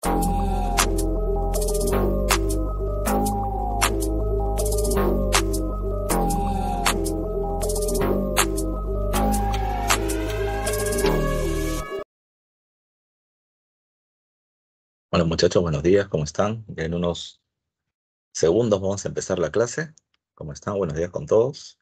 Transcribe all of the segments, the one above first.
Bueno, muchachos, buenos días, ¿cómo están? En unos segundos vamos a empezar la clase. ¿Cómo están? Buenos días con todos.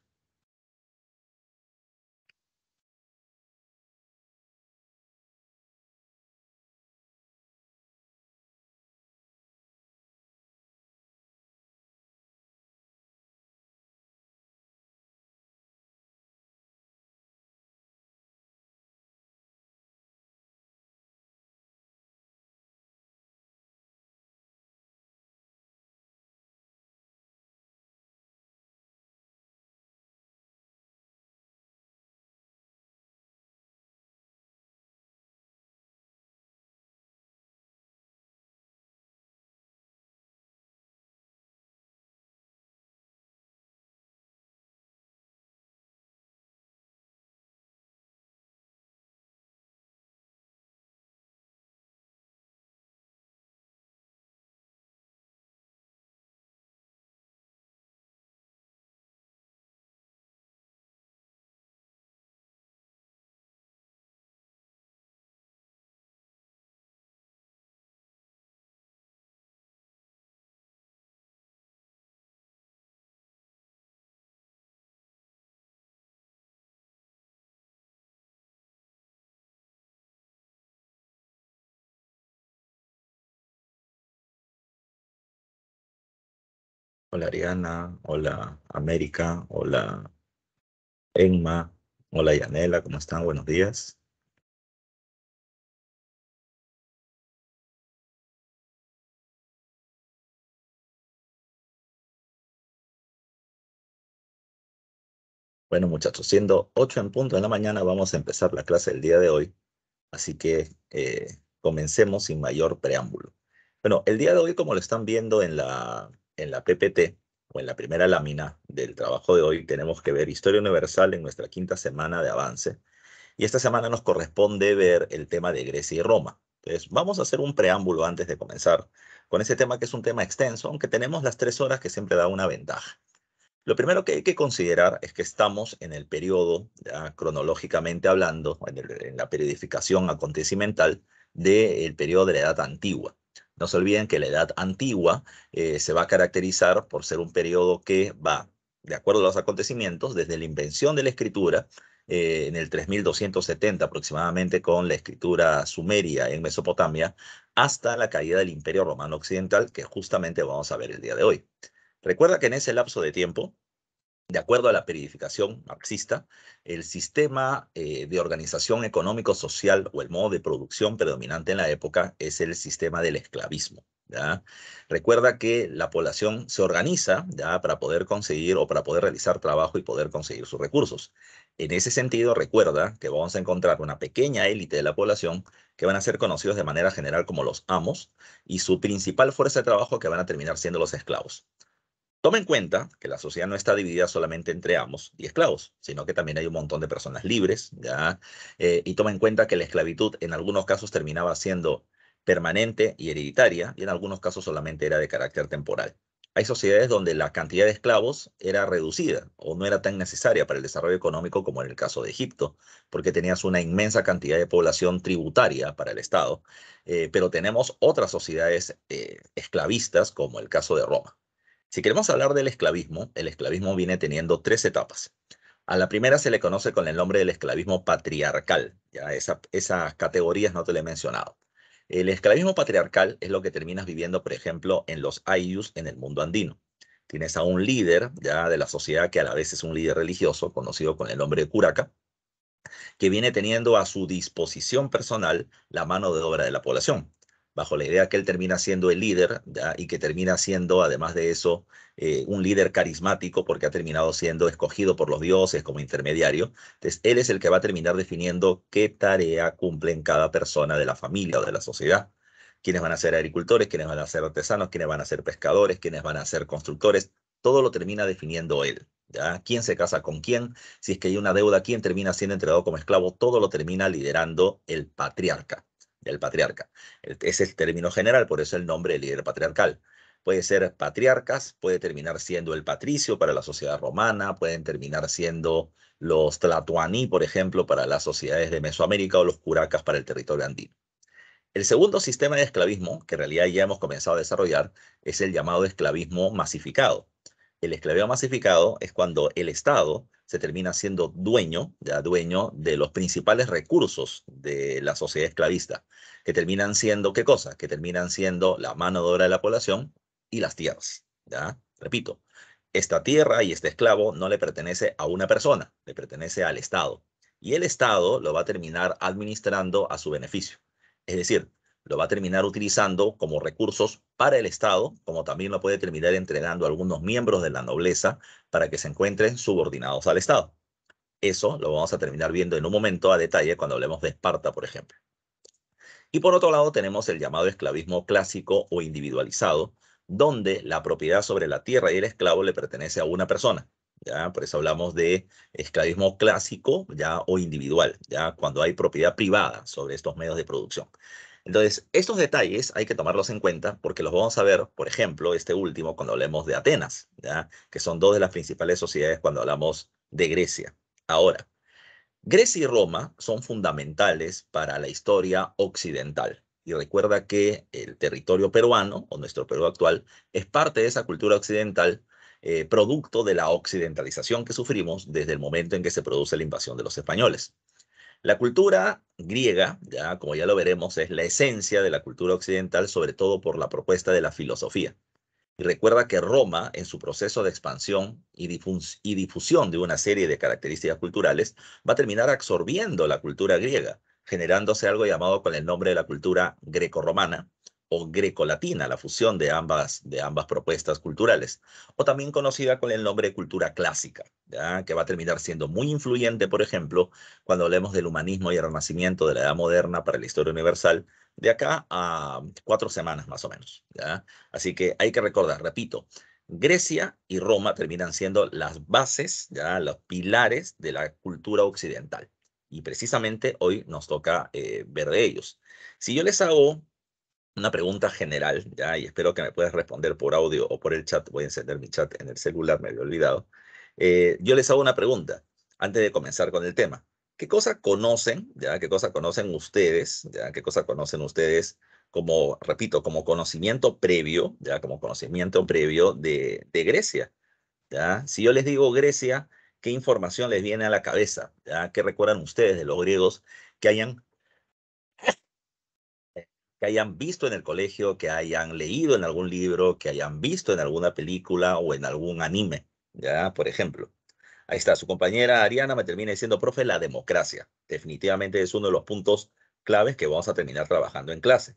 Hola Ariana, hola América, hola Enma, hola Yanela, ¿cómo están? Buenos días. Bueno muchachos, siendo ocho en punto de la mañana, vamos a empezar la clase del día de hoy. Así que eh, comencemos sin mayor preámbulo. Bueno, el día de hoy, como lo están viendo en la, en la PPT o en la primera lámina del trabajo de hoy tenemos que ver Historia Universal en nuestra quinta semana de avance. Y esta semana nos corresponde ver el tema de Grecia y Roma. Entonces, vamos a hacer un preámbulo antes de comenzar con ese tema que es un tema extenso, aunque tenemos las tres horas que siempre da una ventaja. Lo primero que hay que considerar es que estamos en el periodo, cronológicamente hablando, en, la periodificación acontecimental del periodo de la Edad Antigua. No se olviden que la edad antigua eh, se va a caracterizar por ser un periodo que va, de acuerdo a los acontecimientos, desde la invención de la escritura, eh, en el 3270 aproximadamente con la escritura sumeria en Mesopotamia, hasta la caída del Imperio Romano Occidental, que justamente vamos a ver el día de hoy. Recuerda que en ese lapso de tiempo, de acuerdo a la periodificación marxista, el sistema eh, de organización económico-social o el modo de producción predominante en la época es el sistema del esclavismo. Recuerda que la población se organiza ¿ya? para poder conseguir o para poder realizar trabajo y poder conseguir sus recursos. En ese sentido, recuerda que vamos a encontrar una pequeña élite de la población que van a ser conocidos de manera general como los amos y su principal fuerza de trabajo que van a terminar siendo los esclavos. Tome en cuenta que la sociedad no está dividida solamente entre amos y esclavos, sino que también hay un montón de personas libres, ¿ya? Eh, y toma en cuenta que la esclavitud en algunos casos terminaba siendo permanente y hereditaria, y en algunos casos solamente era de carácter temporal. Hay sociedades donde la cantidad de esclavos era reducida o no era tan necesaria para el desarrollo económico como en el caso de Egipto, porque tenías una inmensa cantidad de población tributaria para el Estado, eh, pero tenemos otras sociedades eh, esclavistas como el caso de Roma. Si queremos hablar del esclavismo, el esclavismo viene teniendo tres etapas. A la primera se le conoce con el nombre del esclavismo patriarcal. Ya esas categorías no te lo he mencionado. El esclavismo patriarcal es lo que terminas viviendo, por ejemplo, en los ayus en el mundo andino. Tienes a un líder ya de la sociedad que a la vez es un líder religioso, conocido con el nombre de curaca, que viene teniendo a su disposición personal la mano de obra de la población bajo la idea que él termina siendo el líder y que termina siendo, además de eso, eh, un líder carismático porque ha terminado siendo escogido por los dioses como intermediario. Entonces, él es el que va a terminar definiendo qué tarea cumplen cada persona de la familia o de la sociedad. Quiénes van a ser agricultores, quiénes van a ser artesanos, quiénes van a ser pescadores, quiénes van a ser constructores. Todo lo termina definiendo él. ¿Quién se casa con quién? Si es que hay una deuda, ¿quién termina siendo entregado como esclavo? Todo lo termina liderando el patriarca. El patriarca. Es el término general, por eso el nombre de líder patriarcal. Puede ser patriarcas, puede terminar siendo el patricio para la sociedad romana, pueden terminar siendo los tlatoaní, por ejemplo, para las sociedades de Mesoamérica o los curacas para el territorio andino. El segundo sistema de esclavismo, que en realidad ya hemos comenzado a desarrollar, es el llamado esclavismo masificado, el esclaveo masificado es cuando el Estado se termina siendo dueño, ya dueño de los principales recursos de la sociedad esclavista, que terminan siendo, ¿qué cosa? Que terminan siendo la mano de obra de la población y las tierras, ¿ya? Repito, esta tierra y este esclavo no le pertenece a una persona, le pertenece al Estado. Y el Estado lo va a terminar administrando a su beneficio. Es decir, lo va a terminar utilizando como recursos para el Estado, como también lo puede terminar entregando a algunos miembros de la nobleza para que se encuentren subordinados al Estado. Eso lo vamos a terminar viendo en un momento a detalle cuando hablemos de Esparta, por ejemplo. Y por otro lado tenemos el llamado esclavismo clásico o individualizado, donde la propiedad sobre la tierra y el esclavo le pertenece a una persona. ¿ya? Por eso hablamos de esclavismo clásico ya, o individual, ya cuando hay propiedad privada sobre estos medios de producción. Entonces, estos detalles hay que tomarlos en cuenta porque los vamos a ver, por ejemplo, este último cuando hablemos de Atenas, que son dos de las principales sociedades cuando hablamos de Grecia. Ahora, Grecia y Roma son fundamentales para la historia occidental. Y recuerda que el territorio peruano, o nuestro Perú actual, es parte de esa cultura occidental, eh, producto de la occidentalización que sufrimos desde el momento en que se produce la invasión de los españoles. La cultura griega, como ya lo veremos, es la esencia de la cultura occidental, sobre todo por la propuesta de la filosofía. Y recuerda que Roma, en su proceso de expansión y, y difusión de una serie de características culturales, va a terminar absorbiendo la cultura griega, generándose algo llamado con el nombre de la cultura grecorromana, o grecolatina, la fusión de ambas, de ambas propuestas culturales, o también conocida con el nombre de cultura clásica, ¿ya? que va a terminar siendo muy influyente, por ejemplo, cuando hablemos del humanismo y el renacimiento de la Edad Moderna para la historia universal, de acá a cuatro semanas más o menos. ¿ya? Así que hay que recordar, repito, Grecia y Roma terminan siendo las bases, ¿ya? los pilares de la cultura occidental. Y precisamente hoy nos toca eh, ver de ellos. Si yo les hago una pregunta general, ya, y espero que me puedas responder por audio o por el chat. Voy a encender mi chat en el celular, me había olvidado. Eh, yo les hago una pregunta antes de comenzar con el tema. ¿Qué cosa conocen, ya? ¿Qué cosa conocen ustedes, ya? ¿Qué cosa conocen ustedes como, repito, como conocimiento previo, ya? Como conocimiento previo de, Grecia, ya? Si yo les digo Grecia, ¿qué información les viene a la cabeza? ¿ya? ¿Qué recuerdan ustedes de los griegos que hayan hayan visto en el colegio, que hayan leído en algún libro, que hayan visto en alguna película o en algún anime, ¿ya? Por ejemplo. Ahí está, su compañera Ariana me termina diciendo, profe, la democracia. Definitivamente es uno de los puntos claves que vamos a terminar trabajando en clase.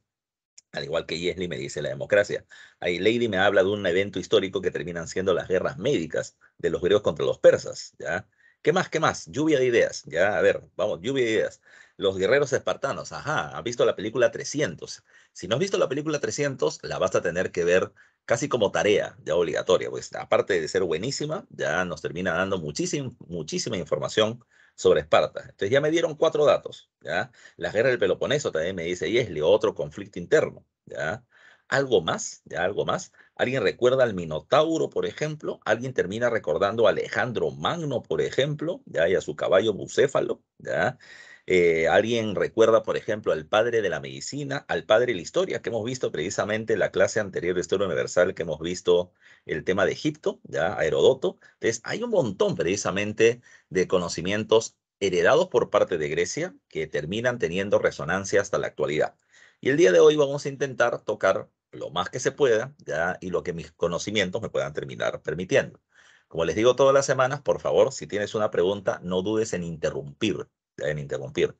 Al igual que yesli me dice la democracia. Ahí Lady me habla de un evento histórico que terminan siendo las guerras médicas de los griegos contra los persas, ¿ya? ¿Qué más? ¿Qué más? Lluvia de ideas, ¿ya? A ver, vamos, lluvia de ideas los guerreros espartanos. Ajá, han visto la película 300. Si no has visto la película 300, la vas a tener que ver casi como tarea ya obligatoria, pues aparte de ser buenísima, ya nos termina dando muchísima, muchísima información sobre Esparta. Entonces ya me dieron cuatro datos, ¿ya? La guerra del Peloponeso también me dice y es otro conflicto interno, ¿ya? Algo más, ¿ya? Algo más. ¿Alguien recuerda al Minotauro, por ejemplo? ¿Alguien termina recordando a Alejandro Magno, por ejemplo? ¿Ya? Y a su caballo bucéfalo, ¿ya? Eh, alguien recuerda, por ejemplo, al padre de la medicina, al padre de la historia, que hemos visto precisamente en la clase anterior de Historia Universal, que hemos visto el tema de Egipto, ya a Herodoto. Entonces, hay un montón precisamente de conocimientos heredados por parte de Grecia que terminan teniendo resonancia hasta la actualidad. Y el día de hoy vamos a intentar tocar lo más que se pueda ya y lo que mis conocimientos me puedan terminar permitiendo. Como les digo todas las semanas, por favor, si tienes una pregunta, no dudes en interrumpir en interrumpir.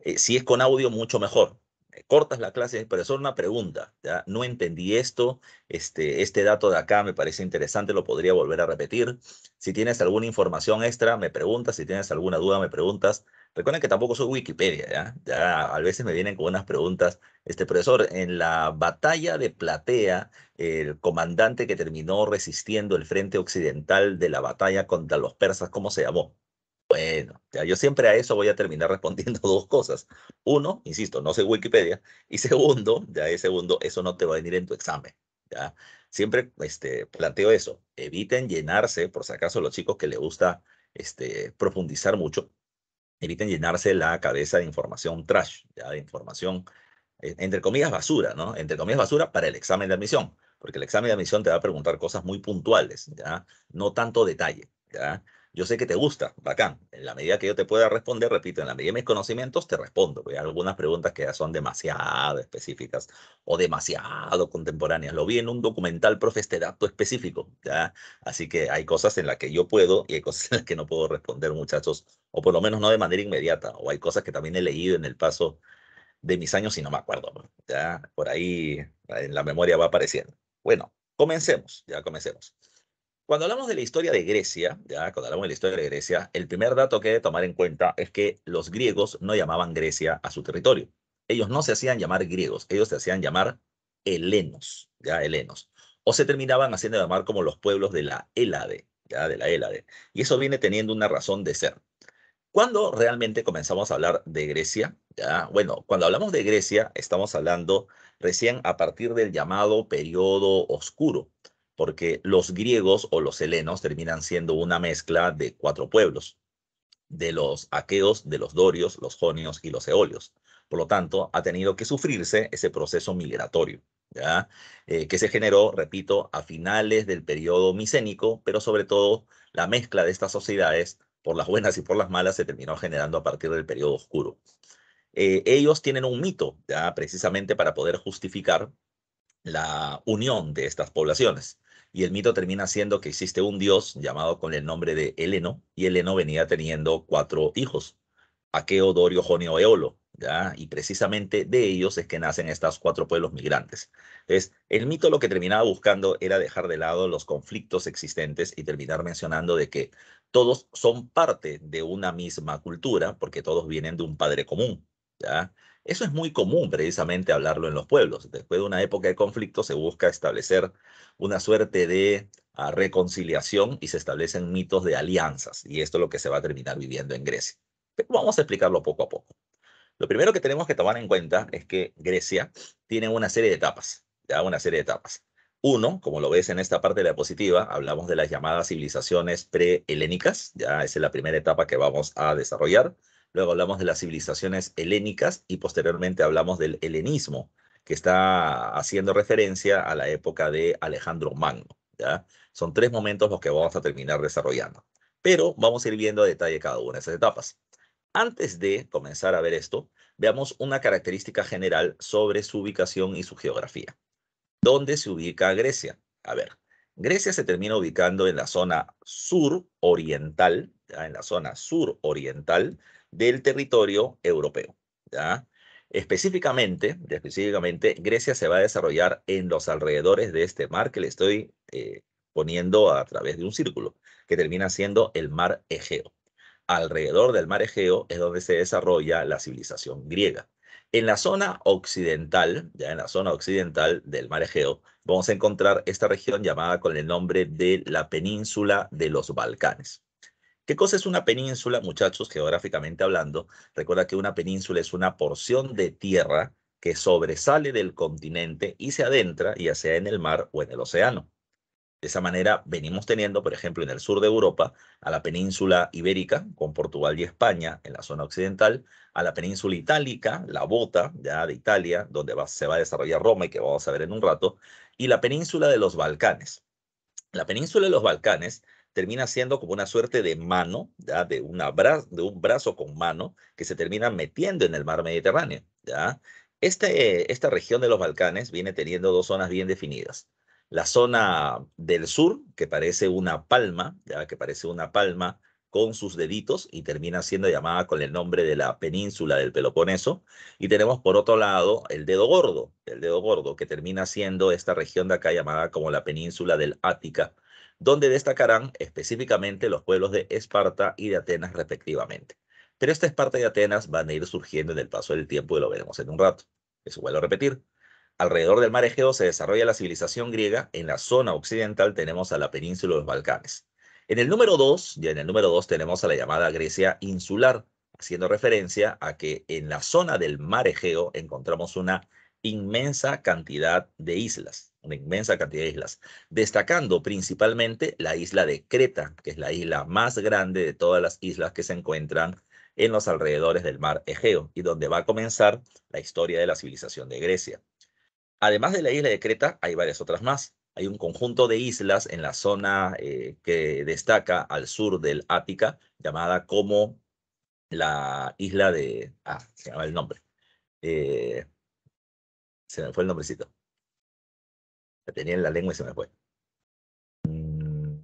Eh, si es con audio, mucho mejor. Eh, cortas la clase, profesor, una pregunta. ¿ya? No entendí esto. Este, este dato de acá me parece interesante, lo podría volver a repetir. Si tienes alguna información extra, me preguntas. Si tienes alguna duda, me preguntas. Recuerden que tampoco soy Wikipedia, ¿ya? ¿ya? A veces me vienen con unas preguntas. Este profesor, en la batalla de Platea, el comandante que terminó resistiendo el frente occidental de la batalla contra los persas, ¿cómo se llamó? Bueno, ya yo siempre a eso voy a terminar respondiendo dos cosas. Uno, insisto, no sé Wikipedia. Y segundo, ya es segundo, eso no te va a venir en tu examen. ¿ya? Siempre este, planteo eso. Eviten llenarse, por si acaso los chicos que les gusta este, profundizar mucho, eviten llenarse la cabeza de información trash, ¿ya? de información, eh, entre comillas, basura, ¿no? Entre comillas, basura para el examen de admisión, porque el examen de admisión te va a preguntar cosas muy puntuales, ¿ya? No tanto detalle, ¿ya? Yo sé que te gusta, bacán. En la medida que yo te pueda responder, repito, en la medida de mis conocimientos te respondo, algunas preguntas que ya son demasiado específicas o demasiado contemporáneas. Lo vi en un documental, profe, este dato específico, ¿ya? Así que hay cosas en las que yo puedo y hay cosas en las que no puedo responder, muchachos, o por lo menos no de manera inmediata, o hay cosas que también he leído en el paso de mis años y no me acuerdo, ¿ya? Por ahí en la memoria va apareciendo. Bueno, comencemos, ya comencemos. Cuando hablamos de la historia de Grecia, ya, cuando hablamos de la historia de Grecia, el primer dato que hay que tomar en cuenta es que los griegos no llamaban Grecia a su territorio. Ellos no se hacían llamar griegos, ellos se hacían llamar helenos, ya helenos. O se terminaban haciendo llamar como los pueblos de la Hélade, ya de la Hélade. Y eso viene teniendo una razón de ser. ¿Cuándo realmente comenzamos a hablar de Grecia? Ya, bueno, cuando hablamos de Grecia, estamos hablando recién a partir del llamado periodo oscuro porque los griegos o los helenos terminan siendo una mezcla de cuatro pueblos, de los aqueos, de los dorios, los jonios y los eolios. Por lo tanto, ha tenido que sufrirse ese proceso migratorio, eh, que se generó, repito, a finales del periodo micénico, pero sobre todo la mezcla de estas sociedades, por las buenas y por las malas, se terminó generando a partir del periodo oscuro. Eh, ellos tienen un mito, precisamente para poder justificar la unión de estas poblaciones y el mito termina siendo que existe un dios llamado con el nombre de Heleno, y Heleno venía teniendo cuatro hijos, Aqueo, Dorio, Jonio, Eolo, ¿ya? y precisamente de ellos es que nacen estos cuatro pueblos migrantes. Entonces, el mito lo que terminaba buscando era dejar de lado los conflictos existentes y terminar mencionando de que todos son parte de una misma cultura, porque todos vienen de un padre común, ¿ya? Eso es muy común precisamente hablarlo en los pueblos. Después de una época de conflicto se busca establecer una suerte de ah, reconciliación y se establecen mitos de alianzas. Y esto es lo que se va a terminar viviendo en Grecia. Pero vamos a explicarlo poco a poco. Lo primero que tenemos que tomar en cuenta es que Grecia tiene una serie de etapas, ya una serie de etapas. Uno, como lo ves en esta parte de la diapositiva, hablamos de las llamadas civilizaciones prehelénicas, ya esa es la primera etapa que vamos a desarrollar luego hablamos de las civilizaciones helénicas y posteriormente hablamos del helenismo, que está haciendo referencia a la época de Alejandro Magno. ¿ya? Son tres momentos los que vamos a terminar desarrollando, pero vamos a ir viendo a detalle cada una de esas etapas. Antes de comenzar a ver esto, veamos una característica general sobre su ubicación y su geografía. ¿Dónde se ubica Grecia? A ver, Grecia se termina ubicando en la zona sur oriental, en la zona sur oriental del territorio europeo. ¿ya? Específicamente, específicamente, Grecia se va a desarrollar en los alrededores de este mar que le estoy eh, poniendo a través de un círculo, que termina siendo el mar Egeo. Alrededor del mar Egeo es donde se desarrolla la civilización griega. En la zona occidental, ya en la zona occidental del mar Egeo, vamos a encontrar esta región llamada con el nombre de la península de los Balcanes. ¿Qué cosa es una península, muchachos, geográficamente hablando? Recuerda que una península es una porción de tierra que sobresale del continente y se adentra, ya sea en el mar o en el océano. De esa manera venimos teniendo, por ejemplo, en el sur de Europa, a la península ibérica, con Portugal y España en la zona occidental, a la península itálica, la bota ya de Italia, donde se va a desarrollar Roma y que vamos a ver en un rato, y la península de los Balcanes. La península de los Balcanes termina siendo como una suerte de mano, De, un brazo con mano que se termina metiendo en el mar Mediterráneo. Este, esta región de los Balcanes viene teniendo dos zonas bien definidas. La zona del sur, que parece una palma, que parece una palma con sus deditos y termina siendo llamada con el nombre de la península del Peloponeso. Y tenemos por otro lado el dedo gordo, el dedo gordo, que termina siendo esta región de acá llamada como la península del Ática donde destacarán específicamente los pueblos de Esparta y de Atenas respectivamente. Pero esta Esparta y Atenas van a ir surgiendo en el paso del tiempo y lo veremos en un rato. Eso vuelvo a repetir. Alrededor del mar Egeo se desarrolla la civilización griega, en la zona occidental tenemos a la península de los Balcanes. En el número 2, ya en el número 2 tenemos a la llamada Grecia insular, haciendo referencia a que en la zona del mar Egeo encontramos una inmensa cantidad de islas una inmensa cantidad de islas, destacando principalmente la isla de Creta, que es la isla más grande de todas las islas que se encuentran en los alrededores del mar Egeo y donde va a comenzar la historia de la civilización de Grecia. Además de la isla de Creta, hay varias otras más. Hay un conjunto de islas en la zona eh, que destaca al sur del Ática, llamada como la isla de... Ah, se llama el nombre. Eh, se me fue el nombrecito tenía en la lengua y se me fue. Mm.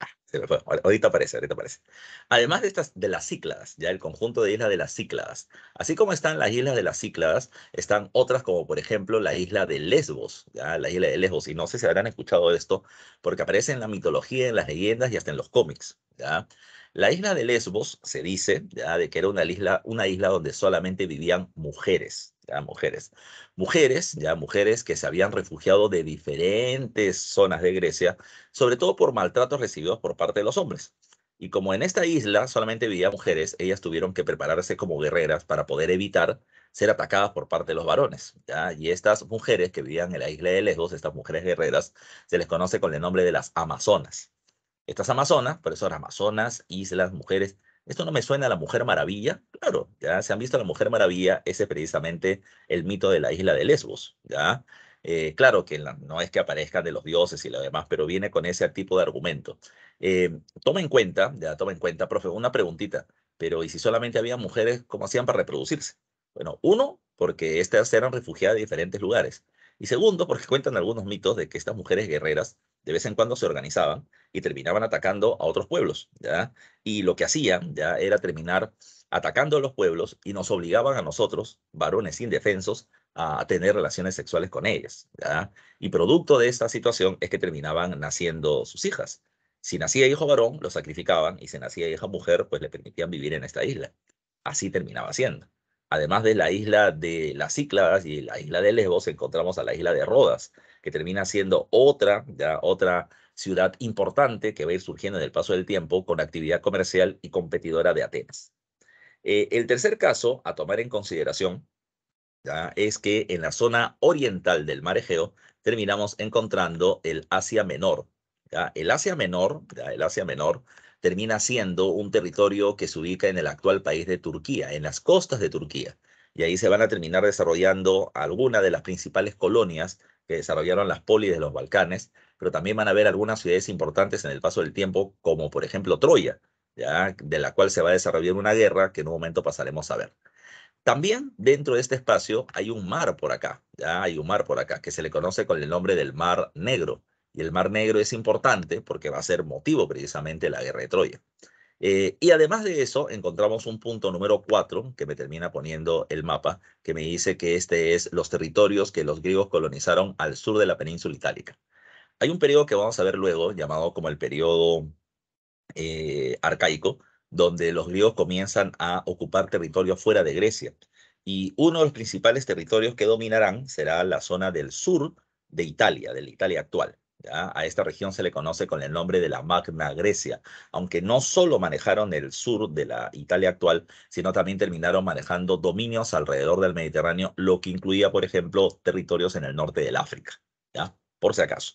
Ah, se me fue. Ahorita aparece, ahorita aparece. Además de estas de las Cícladas, ya el conjunto de islas de las Cícladas. Así como están las islas de las Cícladas, están otras como por ejemplo la isla de Lesbos, la isla de Lesbos. Y no sé si habrán escuchado esto, porque aparece en la mitología, en las leyendas y hasta en los cómics. ¿ya? La isla de Lesbos se dice ¿ya? de que era una isla, una isla donde solamente vivían mujeres mujeres. Mujeres, ya mujeres que se habían refugiado de diferentes zonas de Grecia, sobre todo por maltratos recibidos por parte de los hombres. Y como en esta isla solamente vivían mujeres, ellas tuvieron que prepararse como guerreras para poder evitar ser atacadas por parte de los varones. ¿ya? Y estas mujeres que vivían en la isla de Lesbos, estas mujeres guerreras, se les conoce con el nombre de las Amazonas. Estas Amazonas, por eso son Amazonas, islas, mujeres, esto no me suena a la Mujer Maravilla. Claro, ya se han visto a la Mujer Maravilla, ese es precisamente el mito de la isla de Lesbos, ¿ya? Eh, claro que no es que aparezcan de los dioses y lo demás, pero viene con ese tipo de argumento. Eh, toma en cuenta, ya toma en cuenta, profe, una preguntita, pero ¿y si solamente había mujeres, cómo hacían para reproducirse? Bueno, uno, porque estas eran refugiadas de diferentes lugares. Y segundo, porque cuentan algunos mitos de que estas mujeres guerreras de vez en cuando se organizaban y terminaban atacando a otros pueblos, ¿ya? Y lo que hacían, ¿ya? Era terminar atacando a los pueblos y nos obligaban a nosotros, varones indefensos, a tener relaciones sexuales con ellas, ¿ya? Y producto de esta situación es que terminaban naciendo sus hijas. Si nacía hijo varón, lo sacrificaban y si nacía hija mujer, pues le permitían vivir en esta isla. Así terminaba siendo. Además de la isla de las Cícladas y la isla de Lesbos, encontramos a la isla de Rodas, que termina siendo otra, ya, otra ciudad importante que va a ir surgiendo en el paso del tiempo con actividad comercial y competidora de Atenas. Eh, el tercer caso a tomar en consideración ¿ya? es que en la zona oriental del mar Egeo terminamos encontrando el Asia Menor. El Asia Menor, el Asia Menor termina siendo un territorio que se ubica en el actual país de Turquía, en las costas de Turquía. Y ahí se van a terminar desarrollando algunas de las principales colonias que desarrollaron las polis de los Balcanes, pero también van a haber algunas ciudades importantes en el paso del tiempo, como por ejemplo Troya, ¿ya? de la cual se va a desarrollar una guerra que en un momento pasaremos a ver. También dentro de este espacio hay un mar por acá, ya hay un mar por acá que se le conoce con el nombre del Mar Negro. Y el Mar Negro es importante porque va a ser motivo precisamente de la guerra de Troya. Eh, y además de eso, encontramos un punto número cuatro que me termina poniendo el mapa, que me dice que este es los territorios que los griegos colonizaron al sur de la península itálica. Hay un periodo que vamos a ver luego, llamado como el periodo eh, arcaico, donde los griegos comienzan a ocupar territorio fuera de Grecia. Y uno de los principales territorios que dominarán será la zona del sur de Italia, de la Italia actual. A esta región se le conoce con el nombre de la Magna Grecia, aunque no solo manejaron el sur de la Italia actual, sino también terminaron manejando dominios alrededor del Mediterráneo, lo que incluía, por ejemplo, territorios en el norte del África, ¿ya? Por si acaso.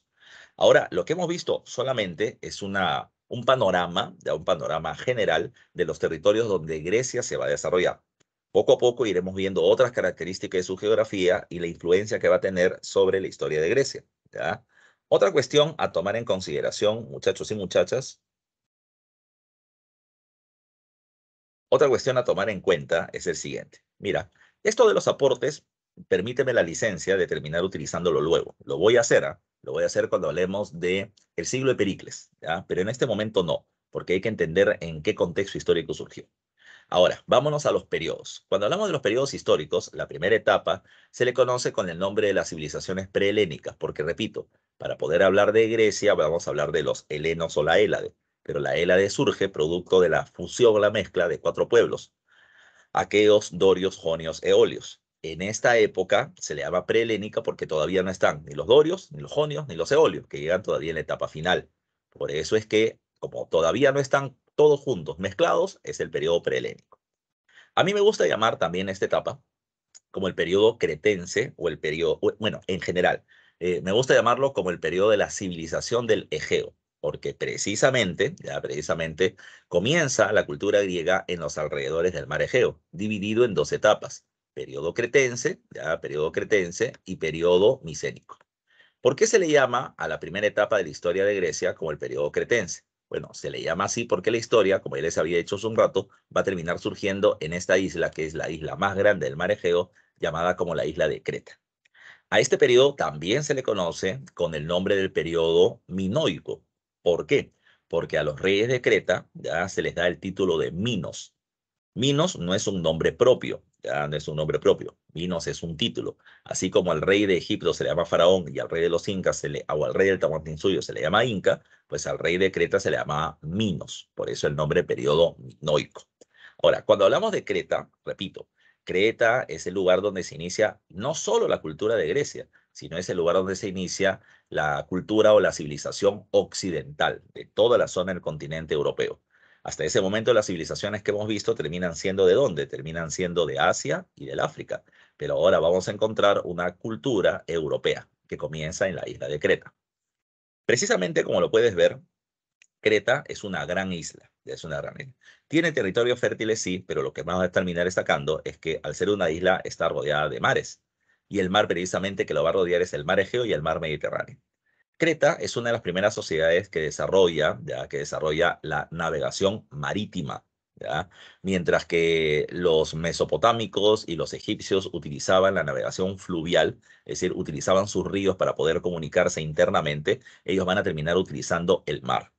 Ahora, lo que hemos visto solamente es una, un panorama, ya un panorama general de los territorios donde Grecia se va a desarrollar. Poco a poco iremos viendo otras características de su geografía y la influencia que va a tener sobre la historia de Grecia. ¿ya? Otra cuestión a tomar en consideración, muchachos y muchachas, Otra cuestión a tomar en cuenta es el siguiente. Mira, esto de los aportes, permíteme la licencia de terminar utilizándolo luego. Lo voy a hacer, ¿ah? lo voy a hacer cuando hablemos de el siglo de Pericles, pero en este momento no, porque hay que entender en qué contexto histórico surgió. Ahora, vámonos a los periodos. Cuando hablamos de los periodos históricos, la primera etapa se le conoce con el nombre de las civilizaciones prehelénicas, porque repito, para poder hablar de Grecia, vamos a hablar de los helenos o la Hélade, pero la Hélade surge producto de la fusión, la mezcla de cuatro pueblos, aqueos, dorios, jonios, eolios. En esta época se le llama prehelénica porque todavía no están ni los dorios, ni los jonios, ni los eolios, que llegan todavía en la etapa final. Por eso es que, como todavía no están todos juntos, mezclados, es el periodo prehelénico. A mí me gusta llamar también esta etapa como el periodo cretense o el periodo, bueno, en general, eh, me gusta llamarlo como el periodo de la civilización del Egeo, porque precisamente, ya precisamente, comienza la cultura griega en los alrededores del mar Egeo, dividido en dos etapas, periodo cretense, ya periodo cretense y periodo micénico. ¿Por qué se le llama a la primera etapa de la historia de Grecia como el periodo cretense? Bueno, se le llama así porque la historia, como ya les había dicho hace un rato, va a terminar surgiendo en esta isla, que es la isla más grande del mar Egeo, llamada como la isla de Creta. A este periodo también se le conoce con el nombre del periodo minoico. ¿Por qué? Porque a los reyes de Creta ya se les da el título de Minos. Minos no es un nombre propio, ya no es un nombre propio. Minos es un título. Así como al rey de Egipto se le llama faraón y al rey de los incas se le, o al rey del Tahuantinsuyo se le llama inca, pues al rey de Creta se le llama Minos. Por eso el nombre periodo minoico. Ahora, cuando hablamos de Creta, repito, Creta es el lugar donde se inicia no solo la cultura de Grecia, sino es el lugar donde se inicia la cultura o la civilización occidental de toda la zona del continente europeo. Hasta ese momento las civilizaciones que hemos visto terminan siendo de dónde? Terminan siendo de Asia y del África. Pero ahora vamos a encontrar una cultura europea que comienza en la isla de Creta. Precisamente como lo puedes ver, Creta es una gran isla, es una gran isla. Tiene territorios fértiles, sí, pero lo que vamos a terminar destacando es que al ser una isla está rodeada de mares. Y el mar precisamente que lo va a rodear es el mar Egeo y el mar Mediterráneo. Creta es una de las primeras sociedades que desarrolla, que desarrolla la navegación marítima, mientras que los mesopotámicos y los egipcios utilizaban la navegación fluvial, es decir, utilizaban sus ríos para poder comunicarse internamente, ellos van a terminar utilizando el mar.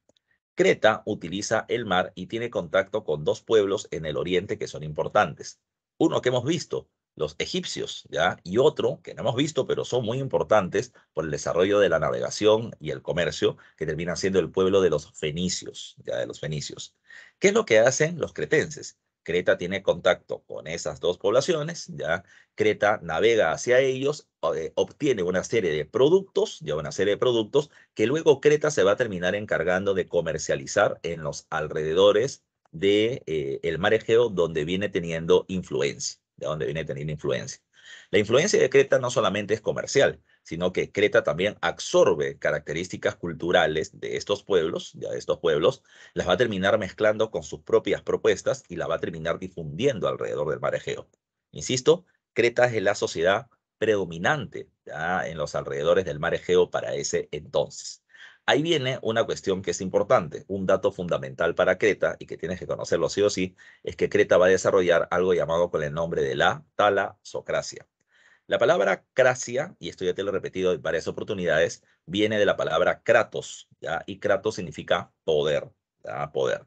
Creta utiliza el mar y tiene contacto con dos pueblos en el oriente que son importantes. Uno que hemos visto, los egipcios, ¿ya? Y otro que no hemos visto, pero son muy importantes por el desarrollo de la navegación y el comercio, que termina siendo el pueblo de los fenicios, ¿ya? De los fenicios. ¿Qué es lo que hacen los cretenses? Creta tiene contacto con esas dos poblaciones, ya Creta navega hacia ellos, eh, obtiene una serie de productos, ya una serie de productos que luego Creta se va a terminar encargando de comercializar en los alrededores de eh, el mar Egeo donde viene teniendo influencia, de donde viene teniendo influencia. La influencia de Creta no solamente es comercial, sino que Creta también absorbe características culturales de estos pueblos, de estos pueblos, las va a terminar mezclando con sus propias propuestas y la va a terminar difundiendo alrededor del mar Egeo. Insisto, Creta es la sociedad predominante en los alrededores del mar Egeo para ese entonces. Ahí viene una cuestión que es importante, un dato fundamental para Creta y que tienes que conocerlo sí o sí, es que Creta va a desarrollar algo llamado con el nombre de la talasocracia. La palabra cracia, y esto ya te lo he repetido en varias oportunidades, viene de la palabra kratos, y kratos significa poder, poder.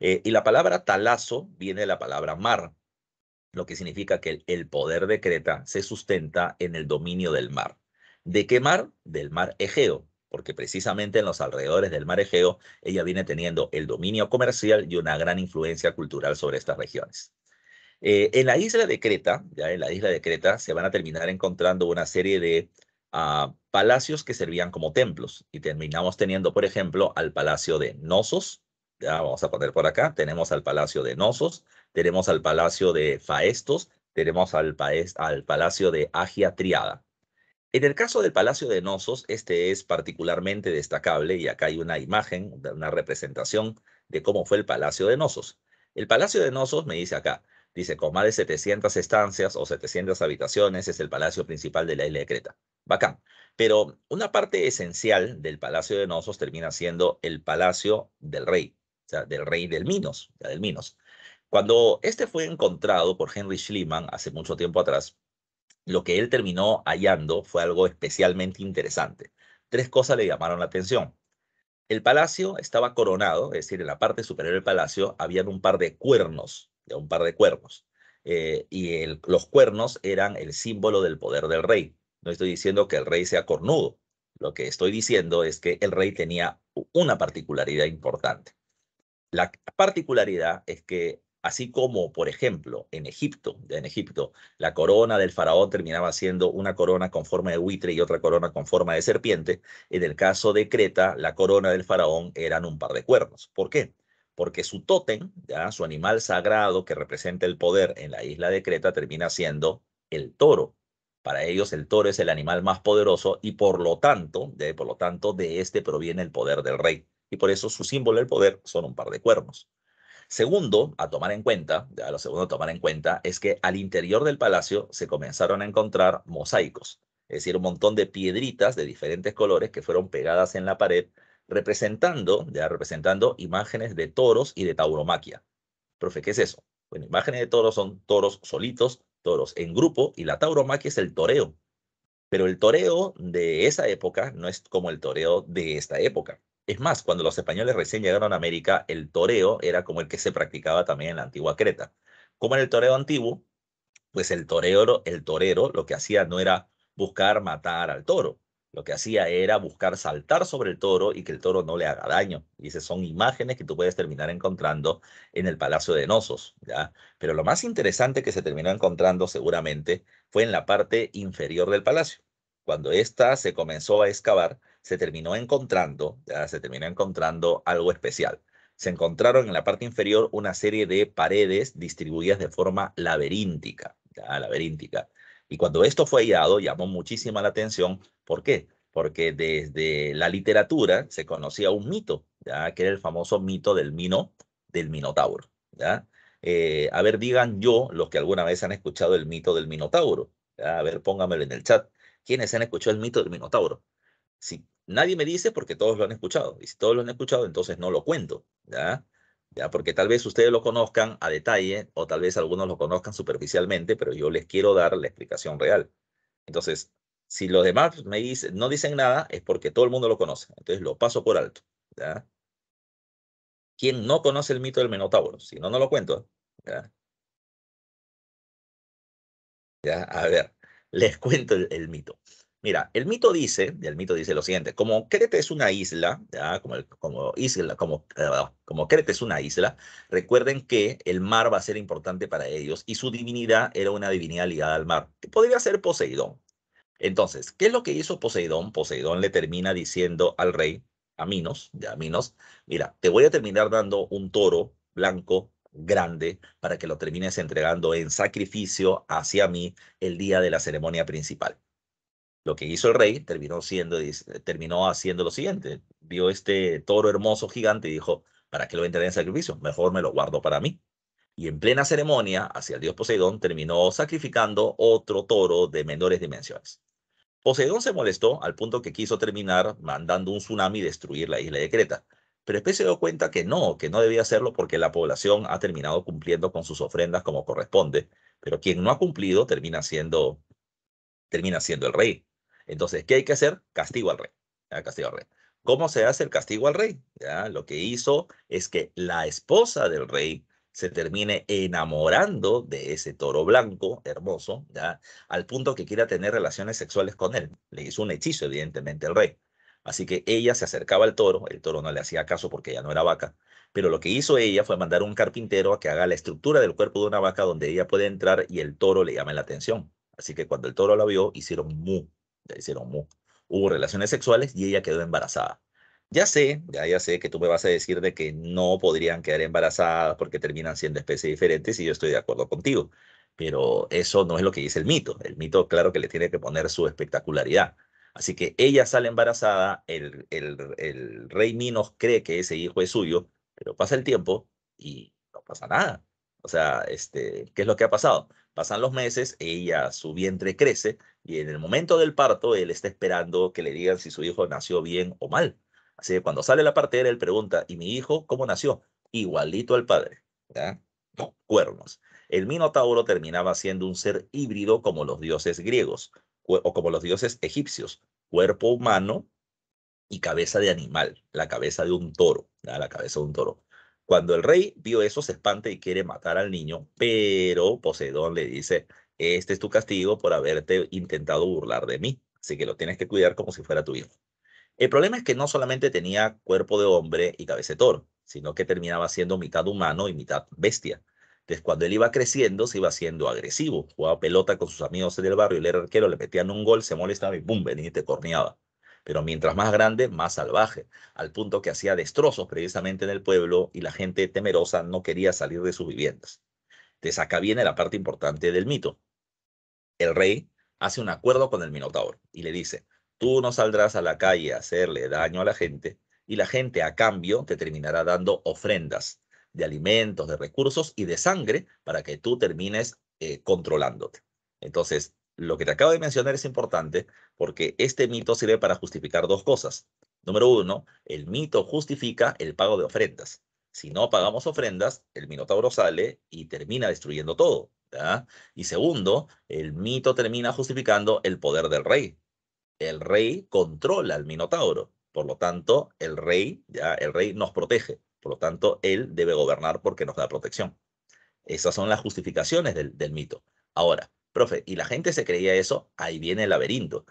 Eh, y la palabra talazo viene de la palabra mar, lo que significa que el, el poder de Creta se sustenta en el dominio del mar. ¿De qué mar? Del mar Egeo, porque precisamente en los alrededores del mar Egeo ella viene teniendo el dominio comercial y una gran influencia cultural sobre estas regiones. Eh, en la isla de Creta, ya en la isla de Creta, se van a terminar encontrando una serie de ah, palacios que servían como templos. Y terminamos teniendo, por ejemplo, al palacio de Nosos. Ya vamos a poner por acá. Tenemos al palacio de Nosos, tenemos al palacio de Faestos, tenemos al, al palacio de Agia Triada. En el caso del Palacio de Nosos, este es particularmente destacable y acá hay una imagen, una representación de cómo fue el Palacio de Nosos. El Palacio de Nosos, me dice acá, Dice, con más de 700 estancias o 700 habitaciones es el palacio principal de la isla de Creta. Bacán. Pero una parte esencial del palacio de Nosos termina siendo el palacio del rey, o sea, del rey del Minos, del Minos. Cuando este fue encontrado por Henry Schliemann hace mucho tiempo atrás, lo que él terminó hallando fue algo especialmente interesante. Tres cosas le llamaron la atención. El palacio estaba coronado, es decir, en la parte superior del palacio habían un par de cuernos un par de cuernos. Eh, y los cuernos eran el símbolo del poder del rey. No estoy diciendo que el rey sea cornudo, lo que estoy diciendo es que el rey tenía una particularidad importante. La particularidad es que así como, por ejemplo, en Egipto, en Egipto, la corona del faraón terminaba siendo una corona con forma de buitre y otra corona con forma de serpiente, en el caso de Creta, la corona del faraón eran un par de cuernos. ¿Por qué? porque su tótem, ¿ya? su animal sagrado que representa el poder en la isla de Creta, termina siendo el toro. Para ellos el toro es el animal más poderoso y por lo tanto, de, por lo tanto, de este proviene el poder del rey. Y por eso su símbolo del poder son un par de cuernos. Segundo, a tomar en cuenta, ya, lo segundo a tomar en cuenta es que al interior del palacio se comenzaron a encontrar mosaicos, es decir, un montón de piedritas de diferentes colores que fueron pegadas en la pared representando, ya representando imágenes de toros y de tauromaquia. Profe, ¿qué es eso? Bueno, imágenes de toros son toros solitos, toros en grupo, y la tauromaquia es el toreo. Pero el toreo de esa época no es como el toreo de esta época. Es más, cuando los españoles recién llegaron a América, el toreo era como el que se practicaba también en la antigua Creta. Como en el toreo antiguo, pues el el torero lo que hacía no era buscar matar al toro, lo que hacía era buscar saltar sobre el toro y que el toro no le haga daño. Y esas son imágenes que tú puedes terminar encontrando en el Palacio de Nosos. ¿ya? Pero lo más interesante que se terminó encontrando seguramente fue en la parte inferior del palacio. Cuando ésta se comenzó a excavar, se terminó encontrando, se encontrando algo especial. Se encontraron en la parte inferior una serie de paredes distribuidas de forma laberíntica, laberíntica. Y cuando esto fue hallado, llamó muchísima la atención ¿Por qué? Porque desde la literatura se conocía un mito, ¿ya? que era el famoso mito del Mino, del Minotauro. ¿ya? Eh, a ver, digan yo, los que alguna vez han escuchado el mito del Minotauro. A ver, póngamelo en el chat. ¿Quiénes han escuchado el mito del Minotauro? Si nadie me dice, porque todos lo han escuchado. Y si todos lo han escuchado, entonces no lo cuento. ¿ya? ¿Ya? Porque tal vez ustedes lo conozcan a detalle o tal vez algunos lo conozcan superficialmente, pero yo les quiero dar la explicación real. Entonces, si los demás me no dicen nada, es porque todo el mundo lo conoce. Entonces lo paso por alto. ¿ya? ¿Quién no conoce el mito del Menotauro, Si no, no lo cuento. A ver, les cuento el, mito. Mira, el mito dice, mito dice lo siguiente, como Crete es una isla, Como, como, isla como, eh, como Crete es una isla, recuerden que el mar va a ser importante para ellos y su divinidad era una divinidad ligada al mar, que podría ser Poseidón, entonces, ¿qué es lo que hizo Poseidón? Poseidón le termina diciendo al rey, a Minos, ya mira, te voy a terminar dando un toro blanco grande para que lo termines entregando en sacrificio hacia mí el día de la ceremonia principal. Lo que hizo el rey terminó, siendo, terminó haciendo lo siguiente. Vio este toro hermoso gigante y dijo, ¿para qué lo entregué en sacrificio? Mejor me lo guardo para mí. Y en plena ceremonia hacia el dios Poseidón terminó sacrificando otro toro de menores dimensiones. Poseidón se molestó al punto que quiso terminar mandando un tsunami y destruir la isla de Creta. Pero después se dio cuenta que no, que no debía hacerlo porque la población ha terminado cumpliendo con sus ofrendas como corresponde, pero quien no ha cumplido termina siendo, termina el rey. Entonces, ¿qué hay que hacer? Castigo al rey. Castigo al rey. ¿Cómo se hace el castigo al rey? ¿Ya? Lo que hizo es que la esposa del rey se termine enamorando de ese toro blanco hermoso, ¿ya? al punto que quiera tener relaciones sexuales con él. Le hizo un hechizo, evidentemente, el rey. Así que ella se acercaba al toro, el toro no le hacía caso porque ella no era vaca, pero lo que hizo ella fue mandar a un carpintero a que haga la estructura del cuerpo de una vaca donde ella puede entrar y el toro le llama la atención. Así que cuando el toro la vio, hicieron mu, hicieron mu. Hubo relaciones sexuales y ella quedó embarazada. Ya sé, ya, ya sé que tú me vas a decir de que no podrían quedar embarazadas porque terminan siendo especies diferentes y yo estoy de acuerdo contigo, pero eso no es lo que dice el mito. El mito, claro que le tiene que poner su espectacularidad. Así que ella sale embarazada, el, el, el rey Minos cree que ese hijo es suyo, pero pasa el tiempo y no pasa nada. O sea, este, ¿qué es lo que ha pasado? Pasan los meses, ella, su vientre crece y en el momento del parto él está esperando que le digan si su hijo nació bien o mal cuando sale la partera, él pregunta, ¿y mi hijo cómo nació? Igualito al padre. Cuernos. El Minotauro terminaba siendo un ser híbrido como los dioses griegos o como los dioses egipcios, cuerpo humano y cabeza de animal, la cabeza de un toro, la cabeza de un toro. Cuando el rey vio eso, se espanta y quiere matar al niño, pero Poseidón le dice, este es tu castigo por haberte intentado burlar de mí, así que lo tienes que cuidar como si fuera tu hijo. El problema es que no solamente tenía cuerpo de hombre y cabeza de toro, sino que terminaba siendo mitad humano y mitad bestia. Entonces, cuando él iba creciendo, se iba haciendo agresivo. Jugaba pelota con sus amigos en el barrio, y el arquero, le metían un gol, se molestaba y ¡bum! venía y te corneaba. Pero mientras más grande, más salvaje, al punto que hacía destrozos precisamente en el pueblo y la gente temerosa no quería salir de sus viviendas. Entonces, acá viene la parte importante del mito. El rey hace un acuerdo con el Minotauro y le dice, Tú no saldrás a la calle a hacerle daño a la gente y la gente a cambio te terminará dando ofrendas de alimentos, de recursos y de sangre para que tú termines eh, controlándote. Entonces, lo que te acabo de mencionar es importante porque este mito sirve para justificar dos cosas. Número uno, el mito justifica el pago de ofrendas. Si no pagamos ofrendas, el Minotauro sale y termina destruyendo todo. Y segundo, el mito termina justificando el poder del rey, el rey controla al Minotauro. Por lo tanto, el rey, ya, el rey nos protege. Por lo tanto, él debe gobernar porque nos da protección. Esas son las justificaciones del, mito. Ahora, profe, y la gente se creía eso, ahí viene el laberinto.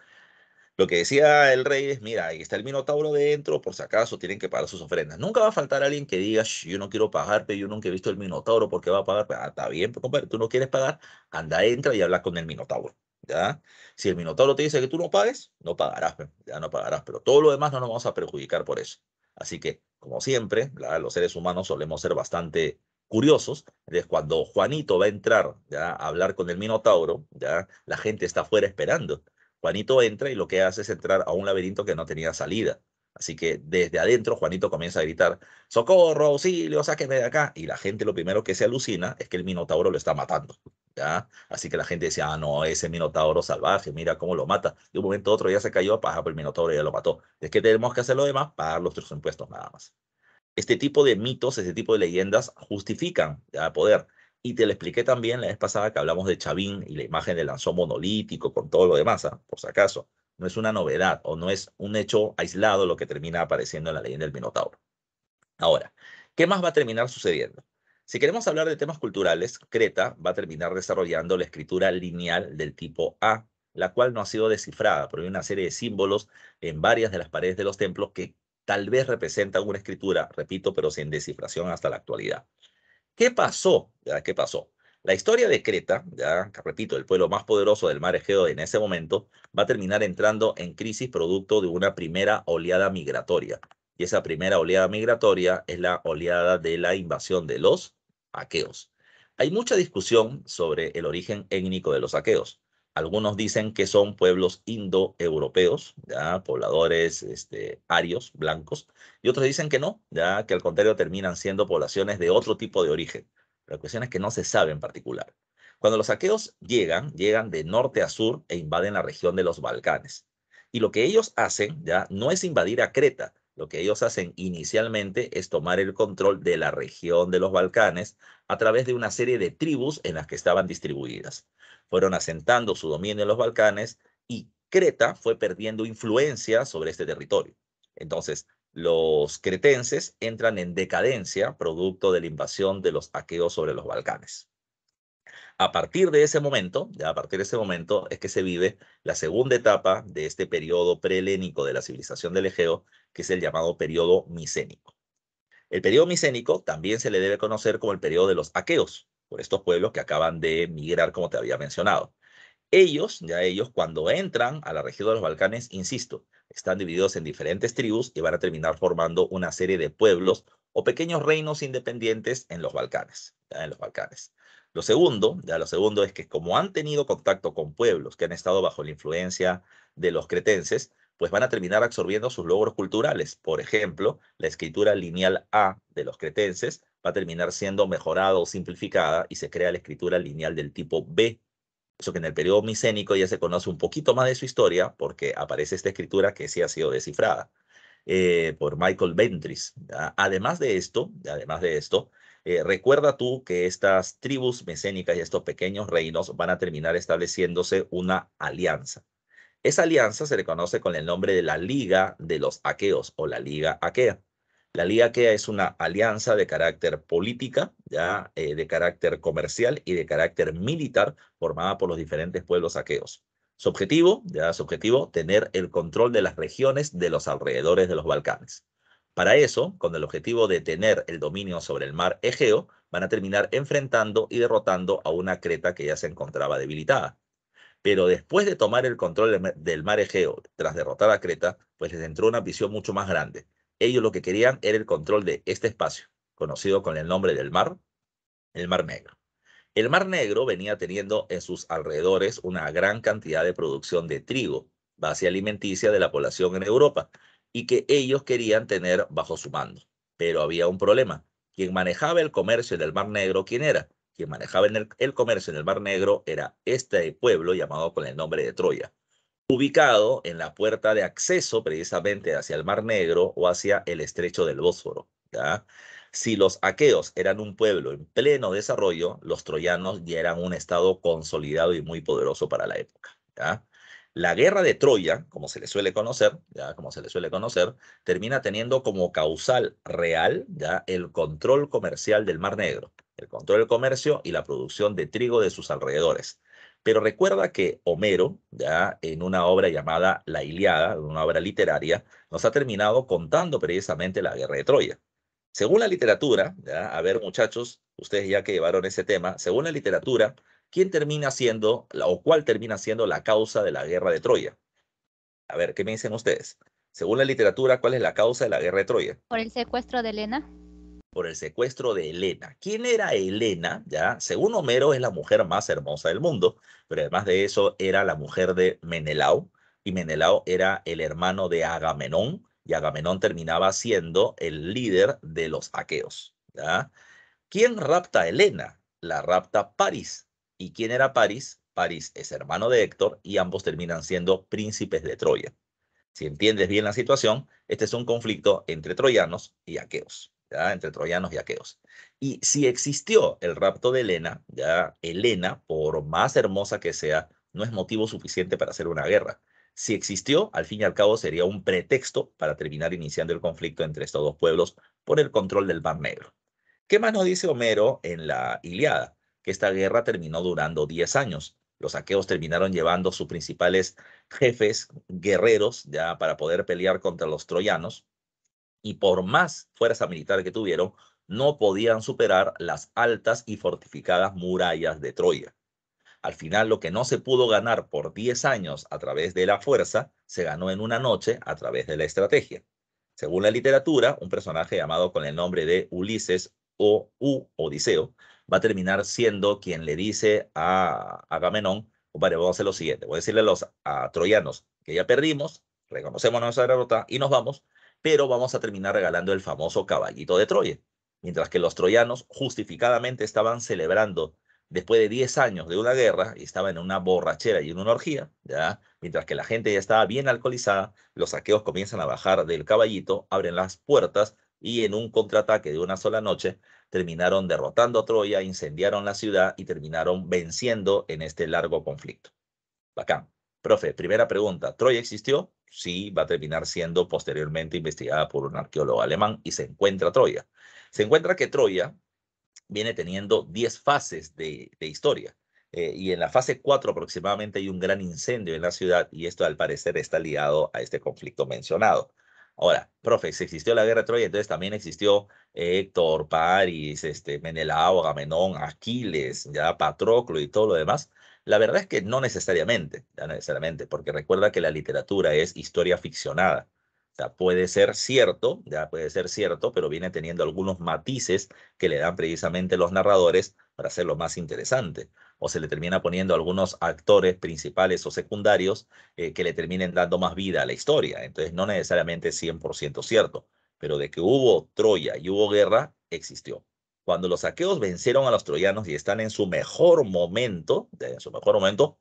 Lo que decía el rey es, mira, ahí está el Minotauro dentro, por si acaso tienen que pagar sus ofrendas. Nunca va a faltar alguien que diga, yo no quiero pagar, pero yo nunca he visto el Minotauro, ¿por qué va a pagar? Ah, está bien, tú no quieres pagar, anda, entra y habla con el Minotauro. ¿ah? Si el Minotauro te dice que tú no pagues, no pagarás, ya no pagarás, pero todo lo demás no nos vamos a perjudicar por eso. Así que, como siempre, los seres humanos solemos ser bastante curiosos. Entonces, cuando Juanito va a entrar ¿ya? a hablar con el Minotauro, ¿ya? la gente está afuera esperando. Juanito entra y lo que hace es entrar a un laberinto que no tenía salida. Así que desde adentro Juanito comienza a gritar, socorro, auxilio, sáquenme de acá. Y la gente lo primero que se alucina es que el Minotauro lo está matando. ¿ya? Así que la gente decía, ah, no, ese Minotauro salvaje, mira cómo lo mata. De un momento a otro ya se cayó, paja, por el Minotauro ya lo mató. Es que tenemos que hacer lo demás, pagar nuestros impuestos nada más. Este tipo de mitos, este tipo de leyendas justifican el poder. Y te lo expliqué también la vez pasada que hablamos de Chavín y la imagen del lanzón monolítico con todo lo demás, ¿ah? por si acaso no es una novedad o no es un hecho aislado lo que termina apareciendo en la leyenda del Minotauro. Ahora, ¿qué más va a terminar sucediendo? Si queremos hablar de temas culturales, Creta va a terminar desarrollando la escritura lineal del tipo A, la cual no ha sido descifrada, pero hay una serie de símbolos en varias de las paredes de los templos que tal vez representan una escritura, repito, pero sin descifración hasta la actualidad. ¿Qué pasó? ¿Qué pasó? La historia de Creta, ya repito, el pueblo más poderoso del mar Egeo en ese momento, va a terminar entrando en crisis producto de una primera oleada migratoria. Y esa primera oleada migratoria es la oleada de la invasión de los aqueos. Hay mucha discusión sobre el origen étnico de los aqueos. Algunos dicen que son pueblos indoeuropeos, pobladores este, arios, blancos, y otros dicen que no, ya que al contrario terminan siendo poblaciones de otro tipo de origen. La cuestión es que no se sabe en particular. Cuando los saqueos llegan, llegan de norte a sur e invaden la región de los Balcanes. Y lo que ellos hacen ya no es invadir a Creta, lo que ellos hacen inicialmente es tomar el control de la región de los Balcanes a través de una serie de tribus en las que estaban distribuidas. Fueron asentando su dominio en los Balcanes y Creta fue perdiendo influencia sobre este territorio. Entonces, los cretenses entran en decadencia producto de la invasión de los aqueos sobre los Balcanes. A partir de ese momento, ya a partir de ese momento, es que se vive la segunda etapa de este periodo prelénico de la civilización del Egeo, que es el llamado periodo micénico. El periodo micénico también se le debe conocer como el periodo de los aqueos, por estos pueblos que acaban de migrar, como te había mencionado. Ellos, ya ellos, cuando entran a la región de los Balcanes, insisto, están divididos en diferentes tribus y van a terminar formando una serie de pueblos o pequeños reinos independientes en los Balcanes. en los Balcanes. Lo segundo, ya lo segundo es que como han tenido contacto con pueblos que han estado bajo la influencia de los cretenses, pues van a terminar absorbiendo sus logros culturales. Por ejemplo, la escritura lineal A de los cretenses va a terminar siendo mejorada o simplificada y se crea la escritura lineal del tipo B eso que en el periodo micénico ya se conoce un poquito más de su historia porque aparece esta escritura que sí ha sido descifrada eh, por Michael Ventris. Además de esto, además de esto, eh, recuerda tú que estas tribus mesénicas y estos pequeños reinos van a terminar estableciéndose una alianza. Esa alianza se conoce con el nombre de la Liga de los Aqueos o la Liga Aquea. La Liga Aquea es una alianza de carácter política, ya eh, de carácter comercial y de carácter militar formada por los diferentes pueblos aqueos. Su objetivo, ya su objetivo, tener el control de las regiones de los alrededores de los Balcanes. Para eso, con el objetivo de tener el dominio sobre el mar Egeo, van a terminar enfrentando y derrotando a una Creta que ya se encontraba debilitada. Pero después de tomar el control del mar Egeo, tras derrotar a Creta, pues les entró una visión mucho más grande, ellos lo que querían era el control de este espacio, conocido con el nombre del mar, el Mar Negro. El Mar Negro venía teniendo en sus alrededores una gran cantidad de producción de trigo, base alimenticia de la población en Europa, y que ellos querían tener bajo su mando. Pero había un problema. Quien manejaba el comercio en el Mar Negro, ¿quién era? Quien manejaba el, el comercio en el Mar Negro era este pueblo llamado con el nombre de Troya ubicado en la puerta de acceso precisamente hacia el Mar Negro o hacia el estrecho del Bósforo. ¿ya? Si los aqueos eran un pueblo en pleno desarrollo, los troyanos ya eran un estado consolidado y muy poderoso para la época. La guerra de Troya, como se le suele conocer, ¿ya? como se le suele conocer, termina teniendo como causal real ¿ya? el control comercial del Mar Negro, el control del comercio y la producción de trigo de sus alrededores pero recuerda que Homero, ya en una obra llamada La Iliada, una obra literaria, nos ha terminado contando precisamente la guerra de Troya. Según la literatura, a ver muchachos, ustedes ya que llevaron ese tema, según la literatura, ¿quién termina siendo o cuál termina siendo la causa de la guerra de Troya? A ver, ¿qué me dicen ustedes? Según la literatura, ¿cuál es la causa de la guerra de Troya? Por el secuestro de Elena por el secuestro de Helena. ¿Quién era Helena? Ya, según Homero, es la mujer más hermosa del mundo, pero además de eso, era la mujer de Menelao, y Menelao era el hermano de Agamenón, y Agamenón terminaba siendo el líder de los aqueos. ¿Quién rapta a Helena? La rapta París. ¿Y quién era París? París es hermano de Héctor y ambos terminan siendo príncipes de Troya. Si entiendes bien la situación, este es un conflicto entre troyanos y aqueos entre troyanos y aqueos. Y si existió el rapto de Helena, ya Helena, por más hermosa que sea, no es motivo suficiente para hacer una guerra. Si existió, al fin y al cabo sería un pretexto para terminar iniciando el conflicto entre estos dos pueblos por el control del Mar Negro. ¿Qué más nos dice Homero en la Iliada? Que esta guerra terminó durando 10 años. Los aqueos terminaron llevando sus principales jefes guerreros ya para poder pelear contra los troyanos, y por más fuerza militar que tuvieron, no podían superar las altas y fortificadas murallas de Troya. Al final, lo que no se pudo ganar por 10 años a través de la fuerza, se ganó en una noche a través de la estrategia. Según la literatura, un personaje llamado con el nombre de Ulises o U Odiseo va a terminar siendo quien le dice a Agamenón, vale, "Voy a hacer lo siguiente, voy a decirle a los a troyanos que ya perdimos, reconocemos nuestra derrota y nos vamos, pero vamos a terminar regalando el famoso caballito de Troya. Mientras que los troyanos justificadamente estaban celebrando después de 10 años de una guerra y estaba en una borrachera y en una orgía, ¿ya? mientras que la gente ya estaba bien alcoholizada, los saqueos comienzan a bajar del caballito, abren las puertas y en un contraataque de una sola noche terminaron derrotando a Troya, incendiaron la ciudad y terminaron venciendo en este largo conflicto. Bacán. Profe, primera pregunta. ¿Troya existió? Sí, va a terminar siendo posteriormente investigada por un arqueólogo alemán y se encuentra Troya. Se encuentra que Troya viene teniendo 10 fases de, historia. Eh, y en la fase 4 aproximadamente hay un gran incendio en la ciudad y esto al parecer está ligado a este conflicto mencionado. Ahora, profe, si existió la guerra de Troya, entonces también existió Héctor, París, este, Menelao, Agamenón, Aquiles, ya Patroclo y todo lo demás. La verdad es que no necesariamente, no necesariamente, porque recuerda que la literatura es historia ficcionada. O sea, puede ser cierto, ya puede ser cierto, pero viene teniendo algunos matices que le dan precisamente los narradores para hacerlo más interesante. O se le termina poniendo algunos actores principales o secundarios eh, que le terminen dando más vida a la historia. Entonces, no necesariamente 100% cierto, pero de que hubo Troya y hubo guerra, existió. Cuando los aqueos vencieron a los troyanos y están en su mejor momento, en su mejor momento,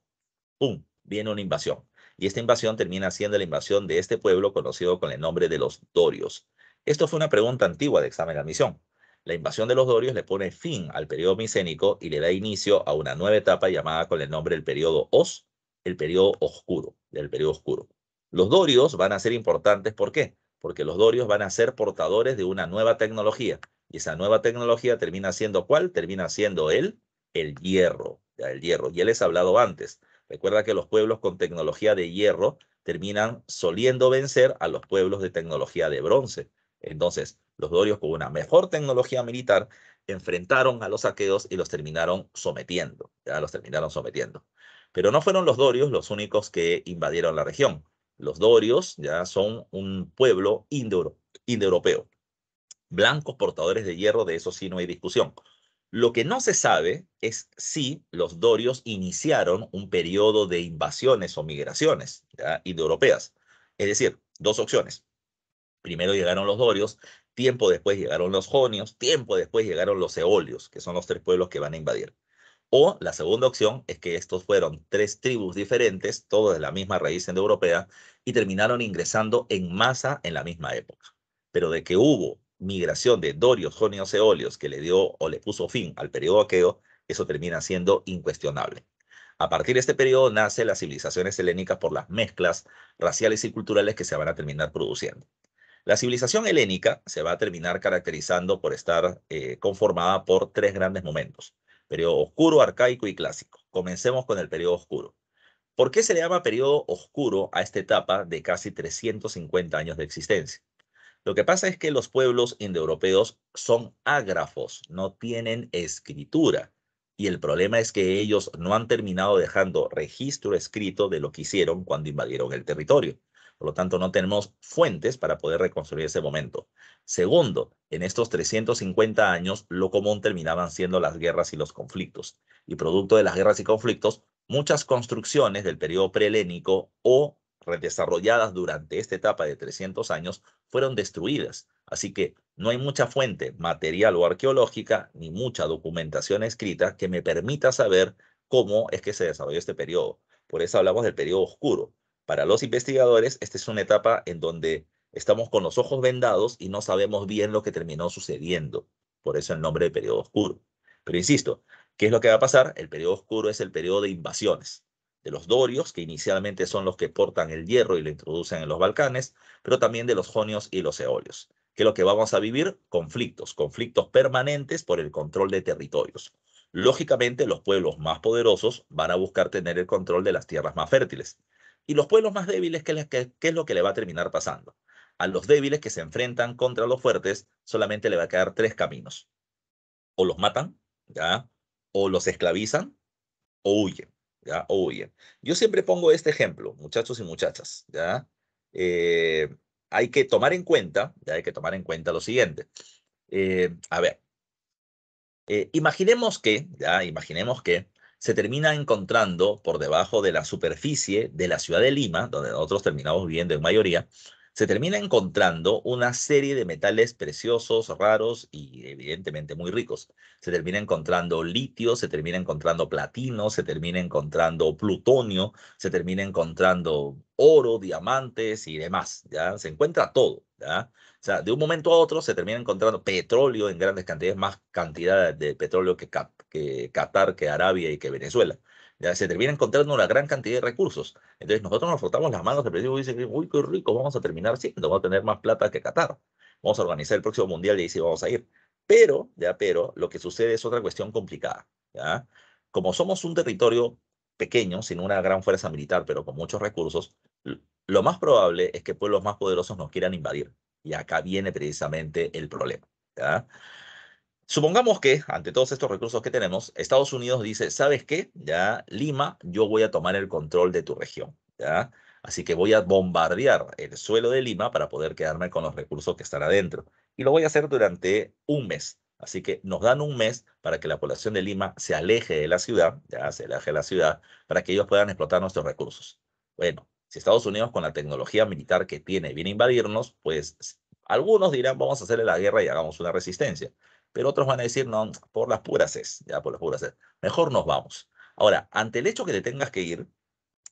¡pum! viene una invasión. Y esta invasión termina siendo la invasión de este pueblo conocido con el nombre de los dorios. Esto fue una pregunta antigua de examen de admisión. La invasión de los dorios le pone fin al periodo micénico y le da inicio a una nueva etapa llamada con el nombre del periodo Os, el periodo oscuro, del periodo oscuro. Los dorios van a ser importantes, ¿por qué? Porque los dorios van a ser portadores de una nueva tecnología. Y esa nueva tecnología termina siendo cuál? Termina siendo el, el hierro, ya, el hierro. Ya les he hablado antes. Recuerda que los pueblos con tecnología de hierro terminan soliendo vencer a los pueblos de tecnología de bronce. Entonces, los dorios con una mejor tecnología militar enfrentaron a los saqueos y los terminaron sometiendo, ya los terminaron sometiendo. Pero no fueron los dorios los únicos que invadieron la región. Los dorios ya son un pueblo indoeuropeo blancos portadores de hierro, de eso sí no hay discusión. Lo que no se sabe es si los dorios iniciaron un periodo de invasiones o migraciones indoeuropeas. Es decir, dos opciones. Primero llegaron los dorios, tiempo después llegaron los jonios, tiempo después llegaron los eolios, que son los tres pueblos que van a invadir. O la segunda opción es que estos fueron tres tribus diferentes, todos de la misma raíz indoeuropea, y terminaron ingresando en masa en la misma época. Pero de que hubo migración de Dorio Jonios, Eolios que le dio o le puso fin al periodo aqueo, eso termina siendo incuestionable. A partir de este periodo nace las civilizaciones helénicas por las mezclas raciales y culturales que se van a terminar produciendo. La civilización helénica se va a terminar caracterizando por estar eh, conformada por tres grandes momentos. Periodo oscuro, arcaico y clásico. Comencemos con el periodo oscuro. ¿Por qué se le llama periodo oscuro a esta etapa de casi 350 años de existencia? Lo que pasa es que los pueblos indoeuropeos son ágrafos, no tienen escritura. Y el problema es que ellos no han terminado dejando registro escrito de lo que hicieron cuando invadieron el territorio. Por lo tanto, no tenemos fuentes para poder reconstruir ese momento. Segundo, en estos 350 años, lo común terminaban siendo las guerras y los conflictos. Y producto de las guerras y conflictos, muchas construcciones del periodo prelénico o redesarrolladas durante esta etapa de 300 años fueron destruidas. Así que no hay mucha fuente material o arqueológica ni mucha documentación escrita que me permita saber cómo es que se desarrolló este periodo. Por eso hablamos del periodo oscuro. Para los investigadores, esta es una etapa en donde estamos con los ojos vendados y no sabemos bien lo que terminó sucediendo. Por eso el nombre de periodo oscuro. Pero insisto, ¿qué es lo que va a pasar? El periodo oscuro es el periodo de invasiones de los dorios, que inicialmente son los que portan el hierro y lo introducen en los Balcanes, pero también de los jonios y los eolios. que es lo que vamos a vivir? Conflictos, conflictos permanentes por el control de territorios. Lógicamente, los pueblos más poderosos van a buscar tener el control de las tierras más fértiles. Y los pueblos más débiles, ¿qué, qué es lo que le va a terminar pasando? A los débiles que se enfrentan contra los fuertes, solamente le va a quedar tres caminos. O los matan, ¿ya? o los esclavizan, o huyen. ¿ya? Yo siempre pongo este ejemplo, muchachos y muchachas, ¿ya? Eh, hay que tomar en cuenta, ¿ya? hay que tomar en cuenta lo siguiente. Eh, a ver, eh, imaginemos que, ya, imaginemos que se termina encontrando por debajo de la superficie de la ciudad de Lima, donde nosotros terminamos viviendo en mayoría, se termina encontrando una serie de metales preciosos, raros y evidentemente muy ricos. Se termina encontrando litio, se termina encontrando platino, se termina encontrando plutonio, se termina encontrando oro, diamantes y demás, ¿ya? Se encuentra todo, ¿ya? O sea, de un momento a otro se termina encontrando petróleo en grandes cantidades, más cantidades de petróleo que, que Qatar, que Arabia y que Venezuela se termina encontrando una gran cantidad de recursos. Entonces nosotros nos frotamos las manos el presidente y uy, qué rico, vamos a terminar siendo, vamos a tener más plata que Qatar. Vamos a organizar el próximo mundial y ahí sí vamos a ir. Pero, ya, pero, lo que sucede es otra cuestión complicada. ¿ya? Como somos un territorio pequeño, sin una gran fuerza militar, pero con muchos recursos, lo más probable es que pueblos más poderosos nos quieran invadir. Y acá viene precisamente el problema. ¿ya? Supongamos que, ante todos estos recursos que tenemos, Estados Unidos dice, ¿sabes qué? Ya, Lima, yo voy a tomar el control de tu región, ¿ya? Así que voy a bombardear el suelo de Lima para poder quedarme con los recursos que están adentro. Y lo voy a hacer durante un mes. Así que nos dan un mes para que la población de Lima se aleje de la ciudad, ya se aleje de la ciudad, para que ellos puedan explotar nuestros recursos. Bueno, si Estados Unidos con la tecnología militar que tiene viene a invadirnos, pues algunos dirán, vamos a hacerle la guerra y hagamos una resistencia pero otros van a decir, no, por las puras es, ya por las puras es, mejor nos vamos. Ahora, ante el hecho que te tengas que ir,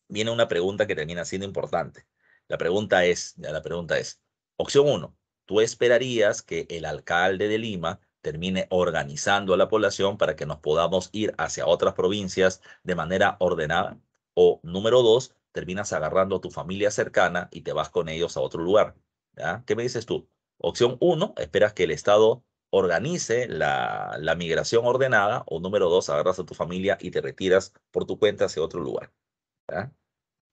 viene una pregunta que termina siendo importante. La pregunta es, ya la pregunta es, opción uno, ¿tú esperarías que el alcalde de Lima termine organizando a la población para que nos podamos ir hacia otras provincias de manera ordenada? O número dos, terminas agarrando a tu familia cercana y te vas con ellos a otro lugar. ¿Qué me dices tú? Opción uno, esperas que el Estado organice la, migración ordenada o número dos, agarras a tu familia y te retiras por tu cuenta hacia otro lugar.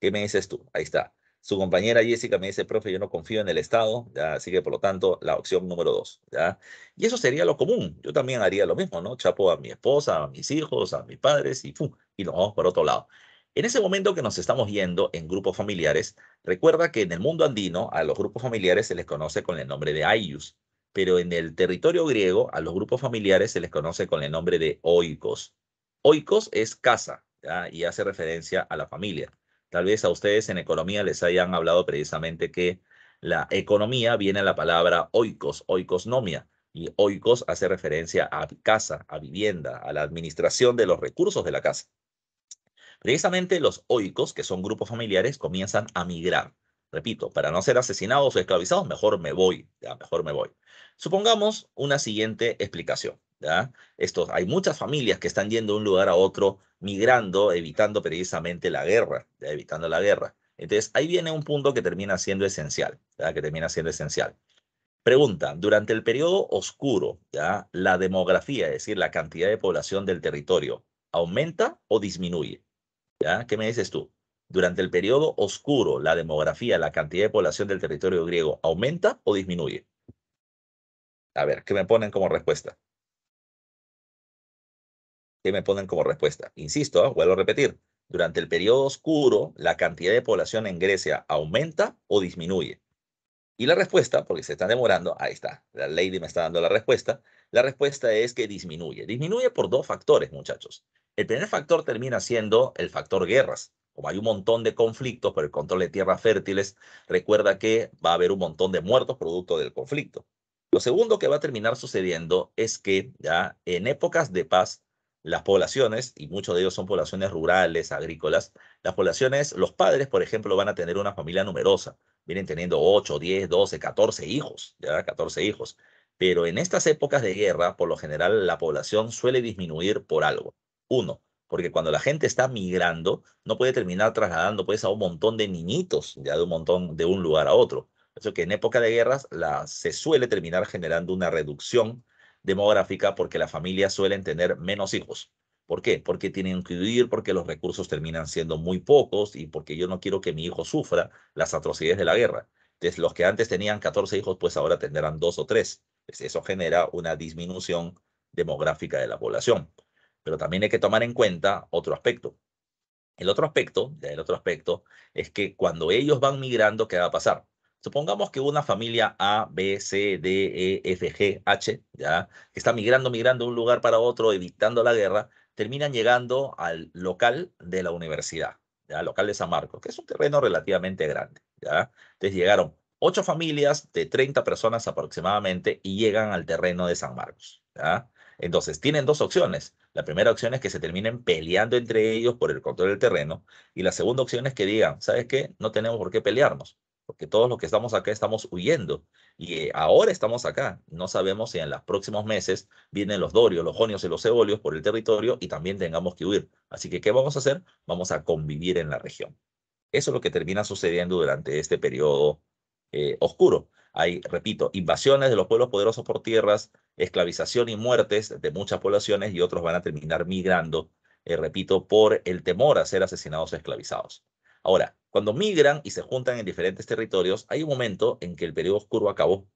¿Qué me dices tú? Ahí está. Su compañera Jessica me dice, profe, yo no confío en el Estado, ¿ya? así que por lo tanto, la opción número dos. ¿ya? Y eso sería lo común. Yo también haría lo mismo, ¿no? Chapo a mi esposa, a mis hijos, a mis padres y, ¡pum! y nos vamos por otro lado. En ese momento que nos estamos yendo en grupos familiares, recuerda que en el mundo andino a los grupos familiares se les conoce con el nombre de ayus pero en el territorio griego a los grupos familiares se les conoce con el nombre de oikos. Oikos es casa y hace referencia a la familia. Tal vez a ustedes en economía les hayan hablado precisamente que la economía viene a la palabra oikos, oikosnomia, y oikos hace referencia a casa, a vivienda, a la administración de los recursos de la casa. Precisamente los oikos, que son grupos familiares, comienzan a migrar repito, para no ser asesinados o esclavizados, mejor me voy, mejor me voy. Supongamos una siguiente explicación. ¿ya? hay muchas familias que están yendo de un lugar a otro, migrando, evitando precisamente la guerra, evitando la guerra. Entonces, ahí viene un punto que termina siendo esencial, que termina siendo esencial. Pregunta, durante el periodo oscuro, ¿ya? la demografía, es decir, la cantidad de población del territorio, ¿aumenta o disminuye? ¿Ya? ¿Qué me dices tú? Durante el periodo oscuro, la demografía, la cantidad de población del territorio griego, ¿aumenta o disminuye? A ver, ¿qué me ponen como respuesta? ¿Qué me ponen como respuesta? Insisto, ¿ah? vuelvo a repetir. Durante el periodo oscuro, la cantidad de población en Grecia aumenta o disminuye. Y la respuesta, porque se están demorando, ahí está, la lady me está dando la respuesta. La respuesta es que disminuye. Disminuye por dos factores, muchachos. El primer factor termina siendo el factor guerras como hay un montón de conflictos por el control de tierras fértiles, recuerda que va a haber un montón de muertos producto del conflicto. Lo segundo que va a terminar sucediendo es que ya en épocas de paz, las poblaciones, y muchos de ellos son poblaciones rurales, agrícolas, las poblaciones, los padres, por ejemplo, van a tener una familia numerosa, vienen teniendo 8, 10, 12, 14 hijos, ya 14 hijos. Pero en estas épocas de guerra, por lo general, la población suele disminuir por algo. Uno, porque cuando la gente está migrando, no puede terminar trasladando pues a un montón de niñitos ya de un montón de un lugar a otro. Eso que en época de guerras se suele terminar generando una reducción demográfica porque las familias suelen tener menos hijos. ¿Por qué? Porque tienen que huir, porque los recursos terminan siendo muy pocos y porque yo no quiero que mi hijo sufra las atrocidades de la guerra. Entonces, los que antes tenían 14 hijos, pues ahora tendrán dos o tres. eso genera una disminución demográfica de la población. Pero también hay que tomar en cuenta otro aspecto. El otro aspecto, el otro aspecto, es que cuando ellos van migrando, ¿qué va a pasar? Supongamos que una familia A, B, C, D, E, F, G, H, ya, que está migrando, migrando de un lugar para otro, evitando la guerra, terminan llegando al local de la universidad, ya, local de San Marcos, que es un terreno relativamente grande, ya. Entonces llegaron ocho familias de 30 personas aproximadamente y llegan al terreno de San Marcos, ya. Entonces, tienen dos opciones. La primera opción es que se terminen peleando entre ellos por el control del terreno. Y la segunda opción es que digan, ¿sabes qué? No tenemos por qué pelearnos, porque todos los que estamos acá estamos huyendo. Y eh, ahora estamos acá. No sabemos si en los próximos meses vienen los dorios, los jonios y los eolios por el territorio y también tengamos que huir. Así que, ¿qué vamos a hacer? Vamos a convivir en la región. Eso es lo que termina sucediendo durante este periodo eh, oscuro. Hay, repito, invasiones de los pueblos poderosos por tierras, esclavización y muertes de muchas poblaciones y otros van a terminar migrando, eh, repito, por el temor a ser asesinados o esclavizados. Ahora, cuando migran y se juntan en diferentes territorios, hay un momento en que el periodo oscuro acabó.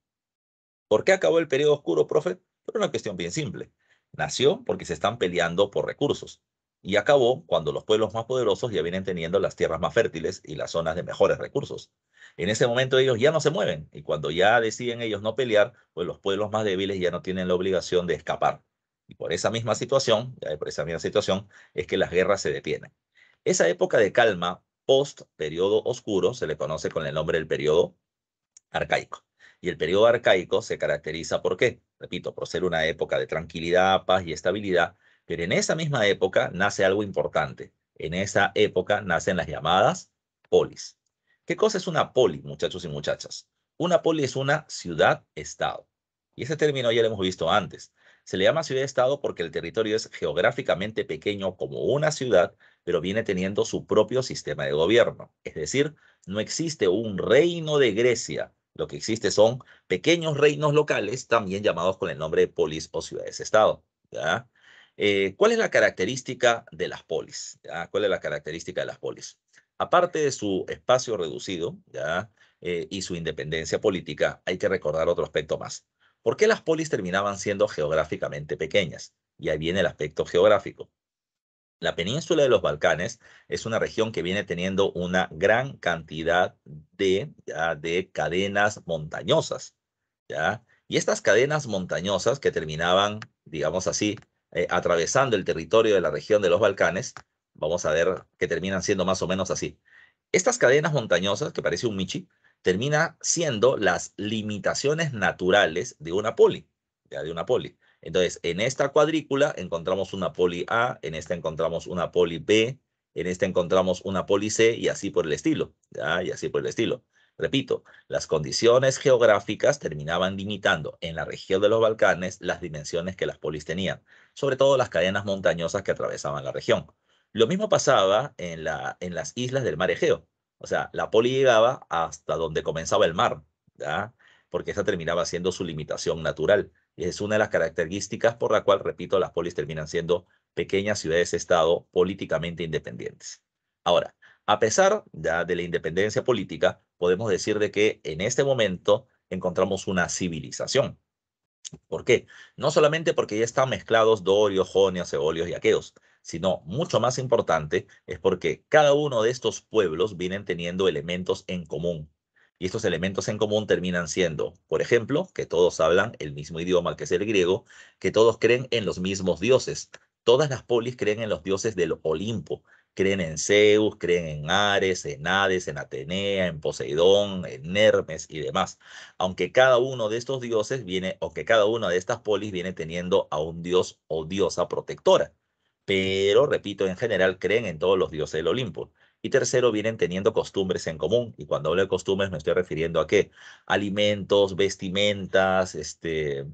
¿Por qué acabó el periodo oscuro, profe? Por una cuestión bien simple. Nació porque se están peleando por recursos y acabó cuando los pueblos más poderosos ya vienen teniendo las tierras más fértiles y las zonas de mejores recursos. En ese momento ellos ya no se mueven y cuando ya deciden ellos no pelear, pues los pueblos más débiles ya no tienen la obligación de escapar. Y por esa misma situación, por esa misma situación, es que las guerras se detienen. Esa época de calma post periodo oscuro se le conoce con el nombre del periodo arcaico. Y el periodo arcaico se caracteriza por qué? Repito, por ser una época de tranquilidad, paz y estabilidad, pero en esa misma época nace algo importante. En esa época nacen las llamadas polis. ¿Qué cosa es una poli, muchachos y muchachas? Una poli es una ciudad-estado. Y ese término ya lo hemos visto antes. Se le llama ciudad-estado porque el territorio es geográficamente pequeño como una ciudad, pero viene teniendo su propio sistema de gobierno. Es decir, no existe un reino de Grecia. Lo que existe son pequeños reinos locales, también llamados con el nombre de polis o ciudades-estado. ¿ya? Eh, ¿Cuál es la característica de las polis? ¿Cuál es la característica de las polis? Aparte de su espacio reducido eh, y su independencia política, hay que recordar otro aspecto más. ¿Por qué las polis terminaban siendo geográficamente pequeñas? Y ahí viene el aspecto geográfico. La península de los Balcanes es una región que viene teniendo una gran cantidad de, de cadenas montañosas. ¿ya? Y estas cadenas montañosas que terminaban, digamos así, eh, atravesando el territorio de la región de los Balcanes, vamos a ver que terminan siendo más o menos así. Estas cadenas montañosas, que parece un Michi, termina siendo las limitaciones naturales de una poli, ya de una poli. Entonces, en esta cuadrícula encontramos una poli A, en esta encontramos una poli B, en esta encontramos una poli C y así por el estilo, y así por el estilo. Repito, las condiciones geográficas terminaban limitando en la región de los Balcanes las dimensiones que las polis tenían, sobre todo las cadenas montañosas que atravesaban la región. Lo mismo pasaba en, las islas del mar Egeo. O sea, la poli llegaba hasta donde comenzaba el mar, ¿ya? porque esa terminaba siendo su limitación natural. Y es una de las características por la cual, repito, las polis terminan siendo pequeñas ciudades-estado políticamente independientes. Ahora, a pesar ya de la independencia política, podemos decir de que en este momento encontramos una civilización. ¿Por qué? No solamente porque ya están mezclados dorios, jonias, eolios y aqueos, sino mucho más importante es porque cada uno de estos pueblos vienen teniendo elementos en común. Y estos elementos en común terminan siendo, por ejemplo, que todos hablan el mismo idioma que es el griego, que todos creen en los mismos dioses. Todas las polis creen en los dioses del Olimpo, Creen en Zeus, creen en Ares, en Hades, en Atenea, en Poseidón, en Hermes y demás. Aunque cada uno de estos dioses viene, o que cada una de estas polis viene teniendo a un dios o diosa protectora. Pero, repito, en general creen en todos los dioses del Olimpo. Y tercero, vienen teniendo costumbres en común. Y cuando hablo de costumbres me estoy refiriendo a qué? Alimentos, vestimentas, este,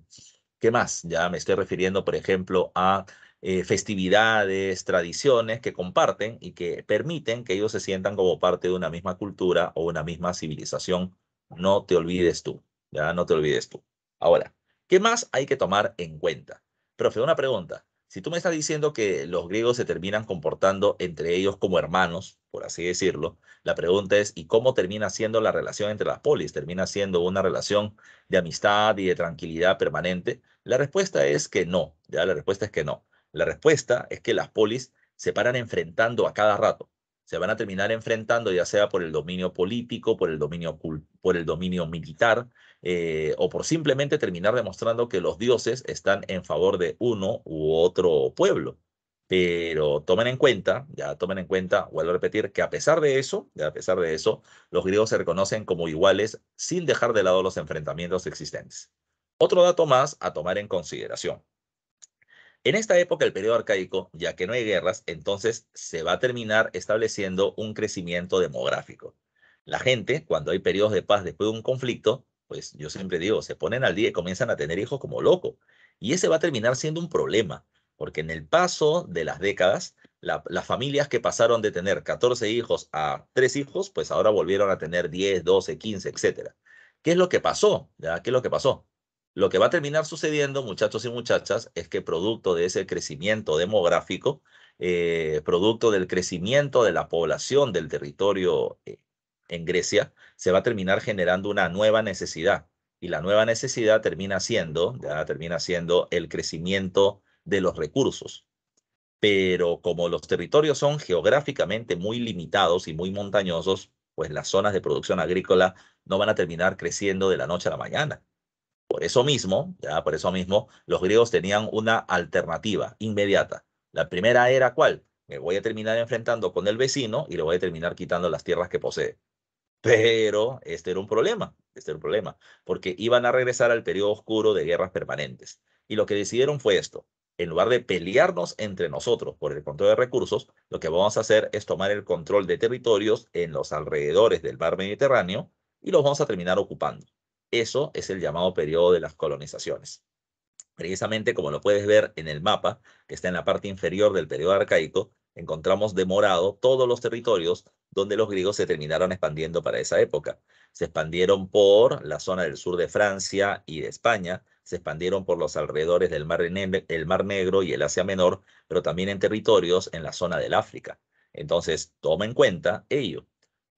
¿qué más? Ya me estoy refiriendo, por ejemplo, a eh, festividades, tradiciones que comparten y que permiten que ellos se sientan como parte de una misma cultura o una misma civilización. No te olvides tú, ya no te olvides tú. Ahora, ¿qué más hay que tomar en cuenta? Profe, una pregunta. Si tú me estás diciendo que los griegos se terminan comportando entre ellos como hermanos, por así decirlo, la pregunta es, ¿y cómo termina siendo la relación entre las polis? ¿Termina siendo una relación de amistad y de tranquilidad permanente? La respuesta es que no, ya la respuesta es que no. La respuesta es que las polis se paran enfrentando a cada rato. Se van a terminar enfrentando ya sea por el dominio político, por el dominio, por el dominio militar, eh, o por simplemente terminar demostrando que los dioses están en favor de uno u otro pueblo. Pero tomen en cuenta, ya tomen en cuenta, vuelvo a repetir, que a pesar de eso, ya a pesar de eso, los griegos se reconocen como iguales sin dejar de lado los enfrentamientos existentes. Otro dato más a tomar en consideración. En esta época, el periodo arcaico, ya que no hay guerras, entonces se va a terminar estableciendo un crecimiento demográfico. La gente, cuando hay periodos de paz después de un conflicto, pues yo siempre digo, se ponen al día y comienzan a tener hijos como loco. Y ese va a terminar siendo un problema, porque en el paso de las décadas, las familias que pasaron de tener 14 hijos a 3 hijos, pues ahora volvieron a tener 10, 12, 15, etc. ¿Qué es lo que pasó? ¿Ya? ¿Qué es lo que pasó? Lo que va a terminar sucediendo, muchachos y muchachas, es que producto de ese crecimiento demográfico, eh, producto del crecimiento de la población del territorio eh, en Grecia, se va a terminar generando una nueva necesidad. Y la nueva necesidad termina siendo, termina siendo el crecimiento de los recursos. Pero como los territorios son geográficamente muy limitados y muy montañosos, pues las zonas de producción agrícola no van a terminar creciendo de la noche a la mañana. Por eso mismo, ya por eso mismo, los griegos tenían una alternativa inmediata. La primera era cuál? Me voy a terminar enfrentando con el vecino y le voy a terminar quitando las tierras que posee. Pero este era un problema, este era un problema, porque iban a regresar al periodo oscuro de guerras permanentes. Y lo que decidieron fue esto. En lugar de pelearnos entre nosotros por el control de recursos, lo que vamos a hacer es tomar el control de territorios en los alrededores del mar Mediterráneo y los vamos a terminar ocupando. Eso es el llamado periodo de las colonizaciones. Precisamente como lo puedes ver en el mapa, que está en la parte inferior del periodo arcaico, encontramos de morado todos los territorios donde los griegos se terminaron expandiendo para esa época. Se expandieron por la zona del sur de Francia y de España, se expandieron por los alrededores del Mar, Mar Negro y el Asia Menor, pero también en territorios en la zona del África. Entonces, toma en cuenta ello.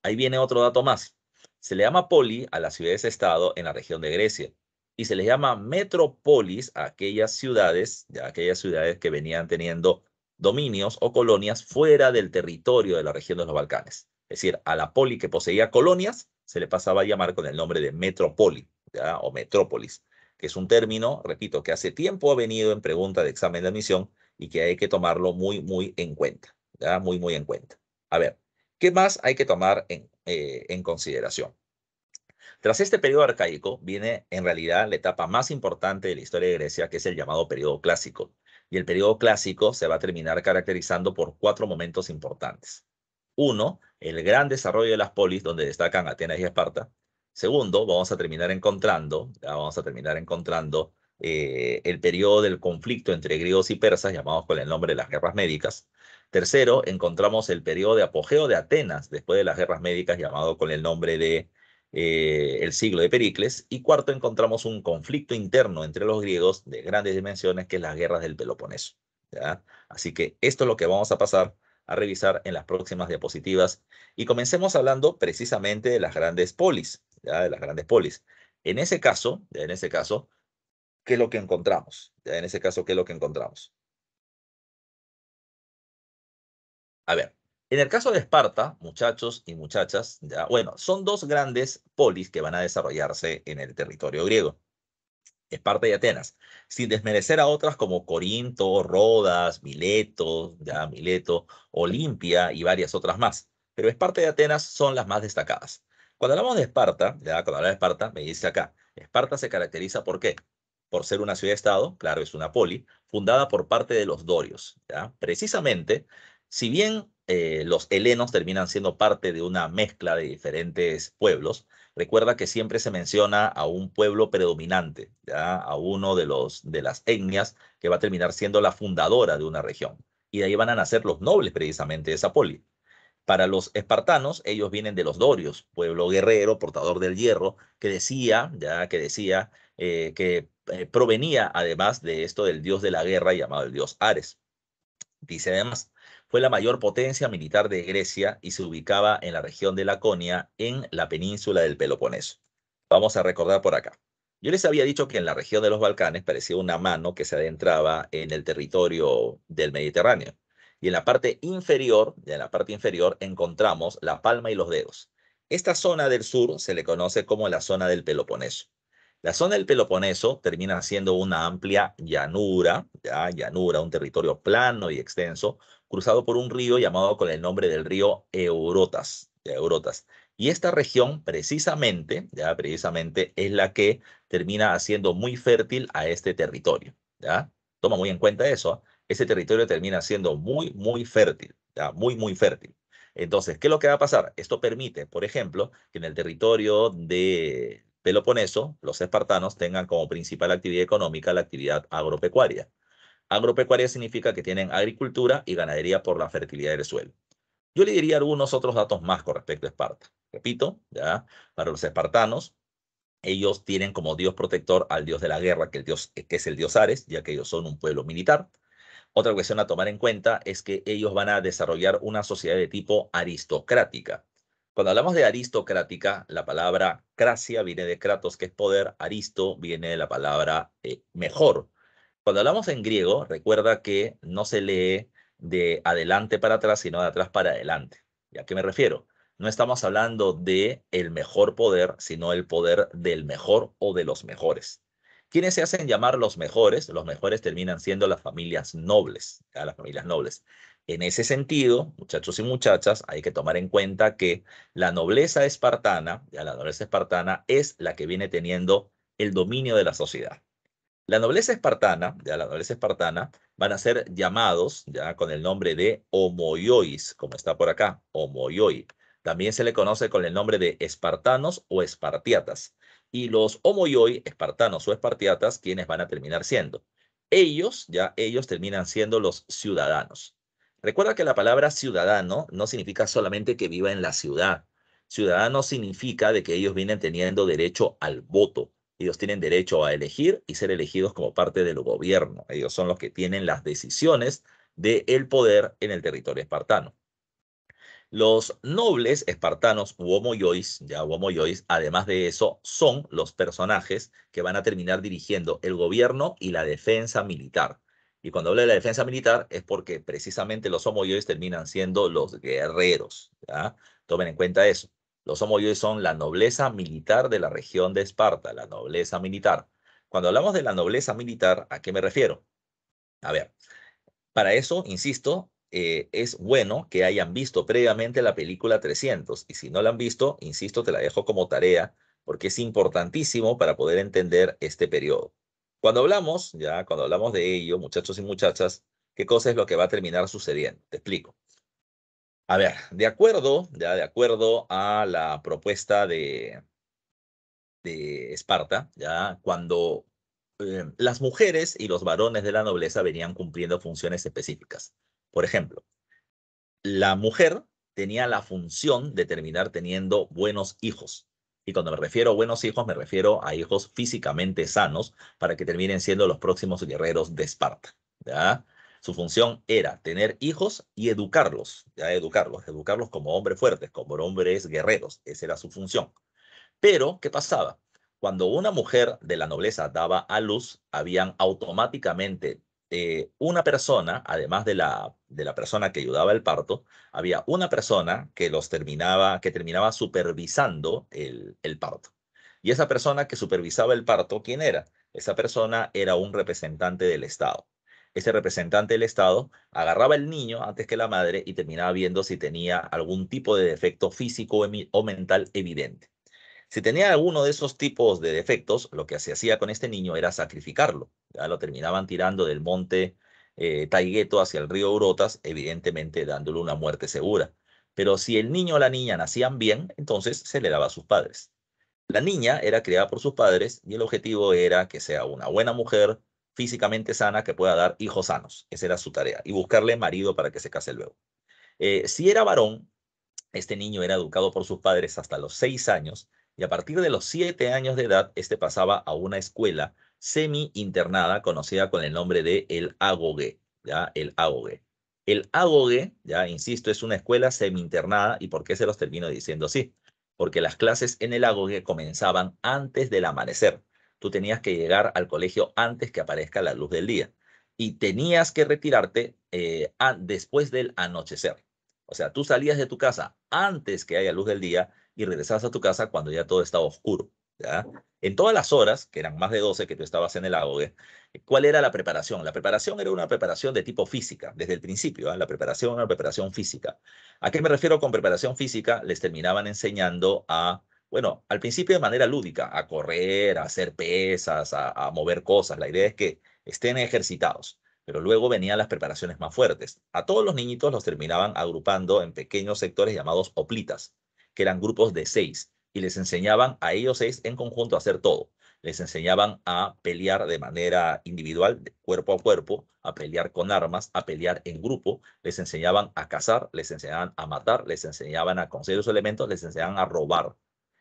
Ahí viene otro dato más. Se le llama poli a las ciudades-estado en la región de Grecia y se le llama metrópolis a aquellas ciudades, a aquellas ciudades que venían teniendo dominios o colonias fuera del territorio de la región de los Balcanes. Es decir, a la poli que poseía colonias se le pasaba a llamar con el nombre de metrópoli o metrópolis, que es un término, repito, que hace tiempo ha venido en pregunta de examen de admisión y que hay que tomarlo muy, muy en cuenta. Muy, muy en cuenta. A ver, ¿Qué más hay que tomar eh, en, consideración? Tras este periodo arcaico viene en realidad la etapa más importante de la historia de Grecia, que es el llamado periodo clásico. Y el periodo clásico se va a terminar caracterizando por cuatro momentos importantes. Uno, el gran desarrollo de las polis, donde destacan Atenas y Esparta. Segundo, vamos a terminar encontrando, vamos a terminar encontrando eh, el periodo del conflicto entre griegos y persas, llamados con el nombre de las guerras médicas. Tercero, encontramos el periodo de apogeo de Atenas después de las guerras médicas llamado con el nombre de eh, el siglo de Pericles. Y cuarto, encontramos un conflicto interno entre los griegos de grandes dimensiones que es las guerras del Peloponeso. Así que esto es lo que vamos a pasar a revisar en las próximas diapositivas. Y comencemos hablando precisamente de las grandes polis, de las grandes polis. En ese caso, en ese caso, ¿qué es lo que encontramos? En ese caso, ¿qué es lo que encontramos? A ver, en el caso de Esparta, muchachos y muchachas, ya, bueno, son dos grandes polis que van a desarrollarse en el territorio griego. Esparta y Atenas, sin desmerecer a otras como Corinto, Rodas, Mileto, ya Mileto, Olimpia y varias otras más. Pero Esparta y Atenas son las más destacadas. Cuando hablamos de Esparta, ya cuando hablamos de Esparta, me dice acá, Esparta se caracteriza por qué? Por ser una ciudad-estado, claro, es una poli, fundada por parte de los dorios. ¿ya? Precisamente si bien eh, los helenos terminan siendo parte de una mezcla de diferentes pueblos, recuerda que siempre se menciona a un pueblo predominante, ¿ya? a uno de, los, de las etnias que va a terminar siendo la fundadora de una región. Y de ahí van a nacer los nobles precisamente de esa poli. Para los espartanos, ellos vienen de los dorios, pueblo guerrero, portador del hierro, que decía, ya que decía, eh, que eh, provenía además de esto del dios de la guerra llamado el dios Ares. Dice además, fue la mayor potencia militar de Grecia y se ubicaba en la región de Laconia, en la península del Peloponeso. Vamos a recordar por acá. Yo les había dicho que en la región de los Balcanes parecía una mano que se adentraba en el territorio del Mediterráneo. Y en la parte inferior, en la parte inferior encontramos la palma y los dedos. Esta zona del sur se le conoce como la zona del Peloponeso. La zona del Peloponeso termina siendo una amplia llanura, ¿ya? llanura, un territorio plano y extenso, cruzado por un río llamado con el nombre del río Eurotas, Y esta región precisamente, ya precisamente es la que termina haciendo muy fértil a este territorio, ¿ya? Toma muy en cuenta eso, ¿ah? ese territorio termina siendo muy, muy fértil, ¿ya? Muy, muy fértil. Entonces, ¿qué es lo que va a pasar? Esto permite, por ejemplo, que en el territorio de Peloponeso, los espartanos tengan como principal actividad económica la actividad agropecuaria. Agropecuaria significa que tienen agricultura y ganadería por la fertilidad del suelo. Yo le diría algunos otros datos más con respecto a Esparta. Repito, ya, para los espartanos, ellos tienen como dios protector al dios de la guerra, que, el dios, que es el dios Ares, ya que ellos son un pueblo militar. Otra cuestión a tomar en cuenta es que ellos van a desarrollar una sociedad de tipo aristocrática. Cuando hablamos de aristocrática, la palabra cracia viene de Kratos, que es poder, aristo viene de la palabra eh, mejor, cuando hablamos en griego, recuerda que no se lee de adelante para atrás, sino de atrás para adelante. ¿Y a qué me refiero? No estamos hablando de el mejor poder, sino el poder del mejor o de los mejores. ¿Quiénes se hacen llamar los mejores? Los mejores terminan siendo las familias nobles, A las familias nobles. En ese sentido, muchachos y muchachas, hay que tomar en cuenta que la nobleza espartana, ya la nobleza espartana es la que viene teniendo el dominio de la sociedad. La nobleza espartana, ya la nobleza espartana, van a ser llamados ya con el nombre de homoiois, como está por acá, homoioi. También se le conoce con el nombre de espartanos o espartiatas. Y los homoioi, espartanos o espartiatas, quienes van a terminar siendo. Ellos, ya ellos terminan siendo los ciudadanos. Recuerda que la palabra ciudadano no significa solamente que viva en la ciudad. Ciudadano significa de que ellos vienen teniendo derecho al voto ellos tienen derecho a elegir y ser elegidos como parte del gobierno. Ellos son los que tienen las decisiones del poder en el territorio espartano. Los nobles espartanos u ya además de eso, son los personajes que van a terminar dirigiendo el gobierno y la defensa militar. Y cuando hablo de la defensa militar es porque precisamente los homoyois terminan siendo los guerreros. Tomen en cuenta eso. Los homoyos son la nobleza militar de la región de Esparta, la nobleza militar. Cuando hablamos de la nobleza militar, ¿a qué me refiero? A ver, para eso, insisto, eh, es bueno que hayan visto previamente la película 300. Y si no la han visto, insisto, te la dejo como tarea, porque es importantísimo para poder entender este periodo. Cuando hablamos, ya, cuando hablamos de ello, muchachos y muchachas, ¿qué cosa es lo que va a terminar sucediendo? Te explico. A ver, de acuerdo, ya de acuerdo a la propuesta de, Esparta, ya cuando eh, las mujeres y los varones de la nobleza venían cumpliendo funciones específicas. Por ejemplo, la mujer tenía la función de terminar teniendo buenos hijos. Y cuando me refiero a buenos hijos, me refiero a hijos físicamente sanos para que terminen siendo los próximos guerreros de Esparta. ¿ya? Su función era tener hijos y educarlos, ya educarlos, educarlos como hombres fuertes, como hombres guerreros. Esa era su función. Pero, ¿qué pasaba? Cuando una mujer de la nobleza daba a luz, habían automáticamente eh, una persona, además de la, de la persona que ayudaba el parto, había una persona que los terminaba, que terminaba supervisando el parto. Y esa persona que supervisaba el parto, ¿quién era? Esa persona era un representante del Estado ese representante del Estado agarraba al niño antes que la madre y terminaba viendo si tenía algún tipo de defecto físico o mental evidente. Si tenía alguno de esos tipos de defectos, lo que se hacía con este niño era sacrificarlo. Ya lo terminaban tirando del monte eh, Taigueto hacia el río Urotas, evidentemente dándole una muerte segura. Pero si el niño o la niña nacían bien, entonces se le daba a sus padres. La niña era criada por sus padres y el objetivo era que sea una buena mujer, físicamente sana que pueda dar hijos sanos. Esa era su tarea. Y buscarle marido para que se case luego. Eh, si era varón, este niño era educado por sus padres hasta los seis años y a partir de los siete años de edad, este pasaba a una escuela semi-internada conocida con el nombre de el Agoge. ¿ya? El Agoge. El Agoge, ya insisto, es una escuela semi-internada. ¿Y por qué se los termino diciendo así? Porque las clases en el Agoge comenzaban antes del amanecer tú tenías que llegar al colegio antes que aparezca la luz del día y tenías que retirarte eh, después del anochecer. O sea, tú salías de tu casa antes que haya luz del día y regresabas a tu casa cuando ya todo estaba oscuro. ¿ya? En todas las horas, que eran más de 12 que tú estabas en el agua, ¿cuál era la preparación? La preparación era una preparación de tipo física, desde el principio. ¿ah? La preparación era una preparación física. ¿A qué me refiero con preparación física? Les terminaban enseñando a bueno, al principio de manera lúdica, a correr, a hacer pesas, a, mover cosas. La idea es que estén ejercitados pero luego venían las preparaciones más fuertes. A todos los niñitos los terminaban agrupando en pequeños sectores llamados oplitas, que eran grupos de seis, y les enseñaban a ellos seis en conjunto a hacer todo. Les enseñaban a pelear de manera individual, de cuerpo a cuerpo, a pelear con armas, a pelear en grupo, les enseñaban a cazar, les enseñaban a matar, les enseñaban a conseguir los elementos, les enseñaban a robar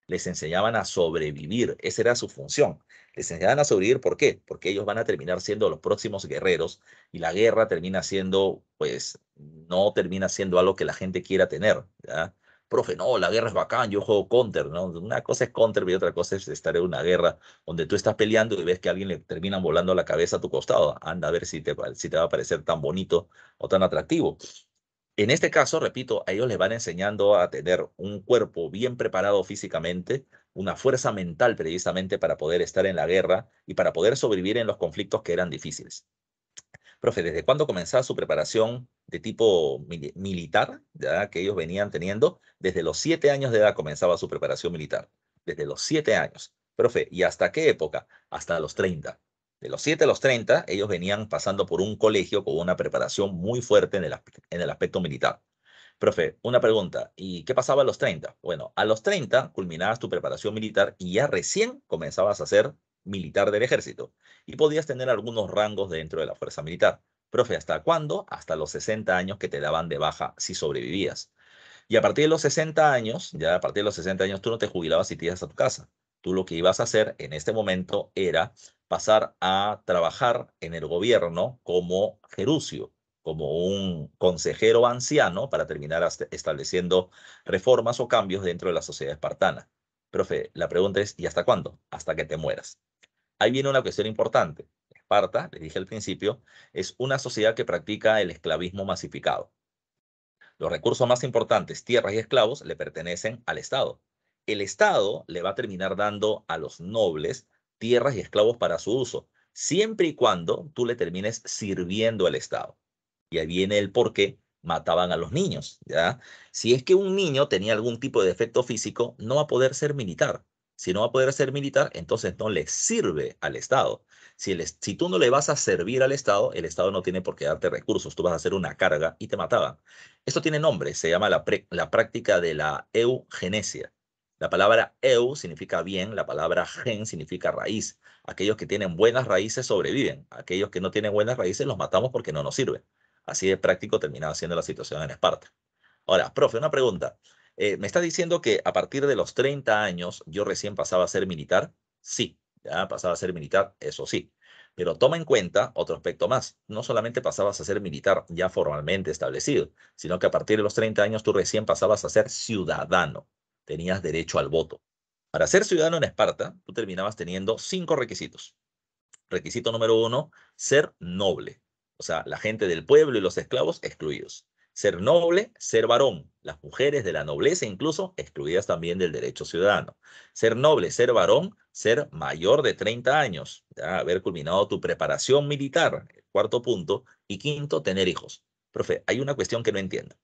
les enseñaban a sobrevivir. Esa era su función. Les enseñaban a sobrevivir, ¿por qué? Porque ellos van a terminar siendo los próximos guerreros y la guerra termina siendo, pues, no termina siendo algo que la gente quiera tener. ¿verdad? Profe, no, la guerra es bacán, yo juego counter, ¿no? Una cosa es counter y otra cosa es estar en una guerra donde tú estás peleando y ves que alguien le termina volando la cabeza a tu costado. Anda a ver si te, si te va a parecer tan bonito o tan atractivo. En este caso, repito, a ellos les van enseñando a tener un cuerpo bien preparado físicamente, una fuerza mental precisamente para poder estar en la guerra y para poder sobrevivir en los conflictos que eran difíciles. Profe, ¿desde cuándo comenzaba su preparación de tipo militar ya que ellos venían teniendo? Desde los siete años de edad comenzaba su preparación militar. Desde los siete años. Profe, ¿y hasta qué época? Hasta los treinta. De los 7 a los 30, ellos venían pasando por un colegio con una preparación muy fuerte en el, aspecto militar. Profe, una pregunta. ¿Y qué pasaba a los 30? Bueno, a los 30 culminabas tu preparación militar y ya recién comenzabas a ser militar del ejército y podías tener algunos rangos dentro de la fuerza militar. Profe, ¿hasta cuándo? Hasta los 60 años que te daban de baja si sobrevivías. Y a partir de los 60 años, ya a partir de los 60 años tú no te jubilabas y te ibas a tu casa. Tú lo que ibas a hacer en este momento era pasar a trabajar en el gobierno como Jerucio, como un consejero anciano para terminar estableciendo reformas o cambios dentro de la sociedad espartana. Profe, la pregunta es, ¿y hasta cuándo? Hasta que te mueras. Ahí viene una cuestión importante. Esparta, les dije al principio, es una sociedad que practica el esclavismo masificado. Los recursos más importantes, tierras y esclavos, le pertenecen al Estado el Estado le va a terminar dando a los nobles tierras y esclavos para su uso, siempre y cuando tú le termines sirviendo al Estado. Y ahí viene el por qué mataban a los niños, ¿ya? Si es que un niño tenía algún tipo de defecto físico, no va a poder ser militar. Si no va a poder ser militar, entonces no le sirve al Estado. Si, tú no le vas a servir al Estado, el Estado no tiene por qué darte recursos, tú vas a hacer una carga y te mataban. Esto tiene nombre, se llama la práctica de la eugenesia. La palabra eu significa bien, la palabra gen significa raíz. Aquellos que tienen buenas raíces sobreviven. Aquellos que no tienen buenas raíces los matamos porque no nos sirven. Así de práctico terminaba siendo la situación en Esparta. Ahora, profe, una pregunta. Eh, ¿Me está diciendo que a partir de los 30 años yo recién pasaba a ser militar? Sí, ya pasaba a ser militar, eso sí. Pero toma en cuenta otro aspecto más. No solamente pasabas a ser militar ya formalmente establecido, sino que a partir de los 30 años tú recién pasabas a ser ciudadano tenías derecho al voto. Para ser ciudadano en Esparta, tú terminabas teniendo cinco requisitos. Requisito número uno, ser noble. O sea, la gente del pueblo y los esclavos excluidos. Ser noble, ser varón. Las mujeres de la nobleza incluso excluidas también del derecho ciudadano. Ser noble, ser varón, ser mayor de 30 años. haber culminado tu preparación militar, cuarto punto. Y quinto, tener hijos. Profe, hay una cuestión que no entiendo.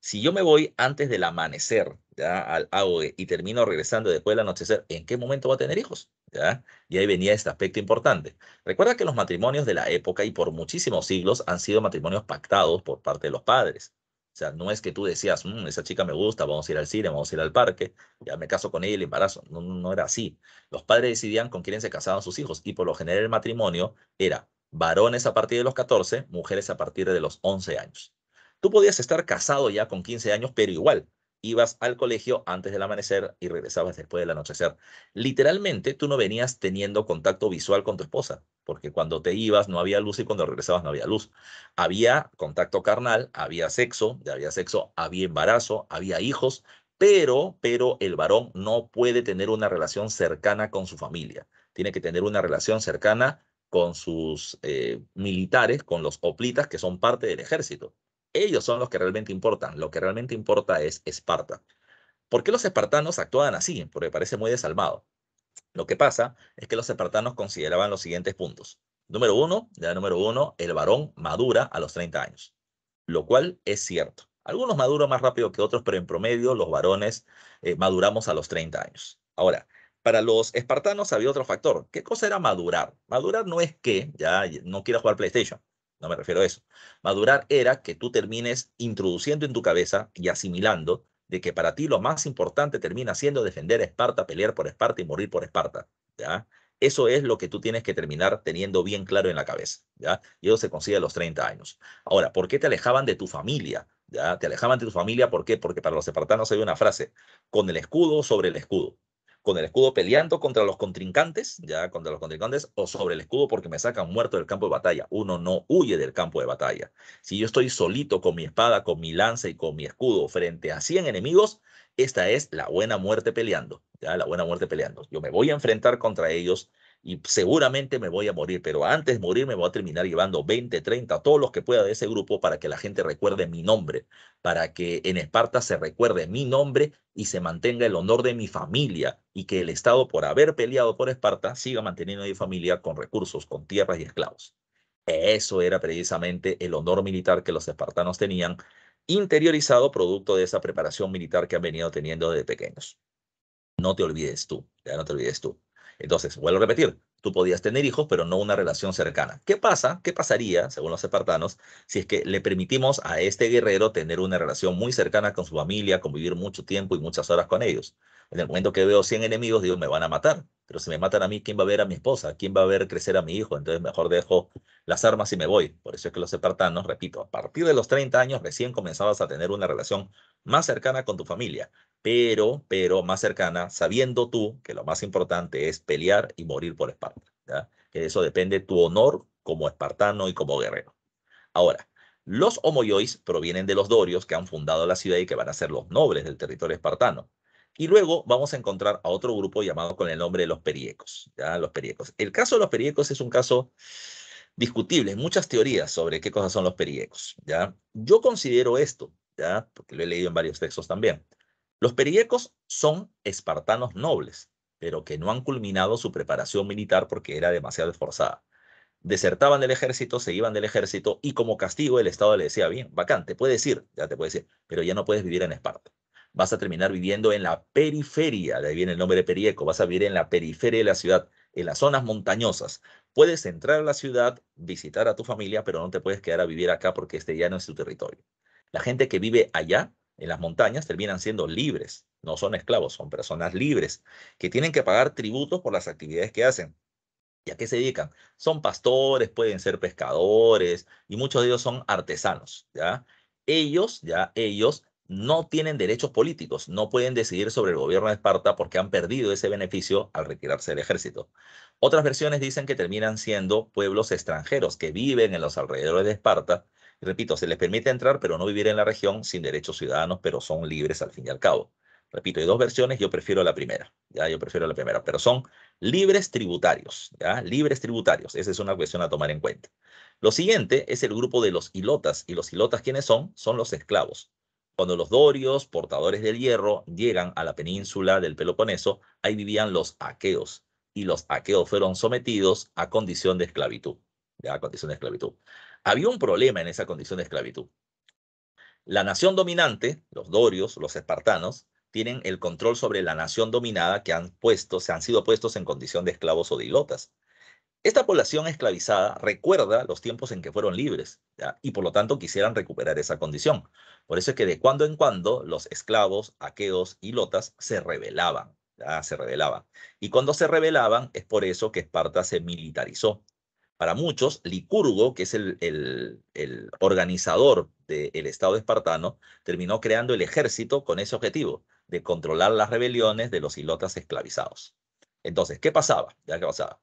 Si yo me voy antes del amanecer al agua y termino regresando después del anochecer, ¿en qué momento va a tener hijos? ¿Ya? Y ahí venía este aspecto importante. Recuerda que los matrimonios de la época y por muchísimos siglos han sido matrimonios pactados por parte de los padres. O sea, no es que tú decías, mm, esa chica me gusta, vamos a ir al cine, vamos a ir al parque, ya me caso con ella y le embarazo. No, no era así. Los padres decidían con quién se casaban sus hijos y por lo general el matrimonio era varones a partir de los 14, mujeres a partir de los 11 años. Tú podías estar casado ya con 15 años, pero igual ibas al colegio antes del amanecer y regresabas después del anochecer. Literalmente, tú no venías teniendo contacto visual con tu esposa, porque cuando te ibas no había luz y cuando regresabas no había luz. Había contacto carnal, había sexo, había sexo, había embarazo, había hijos, pero, pero el varón no puede tener una relación cercana con su familia. Tiene que tener una relación cercana con sus eh, militares, con los oplitas que son parte del ejército. Ellos son los que realmente importan. Lo que realmente importa es Esparta. ¿Por qué los espartanos actúan así? Porque parece muy desalmado. Lo que pasa es que los espartanos consideraban los siguientes puntos. Número uno, ya número uno, el varón madura a los 30 años, lo cual es cierto. Algunos maduran más rápido que otros, pero en promedio los varones eh, maduramos a los 30 años. Ahora, para los espartanos había otro factor. ¿Qué cosa era madurar? Madurar no es que ya no quiera jugar PlayStation me refiero a eso. Madurar era que tú termines introduciendo en tu cabeza y asimilando de que para ti lo más importante termina siendo defender a Esparta, pelear por Esparta y morir por Esparta. ¿ya? Eso es lo que tú tienes que terminar teniendo bien claro en la cabeza. ¿ya? Y eso se consigue a los 30 años. Ahora, ¿por qué te alejaban de tu familia? ¿ya? Te alejaban de tu familia, ¿por qué? Porque para los espartanos hay una frase, con el escudo sobre el escudo con el escudo peleando contra los contrincantes, ya contra los contrincantes, o sobre el escudo porque me sacan muerto del campo de batalla. Uno no huye del campo de batalla. Si yo estoy solito con mi espada, con mi lanza y con mi escudo frente a 100 enemigos, esta es la buena muerte peleando, ya la buena muerte peleando. Yo me voy a enfrentar contra ellos y seguramente me voy a morir, pero antes de morir me voy a terminar llevando 20, 30, todos los que pueda de ese grupo para que la gente recuerde mi nombre, para que en Esparta se recuerde mi nombre y se mantenga el honor de mi familia y que el Estado por haber peleado por Esparta siga manteniendo mi familia con recursos, con tierras y esclavos. Eso era precisamente el honor militar que los espartanos tenían interiorizado producto de esa preparación militar que han venido teniendo desde pequeños. No te olvides tú, ya no te olvides tú. Entonces, vuelvo a repetir, tú podías tener hijos, pero no una relación cercana. ¿Qué pasa? ¿Qué pasaría, según los espartanos, si es que le permitimos a este guerrero tener una relación muy cercana con su familia, convivir mucho tiempo y muchas horas con ellos? En el momento que veo 100 enemigos, digo, me van a matar. Pero si me matan a mí, ¿quién va a ver a mi esposa? ¿Quién va a ver crecer a mi hijo? Entonces mejor dejo las armas y me voy. Por eso es que los espartanos, repito, a partir de los 30 años recién comenzabas a tener una relación más cercana con tu familia pero, pero más cercana, sabiendo tú que lo más importante es pelear y morir por Esparta. ¿ya? Que de eso depende tu honor como espartano y como guerrero. Ahora, los homoyois provienen de los dorios que han fundado la ciudad y que van a ser los nobles del territorio espartano. Y luego vamos a encontrar a otro grupo llamado con el nombre de los periecos. ¿ya? Los periecos. El caso de los periecos es un caso discutible. Hay muchas teorías sobre qué cosas son los periecos. ¿ya? Yo considero esto, ¿ya? porque lo he leído en varios textos también los periecos son espartanos nobles, pero que no han culminado su preparación militar porque era demasiado esforzada. Desertaban del ejército, se iban del ejército y como castigo el Estado le decía, bien, bacán, te puedes ir, ya te puedes ir, pero ya no puedes vivir en Esparta. Vas a terminar viviendo en la periferia, de ahí viene el nombre de perieco, vas a vivir en la periferia de la ciudad, en las zonas montañosas. Puedes entrar a la ciudad, visitar a tu familia, pero no te puedes quedar a vivir acá porque este ya no es tu territorio. La gente que vive allá en las montañas terminan siendo libres, no son esclavos, son personas libres que tienen que pagar tributos por las actividades que hacen. ¿Y a qué se dedican? Son pastores, pueden ser pescadores y muchos de ellos son artesanos, ¿ya? Ellos, ya ellos no tienen derechos políticos, no pueden decidir sobre el gobierno de Esparta porque han perdido ese beneficio al retirarse del ejército. Otras versiones dicen que terminan siendo pueblos extranjeros que viven en los alrededores de Esparta Repito, se les permite entrar, pero no vivir en la región sin derechos ciudadanos, pero son libres al fin y al cabo. Repito, hay dos versiones, yo prefiero la primera, ya yo prefiero la primera, pero son libres tributarios, ya libres tributarios, esa es una cuestión a tomar en cuenta. Lo siguiente es el grupo de los ilotas, y los ilotas ¿quiénes son? Son los esclavos. Cuando los dorios, portadores del hierro, llegan a la península del Peloponeso, ahí vivían los aqueos, y los aqueos fueron sometidos a condición de esclavitud, a condición de esclavitud. Había un problema en esa condición de esclavitud. La nación dominante, los dorios, los espartanos, tienen el control sobre la nación dominada que han puesto, se han sido puestos en condición de esclavos o de ilotas. Esta población esclavizada recuerda los tiempos en que fueron libres y por lo tanto quisieran recuperar esa condición. Por eso es que de cuando en cuando los esclavos, aqueos y lotas se rebelaban, se rebelaban. Y cuando se rebelaban es por eso que Esparta se militarizó para muchos, Licurgo, que es el, organizador del Estado espartano, terminó creando el ejército con ese objetivo, de controlar las rebeliones de los ilotas esclavizados. Entonces, ¿qué pasaba? pasaba.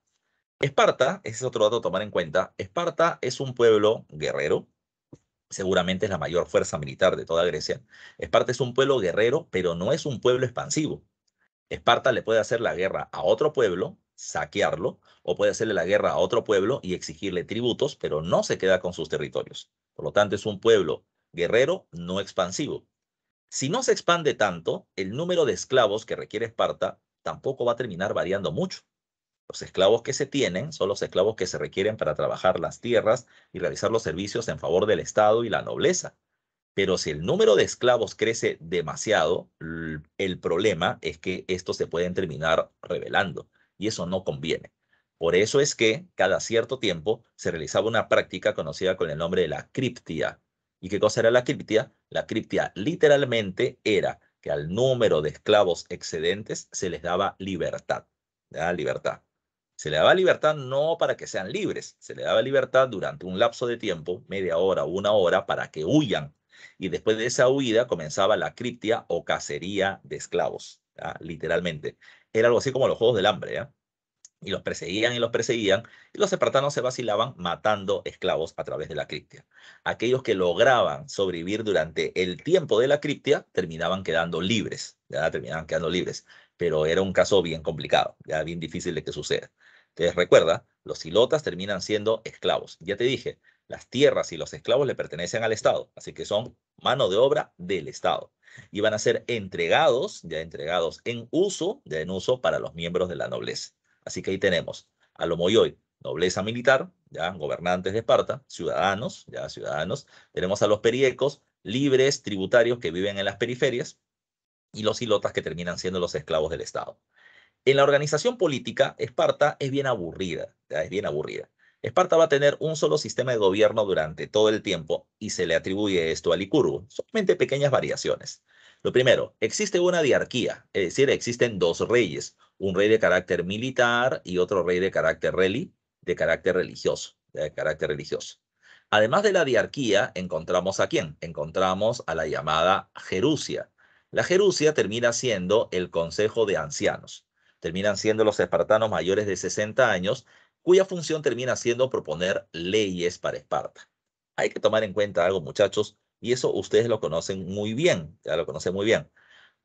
Esparta, ese es otro dato a tomar en cuenta, Esparta es un pueblo guerrero, seguramente es la mayor fuerza militar de toda Grecia. Esparta es un pueblo guerrero, pero no es un pueblo expansivo. Esparta le puede hacer la guerra a otro pueblo saquearlo, o puede hacerle la guerra a otro pueblo y exigirle tributos, pero no se queda con sus territorios. Por lo tanto, es un pueblo guerrero no expansivo. Si no se expande tanto, el número de esclavos que requiere Esparta tampoco va a terminar variando mucho. Los esclavos que se tienen son los esclavos que se requieren para trabajar las tierras y realizar los servicios en favor del Estado y la nobleza. Pero si el número de esclavos crece demasiado, el problema es que estos se pueden terminar revelando y eso no conviene. Por eso es que cada cierto tiempo se realizaba una práctica conocida con el nombre de la criptia. ¿Y qué cosa era la criptia? La criptia literalmente era que al número de esclavos excedentes se les daba libertad. ¿verdad? Libertad. Se le daba libertad no para que sean libres, se le daba libertad durante un lapso de tiempo, media hora, una hora, para que huyan. Y después de esa huida comenzaba la criptia o cacería de esclavos, ¿verdad? literalmente era algo así como los Juegos del Hambre, ¿eh? Y los perseguían y los perseguían, y los espartanos se vacilaban matando esclavos a través de la criptia. Aquellos que lograban sobrevivir durante el tiempo de la criptia terminaban quedando libres, ya terminaban quedando libres, pero era un caso bien complicado, ya bien difícil de que suceda. Entonces recuerda, los silotas terminan siendo esclavos. Ya te dije, las tierras y los esclavos le pertenecen al Estado, así que son mano de obra del Estado. Y van a ser entregados, ya entregados en uso, ya en uso para los miembros de la nobleza. Así que ahí tenemos a moyoy, nobleza militar, ya gobernantes de Esparta, ciudadanos, ya ciudadanos. Tenemos a los periecos, libres tributarios que viven en las periferias, y los ilotas que terminan siendo los esclavos del Estado. En la organización política, Esparta es bien aburrida, ya, es bien aburrida. Esparta va a tener un solo sistema de gobierno durante todo el tiempo y se le atribuye esto a Licurgo, solamente pequeñas variaciones. Lo primero, existe una diarquía, es decir, existen dos reyes, un rey de carácter militar y otro rey de carácter reli, de carácter religioso, de carácter religioso. Además de la diarquía, encontramos a quién? Encontramos a la llamada Jerusia. La Jerusia termina siendo el consejo de ancianos. Terminan siendo los espartanos mayores de 60 años cuya función termina siendo proponer leyes para Esparta. Hay que tomar en cuenta algo, muchachos, y eso ustedes lo conocen muy bien, ya lo conocen muy bien.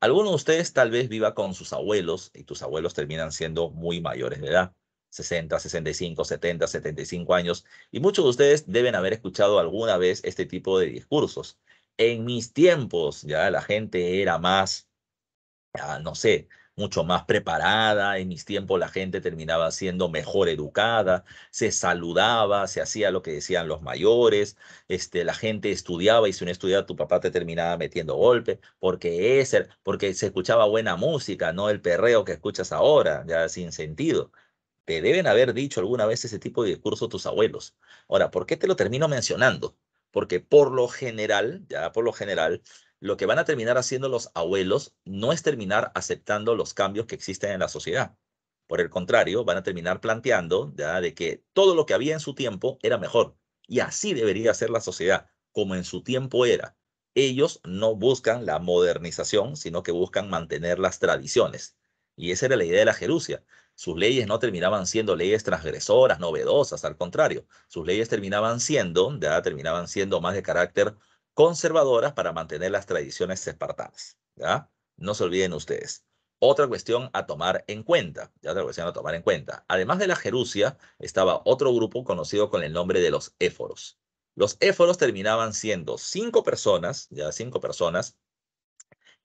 Algunos de ustedes tal vez viva con sus abuelos y tus abuelos terminan siendo muy mayores de edad, 60, 65, 70, 75 años, y muchos de ustedes deben haber escuchado alguna vez este tipo de discursos. En mis tiempos ya la gente era más, ya, ah, no sé, mucho más preparada. En mis tiempos la gente terminaba siendo mejor educada, se saludaba, se hacía lo que decían los mayores, este, la gente estudiaba y si no estudiaba tu papá te terminaba metiendo golpe, porque ese, porque se escuchaba buena música, no el perreo que escuchas ahora, ya sin sentido. Te deben haber dicho alguna vez ese tipo de discurso tus abuelos. Ahora, ¿por qué te lo termino mencionando? Porque por lo general, ya por lo general, lo que van a terminar haciendo los abuelos no es terminar aceptando los cambios que existen en la sociedad. Por el contrario, van a terminar planteando de que todo lo que había en su tiempo era mejor. Y así debería ser la sociedad, como en su tiempo era. Ellos no buscan la modernización, sino que buscan mantener las tradiciones. Y esa era la idea de la Jerusia. Sus leyes no terminaban siendo leyes transgresoras, novedosas, al contrario, sus leyes terminaban siendo, ¿ya? terminaban siendo más de carácter conservadoras para mantener las tradiciones espartanas. ¿ya? No se olviden ustedes. Otra cuestión a tomar en cuenta, ya otra cuestión a tomar en cuenta. Además de la Jerusia, estaba otro grupo conocido con el nombre de los éforos. Los éforos terminaban siendo cinco personas, ya cinco personas,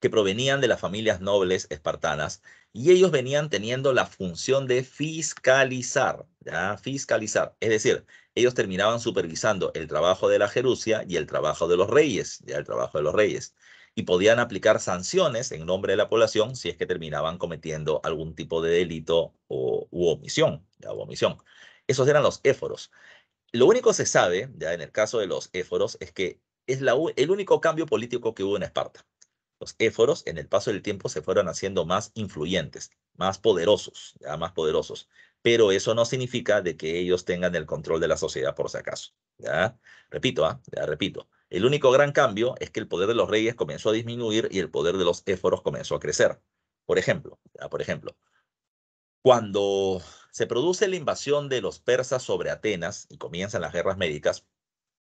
que provenían de las familias nobles espartanas y ellos venían teniendo la función de fiscalizar, ¿ya? fiscalizar, es decir, ellos terminaban supervisando el trabajo de la Jerusia y el trabajo de los reyes, ya el trabajo de los reyes, y podían aplicar sanciones en nombre de la población si es que terminaban cometiendo algún tipo de delito o, u omisión, ¿ya? omisión. Esos eran los éforos. Lo único que se sabe, ya en el caso de los éforos, es que es la, el único cambio político que hubo en Esparta los éforos en el paso del tiempo se fueron haciendo más influyentes, más poderosos, ya más poderosos. Pero eso no significa de que ellos tengan el control de la sociedad por si acaso. ¿ya? Repito, ¿ah? repito. El único gran cambio es que el poder de los reyes comenzó a disminuir y el poder de los éforos comenzó a crecer. Por ejemplo, por ejemplo, cuando se produce la invasión de los persas sobre Atenas y comienzan las guerras médicas,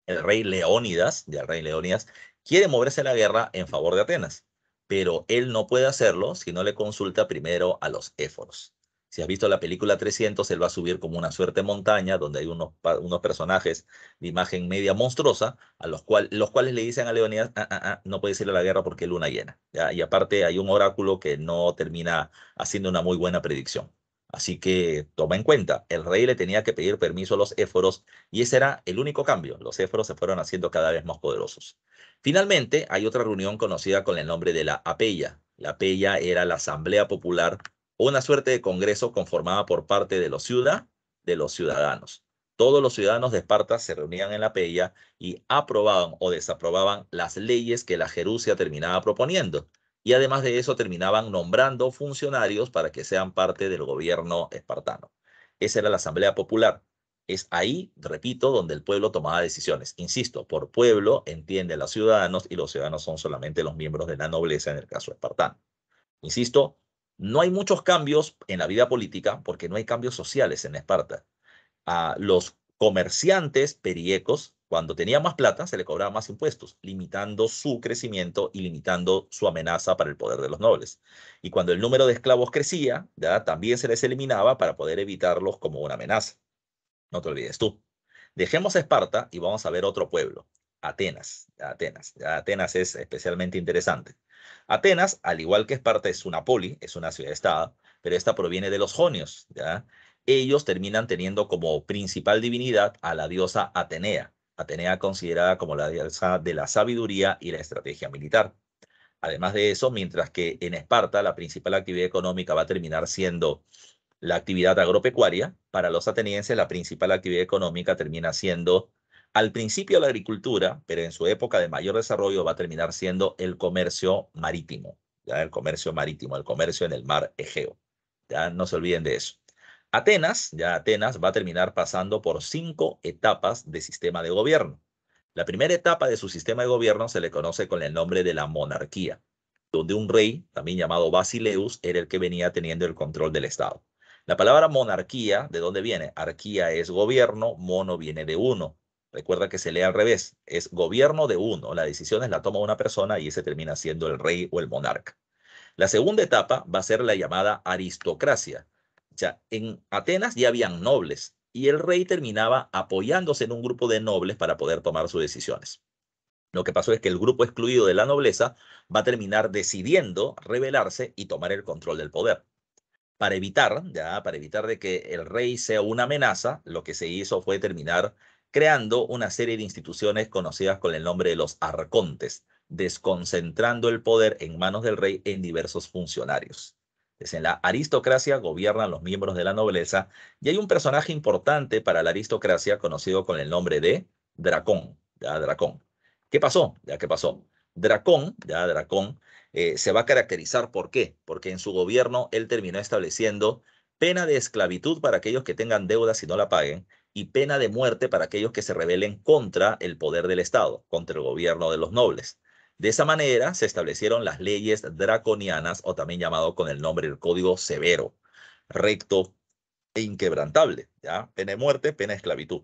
el rey Leónidas, ya el rey Leónidas, quiere moverse a la guerra en favor de Atenas, pero él no puede hacerlo si no le consulta primero a los éforos. Si has visto la película 300, él va a subir como una suerte montaña donde hay unos, unos personajes de imagen media monstruosa, a los, los cuales le dicen a Leonidas, ah, ah, ah, no puedes ir a la guerra porque luna llena. Y aparte hay un oráculo que no termina haciendo una muy buena predicción. Así que toma en cuenta, el rey le tenía que pedir permiso a los éforos y ese era el único cambio. Los éforos se fueron haciendo cada vez más poderosos. Finalmente, hay otra reunión conocida con el nombre de la Apeya. La Apeya era la Asamblea Popular, una suerte de congreso conformada por parte de los, ciudad, de los ciudadanos. Todos los ciudadanos de Esparta se reunían en la Apeya y aprobaban o desaprobaban las leyes que la Jerusia terminaba proponiendo y además de eso terminaban nombrando funcionarios para que sean parte del gobierno espartano. Esa era la Asamblea Popular. Es ahí, repito, donde el pueblo tomaba decisiones. Insisto, por pueblo entiende a los ciudadanos y los ciudadanos son solamente los miembros de la nobleza en el caso espartano. Insisto, no hay muchos cambios en la vida política porque no hay cambios sociales en Esparta. A los comerciantes periecos cuando tenía más plata, se le cobraba más impuestos, limitando su crecimiento y limitando su amenaza para el poder de los nobles. Y cuando el número de esclavos crecía, ¿ya? también se les eliminaba para poder evitarlos como una amenaza. No te olvides tú. Dejemos a Esparta y vamos a ver otro pueblo, Atenas. Atenas. Atenas es especialmente interesante. Atenas, al igual que Esparta, es una poli, es una ciudad-estado, pero esta proviene de los jonios. ¿ya? Ellos terminan teniendo como principal divinidad a la diosa Atenea Atenea considerada como la diosa de la sabiduría y la estrategia militar. Además de eso, mientras que en Esparta la principal actividad económica va a terminar siendo la actividad agropecuaria, para los atenienses la principal actividad económica termina siendo al principio la agricultura, pero en su época de mayor desarrollo va a terminar siendo el comercio marítimo, ¿ya? el comercio marítimo, el comercio en el mar Egeo. Ya no se olviden de eso. Atenas, ya Atenas va a terminar pasando por cinco etapas de sistema de gobierno. La primera etapa de su sistema de gobierno se le conoce con el nombre de la monarquía, donde un rey, también llamado Basileus, era el que venía teniendo el control del Estado. La palabra monarquía, ¿de dónde viene? Arquía es gobierno, mono viene de uno. Recuerda que se lee al revés, es gobierno de uno. La decisión es la toma una persona y ese termina siendo el rey o el monarca. La segunda etapa va a ser la llamada aristocracia, en Atenas ya habían nobles y el rey terminaba apoyándose en un grupo de nobles para poder tomar sus decisiones. Lo que pasó es que el grupo excluido de la nobleza va a terminar decidiendo rebelarse y tomar el control del poder. Para evitar, ya, para evitar de que el rey sea una amenaza, lo que se hizo fue terminar creando una serie de instituciones conocidas con el nombre de los arcontes, desconcentrando el poder en manos del rey en diversos funcionarios. Es en la aristocracia gobiernan los miembros de la nobleza y hay un personaje importante para la aristocracia conocido con el nombre de Dracón. ¿ya? Dracón. ¿Qué pasó? ¿Ya qué pasó? Dracón, ya Dracón, eh, se va a caracterizar por qué? Porque en su gobierno él terminó estableciendo pena de esclavitud para aquellos que tengan deudas y no la paguen y pena de muerte para aquellos que se rebelen contra el poder del Estado, contra el gobierno de los nobles. De esa manera se establecieron las leyes draconianas o también llamado con el nombre del Código Severo, recto e inquebrantable, ¿ya? Pena de muerte, pena de esclavitud.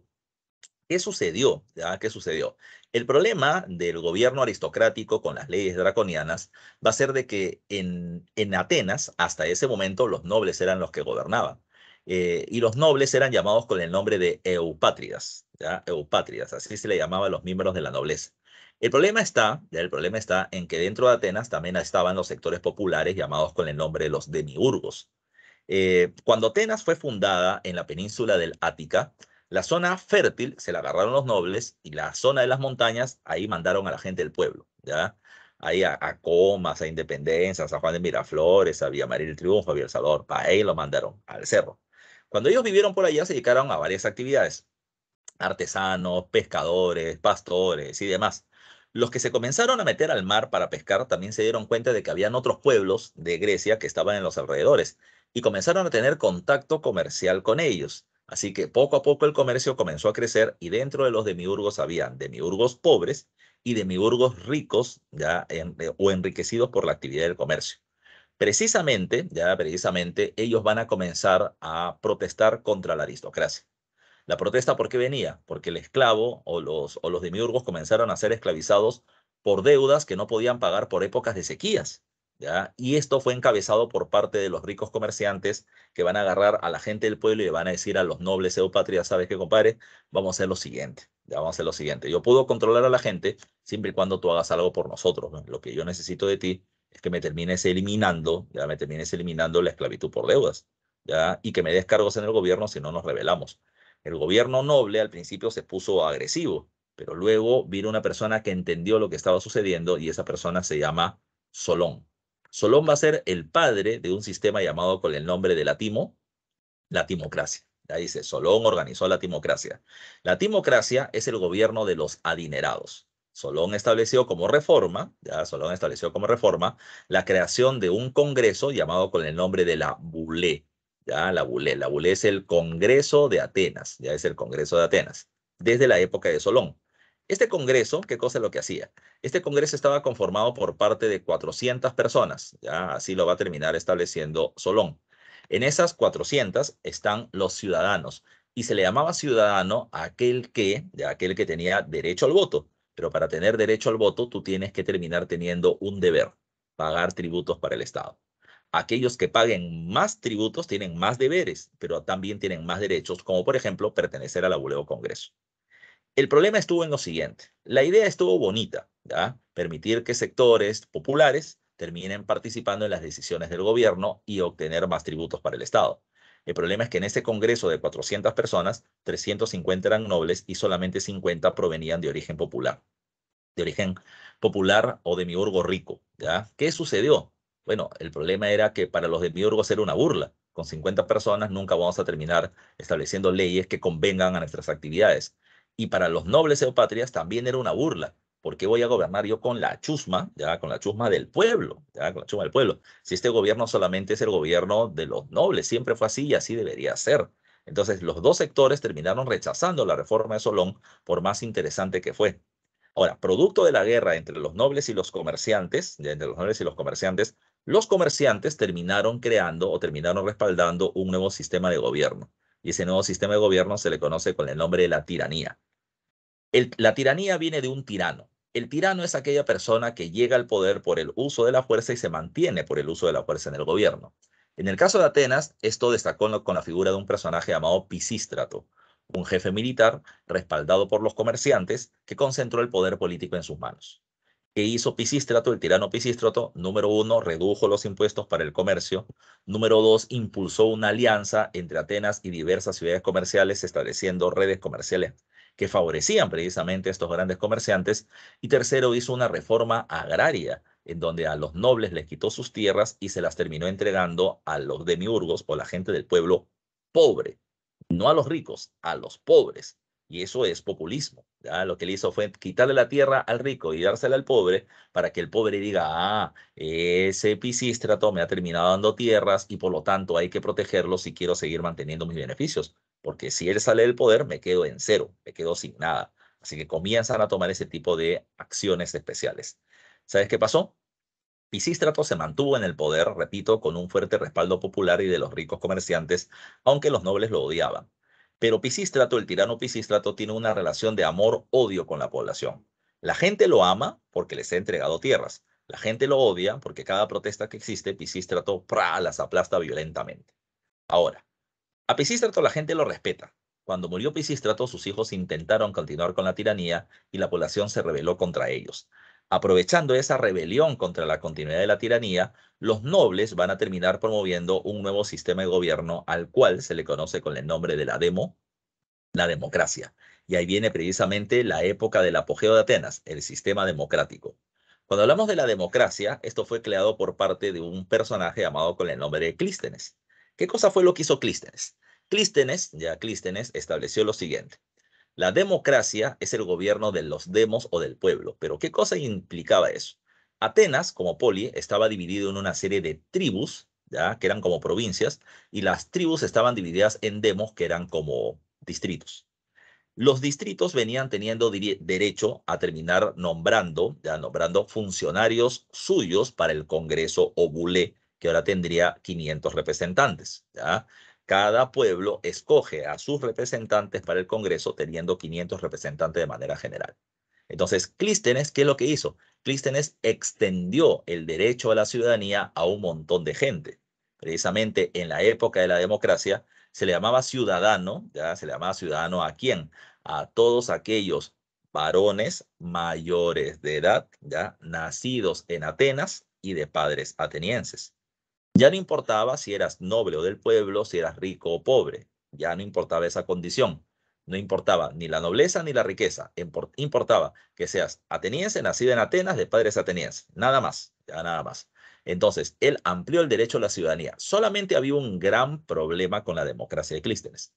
¿Qué sucedió? ¿Ya? ¿Qué sucedió? El problema del gobierno aristocrático con las leyes draconianas va a ser de que en, en Atenas, hasta ese momento, los nobles eran los que gobernaban. Eh, y los nobles eran llamados con el nombre de eupátridas, ¿ya? eupátridas, así se le llamaba a los miembros de la nobleza. El problema está, el problema está en que dentro de Atenas también estaban los sectores populares llamados con el nombre de los demiurgos. Eh, cuando Atenas fue fundada en la península del Ática, la zona fértil se la agarraron los nobles y la zona de las montañas, ahí mandaron a la gente del pueblo, ¿ya? Ahí a, Comas, a Independencia, a San Juan de Miraflores, a Villa María del Triunfo, a El Salvador, para ahí lo mandaron al cerro. Cuando ellos vivieron por allá se dedicaron a varias actividades, artesanos, pescadores, pastores y demás. Los que se comenzaron a meter al mar para pescar también se dieron cuenta de que habían otros pueblos de Grecia que estaban en los alrededores y comenzaron a tener contacto comercial con ellos. Así que poco a poco el comercio comenzó a crecer y dentro de los demiurgos habían demiurgos pobres y demiurgos ricos ya eh, o enriquecidos por la actividad del comercio. Precisamente, ya precisamente, ellos van a comenzar a protestar contra la aristocracia. La protesta, ¿por qué venía? Porque el esclavo o los, o los demiurgos comenzaron a ser esclavizados por deudas que no podían pagar por épocas de sequías. ¿ya? Y esto fue encabezado por parte de los ricos comerciantes que van a agarrar a la gente del pueblo y le van a decir a los nobles eupatrias, ¿sabes qué, compadre? Vamos a hacer lo siguiente. Ya vamos a hacer lo siguiente. Yo puedo controlar a la gente siempre y cuando tú hagas algo por nosotros. Lo que yo necesito de ti es que me termines eliminando, ya me termines eliminando la esclavitud por deudas, ya, y que me des cargos en el gobierno si no nos rebelamos. El gobierno noble al principio se puso agresivo, pero luego vino una persona que entendió lo que estaba sucediendo y esa persona se llama Solón. Solón va a ser el padre de un sistema llamado con el nombre de timo, la timocracia. Ya dice, Solón organizó la timocracia. La timocracia es el gobierno de los adinerados. Solón estableció como reforma, ya Solón estableció como reforma, la creación de un congreso llamado con el nombre de la boule ya la bulé. La es el Congreso de Atenas, ya es el Congreso de Atenas, desde la época de Solón. Este Congreso, ¿qué cosa es lo que hacía? Este Congreso estaba conformado por parte de 400 personas, ya así lo va a terminar estableciendo Solón. En esas 400 están los ciudadanos y se le llamaba ciudadano aquel que, de aquel que tenía derecho al voto. Pero para tener derecho al voto, tú tienes que terminar teniendo un deber, pagar tributos para el Estado. Aquellos que paguen más tributos tienen más deberes, pero también tienen más derechos, como por ejemplo pertenecer al abuelo Congreso. El problema estuvo en lo siguiente. La idea estuvo bonita, permitir que sectores populares terminen participando en las decisiones del gobierno y obtener más tributos para el Estado. El problema es que en ese congreso de 400 personas, 350 eran nobles y solamente 50 provenían de origen popular, de origen popular o de miurgo rico. ¿Qué sucedió? Bueno, el problema era que para los demiurgos era una burla. Con 50 personas nunca vamos a terminar estableciendo leyes que convengan a nuestras actividades. Y para los nobles eopatrias también era una burla. ¿Por qué voy a gobernar yo con la chusma, ya con la chusma del pueblo, ya con la chusma del pueblo? Si este gobierno solamente es el gobierno de los nobles, siempre fue así y así debería ser. Entonces, los dos sectores terminaron rechazando la reforma de Solón, por más interesante que fue. Ahora, producto de la guerra entre los nobles y los comerciantes, entre los nobles y los comerciantes, los comerciantes terminaron creando o terminaron respaldando un nuevo sistema de gobierno. Y ese nuevo sistema de gobierno se le conoce con el nombre de la tiranía. la tiranía viene de un tirano. El tirano es aquella persona que llega al poder por el uso de la fuerza y se mantiene por el uso de la fuerza en el gobierno. En el caso de Atenas, esto destacó con la figura de un personaje llamado Pisístrato, un jefe militar respaldado por los comerciantes que concentró el poder político en sus manos. ¿Qué hizo Pisístrato, el tirano Pisístrato, número uno, redujo los impuestos para el comercio, número dos, impulsó una alianza entre Atenas y diversas ciudades comerciales, estableciendo redes comerciales que favorecían precisamente a estos grandes comerciantes, y tercero, hizo una reforma agraria, en donde a los nobles les quitó sus tierras y se las terminó entregando a los demiurgos o la gente del pueblo pobre, no a los ricos, a los pobres. Y eso es populismo. Lo que le hizo fue quitarle la tierra al rico y dársela al pobre para que el pobre diga, ah, ese pisístrato me ha terminado dando tierras y por lo tanto hay que protegerlo si quiero seguir manteniendo mis beneficios. Porque si él sale del poder, me quedo en cero, me quedo sin nada. Así que comienzan a tomar ese tipo de acciones especiales. ¿Sabes qué pasó? Pisístrato se mantuvo en el poder, repito, con un fuerte respaldo popular y de los ricos comerciantes, aunque los nobles lo odiaban. Pero Pisístrato, el tirano Pisístrato, tiene una relación de amor-odio con la población. La gente lo ama porque les ha entregado tierras. La gente lo odia porque cada protesta que existe, Pisístrato las aplasta violentamente. Ahora, a Pisístrato la gente lo respeta. Cuando murió Pisístrato, sus hijos intentaron continuar con la tiranía y la población se rebeló contra ellos. Aprovechando esa rebelión contra la continuidad de la tiranía, los nobles van a terminar promoviendo un nuevo sistema de gobierno al cual se le conoce con el nombre de la demo, la democracia. Y ahí viene precisamente la época del apogeo de Atenas, el sistema democrático. Cuando hablamos de la democracia, esto fue creado por parte de un personaje llamado con el nombre de Clístenes. ¿Qué cosa fue lo que hizo Clístenes? Clístenes, ya Clístenes, estableció lo siguiente. La democracia es el gobierno de los demos o del pueblo. Pero ¿qué cosa implicaba eso? Atenas, como poli, estaba dividido en una serie de tribus, ¿ya? que eran como provincias, y las tribus estaban divididas en demos, que eran como distritos. Los distritos venían teniendo derecho a terminar nombrando, ya nombrando funcionarios suyos para el Congreso o bulé, que ahora tendría 500 representantes. ¿ya? Cada pueblo escoge a sus representantes para el Congreso, teniendo 500 representantes de manera general. Entonces, Clístenes, ¿qué es lo que hizo? Clístenes extendió el derecho a la ciudadanía a un montón de gente. Precisamente en la época de la democracia, se le llamaba ciudadano, ¿ya? Se le llamaba ciudadano a quién? A todos aquellos varones mayores de edad, ¿ya? Nacidos en Atenas y de padres atenienses. Ya no importaba si eras noble o del pueblo, si eras rico o pobre, ya no importaba esa condición. No importaba ni la nobleza ni la riqueza, importaba que seas ateniense, nacido en Atenas, de padres atenienses, nada más, ya nada más. Entonces, él amplió el derecho a la ciudadanía. Solamente había un gran problema con la democracia de Clístenes.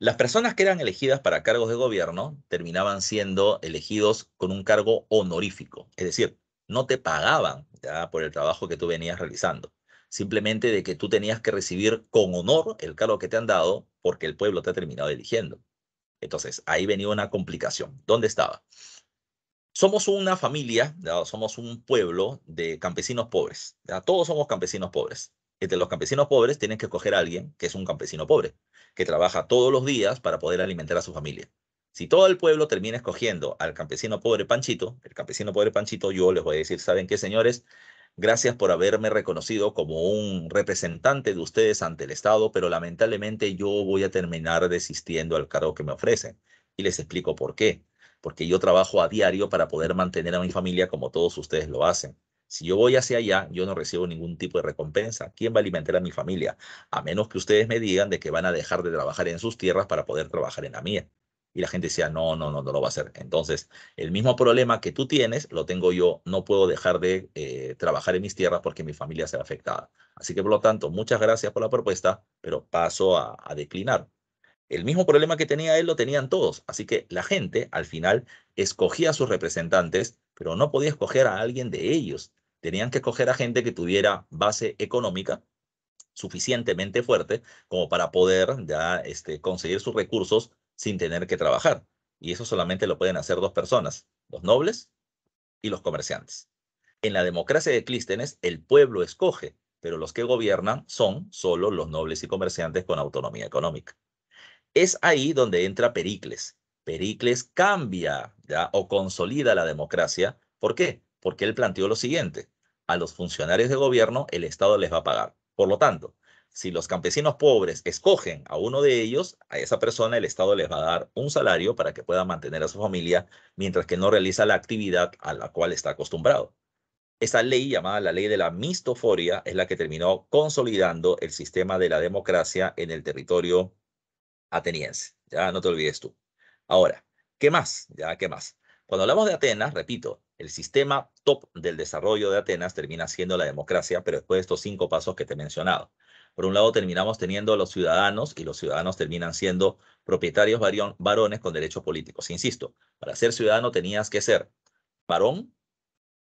Las personas que eran elegidas para cargos de gobierno terminaban siendo elegidos con un cargo honorífico, es decir, no te pagaban ¿ya? por el trabajo que tú venías realizando. Simplemente de que tú tenías que recibir con honor el cargo que te han dado porque el pueblo te ha terminado eligiendo. Entonces, ahí venía una complicación. ¿Dónde estaba? Somos una familia, somos un pueblo de campesinos pobres. Todos somos campesinos pobres. Entre los campesinos pobres tienen que escoger a alguien que es un campesino pobre, que trabaja todos los días para poder alimentar a su familia. Si todo el pueblo termina escogiendo al campesino pobre Panchito, el campesino pobre Panchito, yo les voy a decir, ¿saben qué, señores? Gracias por haberme reconocido como un representante de ustedes ante el Estado, pero lamentablemente yo voy a terminar desistiendo al cargo que me ofrecen. Y les explico por qué. Porque yo trabajo a diario para poder mantener a mi familia como todos ustedes lo hacen. Si yo voy hacia allá, yo no recibo ningún tipo de recompensa. ¿Quién va a alimentar a mi familia? A menos que ustedes me digan de que van a dejar de trabajar en sus tierras para poder trabajar en la mía y la gente decía, no, no, no, no lo va a hacer. Entonces, el mismo problema que tú tienes, lo tengo yo, no puedo dejar de eh, trabajar en mis tierras porque mi familia será afectada. Así que, por lo tanto, muchas gracias por la propuesta, pero paso a, a declinar. El mismo problema que tenía él lo tenían todos, así que la gente al final escogía a sus representantes, pero no podía escoger a alguien de ellos. Tenían que escoger a gente que tuviera base económica suficientemente fuerte como para poder ya, este, conseguir sus recursos sin tener que trabajar. Y eso solamente lo pueden hacer dos personas, los nobles y los comerciantes. En la democracia de Clístenes, el pueblo escoge, pero los que gobiernan son solo los nobles y comerciantes con autonomía económica. Es ahí donde entra Pericles. Pericles cambia o consolida la democracia. ¿Por qué? Porque él planteó lo siguiente. A los funcionarios de gobierno el Estado les va a pagar. Por lo tanto, si los campesinos pobres escogen a uno de ellos, a esa persona el Estado les va a dar un salario para que pueda mantener a su familia mientras que no realiza la actividad a la cual está acostumbrado. Esa ley llamada la ley de la mistoforia es la que terminó consolidando el sistema de la democracia en el territorio ateniense. Ya no te olvides tú. Ahora, ¿qué más? Ya, ¿qué más? Cuando hablamos de Atenas, repito, el sistema top del desarrollo de Atenas termina siendo la democracia, pero después de estos cinco pasos que te he mencionado. Por un lado, terminamos teniendo a los ciudadanos y los ciudadanos terminan siendo propietarios varones con derechos políticos. Insisto, para ser ciudadano tenías que ser varón,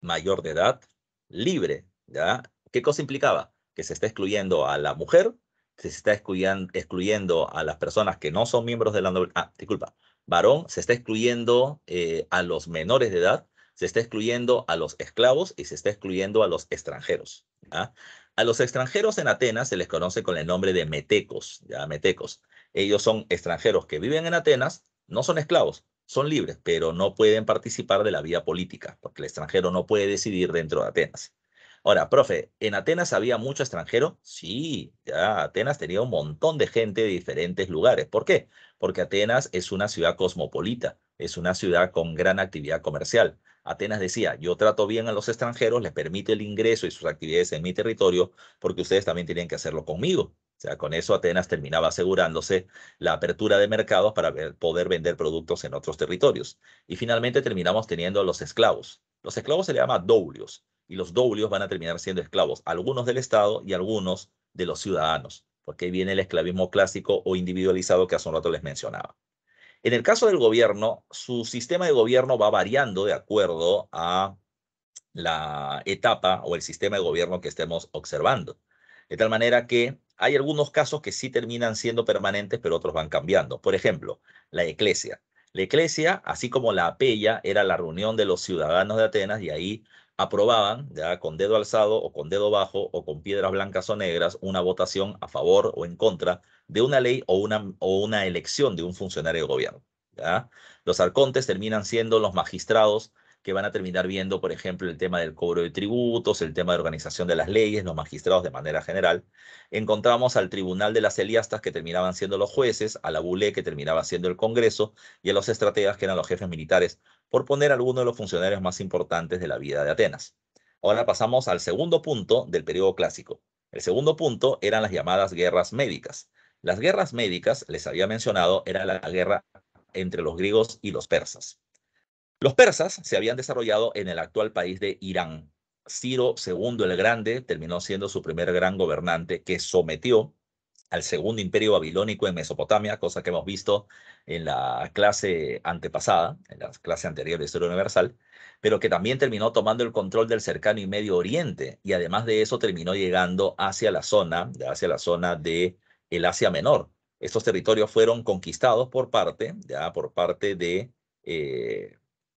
mayor de edad, libre. ¿ya? ¿Qué cosa implicaba? Que se está excluyendo a la mujer, se está excluyendo, a las personas que no son miembros de la Ah, disculpa, varón, se está excluyendo eh, a los menores de edad, se está excluyendo a los esclavos y se está excluyendo a los extranjeros. ¿ya? A los extranjeros en Atenas se les conoce con el nombre de metecos, ya metecos. Ellos son extranjeros que viven en Atenas, no son esclavos, son libres, pero no pueden participar de la vida política, porque el extranjero no puede decidir dentro de Atenas. Ahora, profe, ¿en Atenas había mucho extranjero? Sí, ya Atenas tenía un montón de gente de diferentes lugares. ¿Por qué? Porque Atenas es una ciudad cosmopolita, es una ciudad con gran actividad comercial. Atenas decía, yo trato bien a los extranjeros, les permito el ingreso y sus actividades en mi territorio, porque ustedes también tienen que hacerlo conmigo. O sea, con eso Atenas terminaba asegurándose la apertura de mercados para poder vender productos en otros territorios. Y finalmente terminamos teniendo a los esclavos. Los esclavos se le llama doulios y los doulios van a terminar siendo esclavos, algunos del Estado y algunos de los ciudadanos, porque ahí viene el esclavismo clásico o individualizado que hace un rato les mencionaba. En el caso del gobierno, su sistema de gobierno va variando de acuerdo a la etapa o el sistema de gobierno que estemos observando. De tal manera que hay algunos casos que sí terminan siendo permanentes, pero otros van cambiando. Por ejemplo, la iglesia. La iglesia, así como la apella, era la reunión de los ciudadanos de Atenas y ahí aprobaban, ya con dedo alzado o con dedo bajo o con piedras blancas o negras, una votación a favor o en contra de una ley o una, o una elección de un funcionario de gobierno. Los arcontes terminan siendo los magistrados que van a terminar viendo, por ejemplo, el tema del cobro de tributos, el tema de organización de las leyes, los magistrados de manera general. Encontramos al Tribunal de las Eliastas, que terminaban siendo los jueces, a la Bulé que terminaba siendo el Congreso, y a los estrategas, que eran los jefes militares, por poner algunos de los funcionarios más importantes de la vida de Atenas. Ahora pasamos al segundo punto del periodo clásico. El segundo punto eran las llamadas guerras médicas. Las guerras médicas, les había mencionado, era la guerra entre los griegos y los persas. Los persas se habían desarrollado en el actual país de Irán. Ciro II el Grande terminó siendo su primer gran gobernante que sometió al segundo imperio babilónico en Mesopotamia, cosa que hemos visto en la clase antepasada, en la clase anterior de Historia Universal, pero que también terminó tomando el control del cercano y Medio Oriente, y además de eso terminó llegando hacia la zona, hacia la zona de el Asia Menor. Estos territorios fueron conquistados por parte, ya por parte de eh,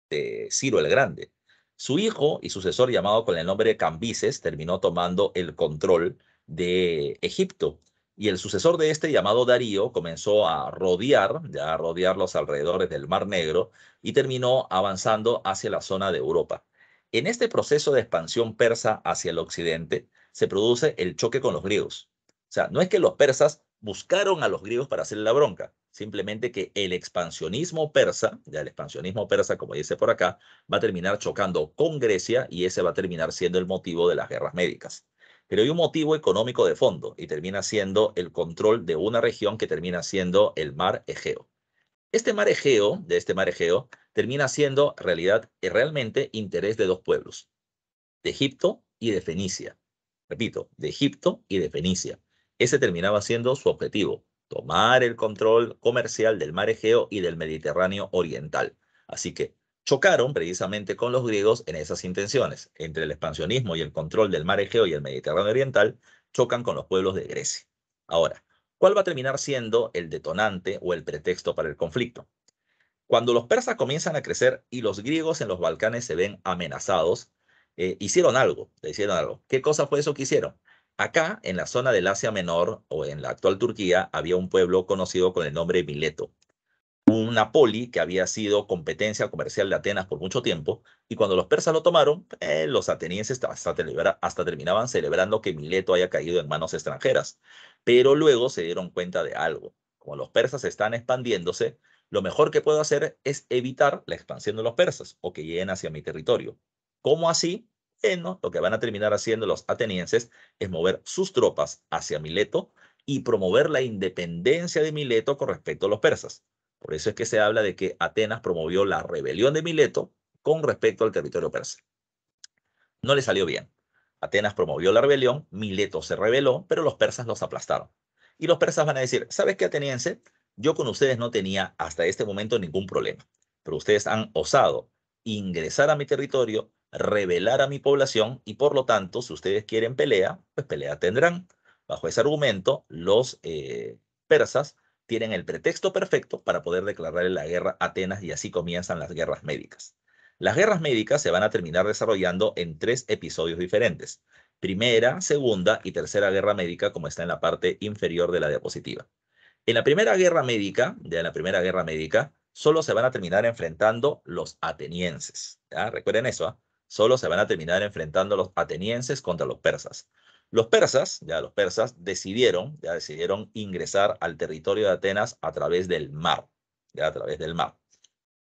este, Ciro el Grande. Su hijo y sucesor llamado con el nombre de Cambises terminó tomando el control de Egipto y el sucesor de este llamado Darío comenzó a rodear, ya rodear los alrededores del Mar Negro y terminó avanzando hacia la zona de Europa. En este proceso de expansión persa hacia el occidente se produce el choque con los griegos. O sea, no es que los persas buscaron a los griegos para hacer la bronca, Simplemente que el expansionismo persa, ya el expansionismo persa, como dice por acá, va a terminar chocando con Grecia y ese va a terminar siendo el motivo de las guerras médicas. Pero hay un motivo económico de fondo y termina siendo el control de una región que termina siendo el mar Egeo. Este mar Egeo, de este mar Egeo, termina siendo realidad realmente interés de dos pueblos, de Egipto y de Fenicia. Repito, de Egipto y de Fenicia. Ese terminaba siendo su objetivo, tomar el control comercial del mar Egeo y del Mediterráneo Oriental. Así que chocaron precisamente con los griegos en esas intenciones. Entre el expansionismo y el control del mar Egeo y el Mediterráneo Oriental, chocan con los pueblos de Grecia. Ahora, ¿cuál va a terminar siendo el detonante o el pretexto para el conflicto? Cuando los persas comienzan a crecer y los griegos en los Balcanes se ven amenazados, eh, hicieron algo, hicieron algo. ¿Qué cosa fue eso que hicieron? Acá, en la zona del Asia Menor o en la actual Turquía, había un pueblo conocido con el nombre de Mileto, una poli que había sido competencia comercial de Atenas por mucho tiempo, y cuando los persas lo tomaron, eh, los atenienses hasta, hasta terminaban celebrando que Mileto haya caído en manos extranjeras, pero luego se dieron cuenta de algo. Como los persas están expandiéndose, lo mejor que puedo hacer es evitar la expansión de los persas o que lleguen hacia mi territorio. ¿Cómo así? lo que van a terminar haciendo los atenienses es mover sus tropas hacia Mileto y promover la independencia de Mileto con respecto a los persas. Por eso es que se habla de que Atenas promovió la rebelión de Mileto con respecto al territorio persa. No le salió bien. Atenas promovió la rebelión, Mileto se rebeló, pero los persas los aplastaron. Y los persas van a decir, ¿sabes qué, ateniense? Yo con ustedes no tenía hasta este momento ningún problema, pero ustedes han osado ingresar a mi territorio, revelar a mi población y por lo tanto, si ustedes quieren pelea, pues pelea tendrán. Bajo ese argumento, los eh, persas tienen el pretexto perfecto para poder declarar la guerra a Atenas y así comienzan las guerras médicas. Las guerras médicas se van a terminar desarrollando en tres episodios diferentes. Primera, segunda y tercera guerra médica, como está en la parte inferior de la diapositiva. En la primera guerra médica, de la primera guerra médica, solo se van a terminar enfrentando los atenienses. Recuerden eso, ¿ah? solo se van a terminar enfrentando los atenienses contra los persas. Los persas, ya los persas, decidieron, ya decidieron ingresar al territorio de Atenas a través del mar, ya a través del mar.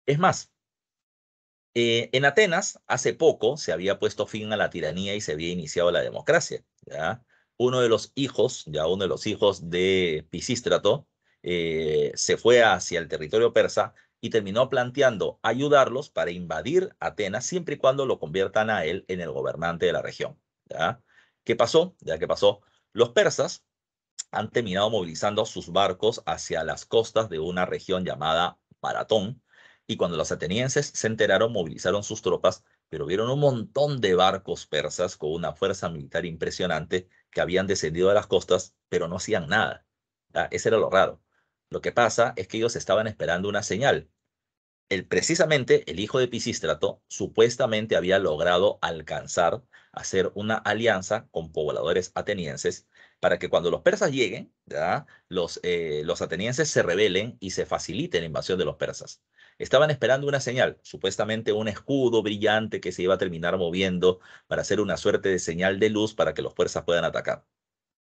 Es más, eh, en Atenas hace poco se había puesto fin a la tiranía y se había iniciado la democracia, ya. Uno de los hijos, ya uno de los hijos de Pisístrato, eh, se fue hacia el territorio persa y terminó planteando ayudarlos para invadir Atenas siempre y cuando lo conviertan a él en el gobernante de la región. ¿ya? ¿Qué pasó? ¿Ya qué pasó? Los persas han terminado movilizando sus barcos hacia las costas de una región llamada Maratón, y cuando los atenienses se enteraron, movilizaron sus tropas, pero vieron un montón de barcos persas con una fuerza militar impresionante que habían descendido a las costas, pero no hacían nada. Ese era lo raro. Lo que pasa es que ellos estaban esperando una señal. El, precisamente el hijo de Pisístrato supuestamente había logrado alcanzar hacer una alianza con pobladores atenienses para que cuando los persas lleguen, Los, eh, los atenienses se rebelen y se facilite la invasión de los persas. Estaban esperando una señal, supuestamente un escudo brillante que se iba a terminar moviendo para hacer una suerte de señal de luz para que los persas puedan atacar.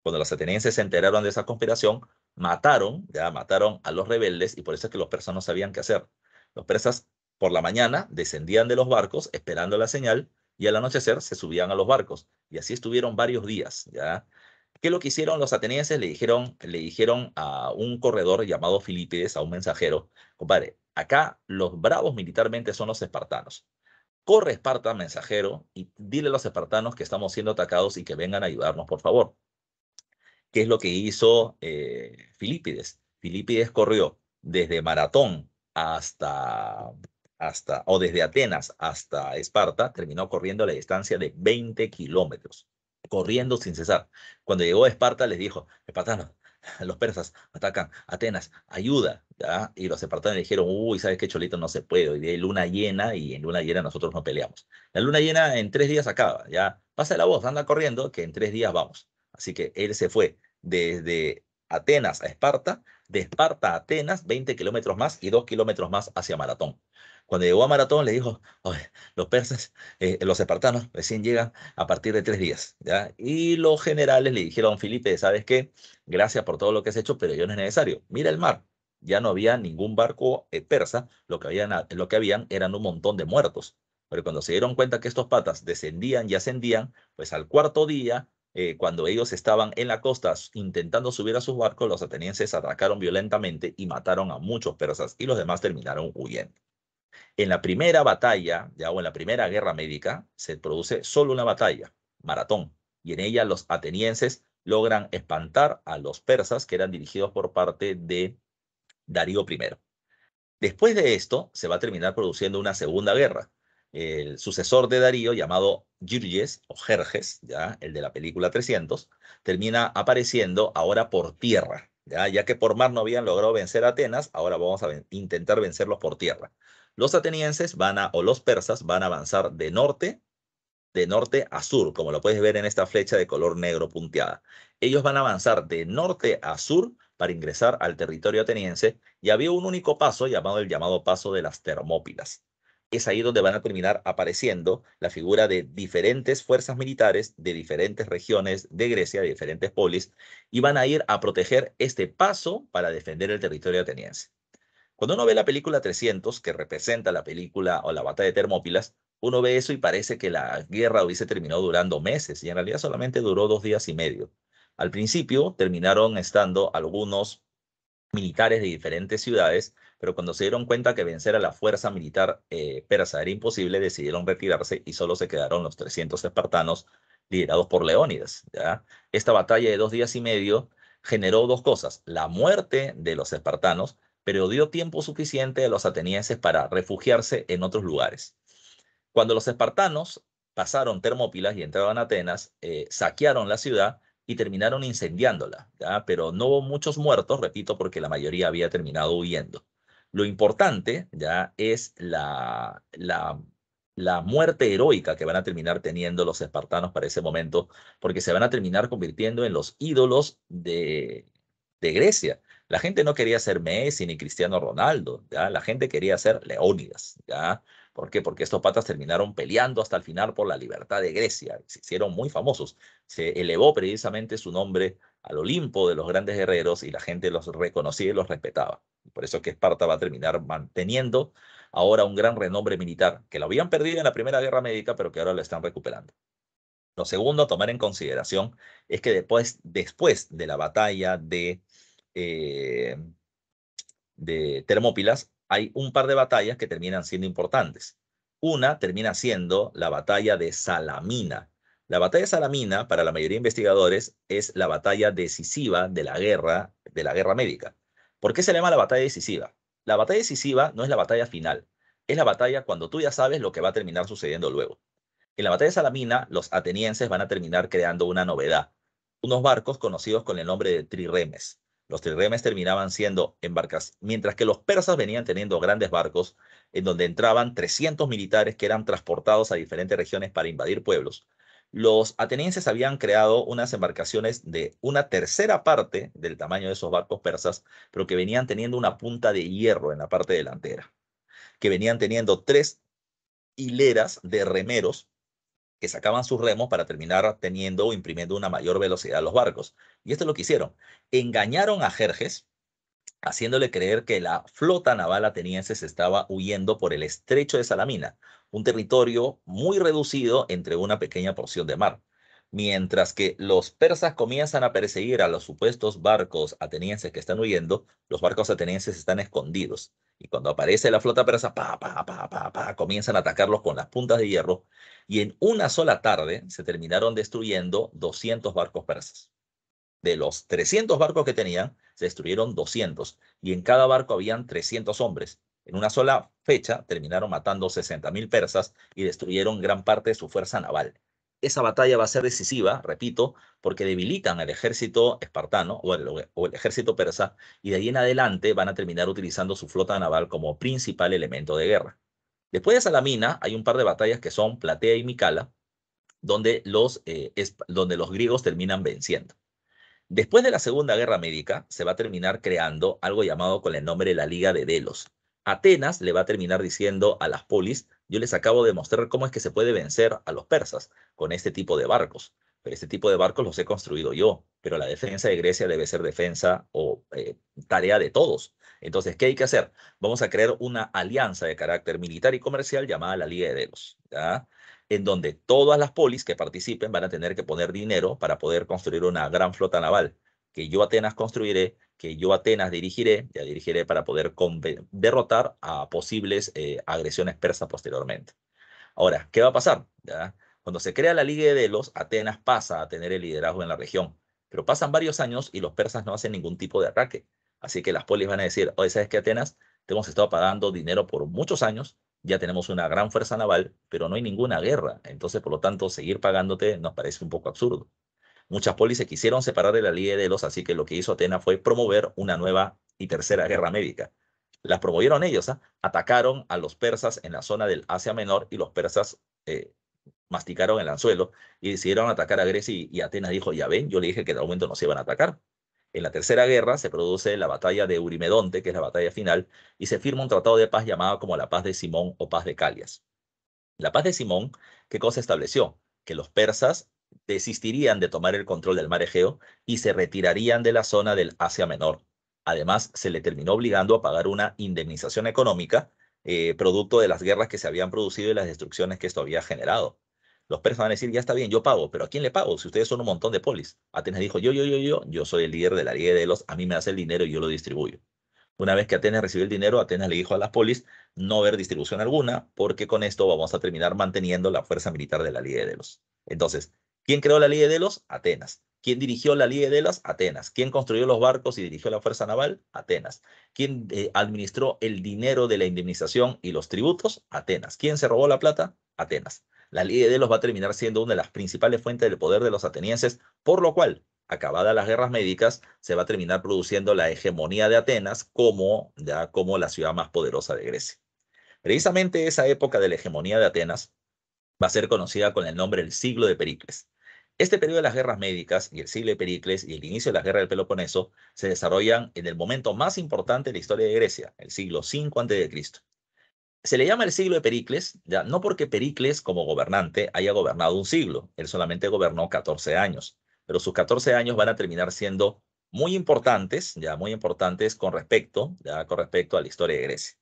Cuando los atenienses se enteraron de esa conspiración, mataron, ya mataron a los rebeldes y por eso es que los persas no sabían qué hacer. Los persas por la mañana descendían de los barcos esperando la señal y al anochecer se subían a los barcos y así estuvieron varios días, ¿ya? ¿Qué es lo que hicieron los atenienses? Le dijeron, le dijeron a un corredor llamado Filipides, a un mensajero, compadre, acá los bravos militarmente son los espartanos. Corre Esparta, mensajero, y dile a los espartanos que estamos siendo atacados y que vengan a ayudarnos, por favor. ¿Qué es lo que hizo eh, Filipides? Filipides corrió desde Maratón hasta, hasta, o desde Atenas hasta Esparta, terminó corriendo a la distancia de 20 kilómetros, corriendo sin cesar. Cuando llegó a Esparta les dijo, espartanos, los persas atacan Atenas, ayuda. Y los espartanos dijeron, uy, ¿sabes qué, Cholito? No se puede. Y de luna llena y en luna llena nosotros no peleamos. La luna llena en tres días acaba, ya. Pasa la voz, anda corriendo, que en tres días vamos. Así que él se fue desde Atenas a Esparta, de Esparta a Atenas, 20 kilómetros más y 2 kilómetros más hacia Maratón. Cuando llegó a Maratón le dijo, los persas, eh, los espartanos recién llegan a partir de tres días. Y los generales le dijeron, Felipe, ¿sabes qué? Gracias por todo lo que has hecho, pero ya no es necesario. Mira el mar. Ya no había ningún barco eh, persa, lo que, habían, lo que habían eran un montón de muertos. Pero cuando se dieron cuenta que estos patas descendían y ascendían, pues al cuarto día eh, cuando ellos estaban en la costa intentando subir a sus barcos, los atenienses atacaron violentamente y mataron a muchos persas y los demás terminaron huyendo. En la primera batalla, ya o en la primera guerra médica, se produce solo una batalla, maratón, y en ella los atenienses logran espantar a los persas que eran dirigidos por parte de Darío I. Después de esto, se va a terminar produciendo una segunda guerra, el sucesor de Darío, llamado Girges o Jerjes, ¿ya? el de la película 300, termina apareciendo ahora por tierra, ¿ya? ya que por mar no habían logrado vencer a Atenas, ahora vamos a intentar vencerlos por tierra. Los atenienses van a, o los persas van a avanzar de norte, de norte a sur, como lo puedes ver en esta flecha de color negro punteada. Ellos van a avanzar de norte a sur para ingresar al territorio ateniense y había un único paso llamado el llamado paso de las Termópilas es ahí donde van a terminar apareciendo la figura de diferentes fuerzas militares de diferentes regiones de Grecia, de diferentes polis, y van a ir a proteger este paso para defender el territorio ateniense. Cuando uno ve la película 300, que representa la película o la batalla de Termópilas, uno ve eso y parece que la guerra hubiese terminó durando meses, y en realidad solamente duró dos días y medio. Al principio terminaron estando algunos militares de diferentes ciudades pero cuando se dieron cuenta que vencer a la fuerza militar eh, persa era imposible, decidieron retirarse y solo se quedaron los 300 espartanos liderados por Leónidas. Esta batalla de dos días y medio generó dos cosas, la muerte de los espartanos, pero dio tiempo suficiente a los atenienses para refugiarse en otros lugares. Cuando los espartanos pasaron Termópilas y entraron a Atenas, eh, saquearon la ciudad y terminaron incendiándola, pero no hubo muchos muertos, repito, porque la mayoría había terminado huyendo. Lo importante ya es la, la, la muerte heroica que van a terminar teniendo los espartanos para ese momento, porque se van a terminar convirtiendo en los ídolos de, de Grecia. La gente no quería ser Messi ni Cristiano Ronaldo, ¿ya? la gente quería ser Leónidas. ¿ya? ¿Por qué? Porque estos patas terminaron peleando hasta el final por la libertad de Grecia. Se hicieron muy famosos. Se elevó precisamente su nombre al Olimpo de los grandes guerreros y la gente los reconocía y los respetaba. Por eso es que Esparta va a terminar manteniendo ahora un gran renombre militar que lo habían perdido en la Primera Guerra Médica, pero que ahora lo están recuperando. Lo segundo a tomar en consideración es que después, después de la batalla de, eh, de Termópilas, hay un par de batallas que terminan siendo importantes. Una termina siendo la batalla de Salamina, la batalla de Salamina, para la mayoría de investigadores, es la batalla decisiva de la guerra, de la guerra médica. ¿Por qué se llama la batalla decisiva? La batalla decisiva no es la batalla final, es la batalla cuando tú ya sabes lo que va a terminar sucediendo luego. En la batalla de Salamina, los atenienses van a terminar creando una novedad, unos barcos conocidos con el nombre de triremes. Los triremes terminaban siendo embarcas, mientras que los persas venían teniendo grandes barcos en donde entraban 300 militares que eran transportados a diferentes regiones para invadir pueblos. Los atenienses habían creado unas embarcaciones de una tercera parte del tamaño de esos barcos persas, pero que venían teniendo una punta de hierro en la parte delantera, que venían teniendo tres hileras de remeros que sacaban sus remos para terminar teniendo o imprimiendo una mayor velocidad a los barcos. Y esto es lo que hicieron. Engañaron a Jerjes, haciéndole creer que la flota naval ateniense se estaba huyendo por el estrecho de Salamina, un territorio muy reducido entre una pequeña porción de mar. Mientras que los persas comienzan a perseguir a los supuestos barcos atenienses que están huyendo, los barcos atenienses están escondidos. Y cuando aparece la flota persa, pa, pa, pa, pa, pa, comienzan a atacarlos con las puntas de hierro. Y en una sola tarde se terminaron destruyendo 200 barcos persas. De los 300 barcos que tenían, destruyeron 200 y en cada barco habían 300 hombres. En una sola fecha terminaron matando 60.000 persas y destruyeron gran parte de su fuerza naval. Esa batalla va a ser decisiva, repito, porque debilitan al ejército espartano o el, ejército persa y de ahí en adelante van a terminar utilizando su flota naval como principal elemento de guerra. Después de Salamina hay un par de batallas que son Platea y Micala, donde los eh, griegos terminan venciendo. Después de la Segunda Guerra Médica, se va a terminar creando algo llamado con el nombre de la Liga de Delos. Atenas le va a terminar diciendo a las polis, yo les acabo de mostrar cómo es que se puede vencer a los persas con este tipo de barcos. Pero este tipo de barcos los he construido yo, pero la defensa de Grecia debe ser defensa o eh, tarea de todos. Entonces, ¿qué hay que hacer? Vamos a crear una alianza de carácter militar y comercial llamada la Liga de Delos. ¿ya? en donde todas las polis que participen van a tener que poner dinero para poder construir una gran flota naval, que yo Atenas construiré, que yo Atenas dirigiré, ya dirigiré para poder derrotar a posibles eh, agresiones persas posteriormente. Ahora, ¿qué va a pasar? Cuando se crea la Liga de Delos, Atenas pasa a tener el liderazgo en la región, pero pasan varios años y los persas no hacen ningún tipo de ataque. Así que las polis van a decir, oye, ¿sabes qué, Atenas? Te hemos estado pagando dinero por muchos años, ya tenemos una gran fuerza naval, pero no hay ninguna guerra. Entonces, por lo tanto, seguir pagándote nos parece un poco absurdo. Muchas polis se quisieron separar de la Liga de los, así que lo que hizo Atena fue promover una nueva y tercera guerra médica. Las promovieron ellos, ¿ah? atacaron a los persas en la zona del Asia Menor y los persas eh, masticaron el anzuelo y decidieron atacar a Grecia y, Atenas dijo, ya ven, yo le dije que de momento no se iban a atacar. En la Tercera Guerra se produce la batalla de Eurimedonte, que es la batalla final, y se firma un tratado de paz llamado como la Paz de Simón o Paz de Calias. La Paz de Simón, ¿qué cosa estableció? Que los persas desistirían de tomar el control del mar Egeo y se retirarían de la zona del Asia Menor. Además, se le terminó obligando a pagar una indemnización económica, eh, producto de las guerras que se habían producido y las destrucciones que esto había generado. Los persas van a decir, ya está bien, yo pago, pero ¿a quién le pago? Si ustedes son un montón de polis. Atenas dijo, yo, yo, yo, yo, yo soy el líder de la Liga de Delos. a mí me hace el dinero y yo lo distribuyo. Una vez que Atenas recibió el dinero, Atenas le dijo a las polis no ver distribución alguna, porque con esto vamos a terminar manteniendo la fuerza militar de la Liga de Delos. Entonces, ¿quién creó la Liga de Delos? Atenas. ¿Quién dirigió la Liga de Delos? Atenas. ¿Quién construyó los barcos y dirigió la fuerza naval? Atenas. ¿Quién eh, administró el dinero de la indemnización y los tributos? Atenas. ¿Quién se robó la plata? Atenas la ley de Delos va a terminar siendo una de las principales fuentes del poder de los atenienses, por lo cual, acabadas las guerras médicas, se va a terminar produciendo la hegemonía de Atenas como, ya, como la ciudad más poderosa de Grecia. Precisamente esa época de la hegemonía de Atenas va a ser conocida con el nombre del siglo de Pericles. Este periodo de las guerras médicas y el siglo de Pericles y el inicio de la guerra del Peloponeso se desarrollan en el momento más importante de la historia de Grecia, el siglo V a.C. Se le llama el siglo de Pericles, ya, no porque Pericles como gobernante haya gobernado un siglo, él solamente gobernó 14 años, pero sus 14 años van a terminar siendo muy importantes, ya muy importantes con respecto, ya con respecto a la historia de Grecia.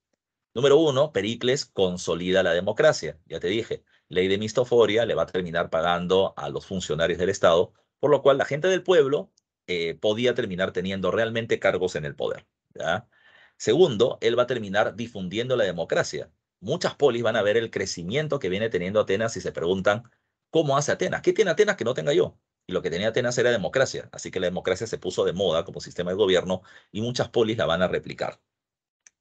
Número uno, Pericles consolida la democracia. Ya te dije, ley de mistoforia le va a terminar pagando a los funcionarios del Estado, por lo cual la gente del pueblo eh, podía terminar teniendo realmente cargos en el poder. ¿ya? Segundo, él va a terminar difundiendo la democracia. Muchas polis van a ver el crecimiento que viene teniendo Atenas y se preguntan, ¿cómo hace Atenas? ¿Qué tiene Atenas que no tenga yo? Y lo que tenía Atenas era democracia, así que la democracia se puso de moda como sistema de gobierno y muchas polis la van a replicar.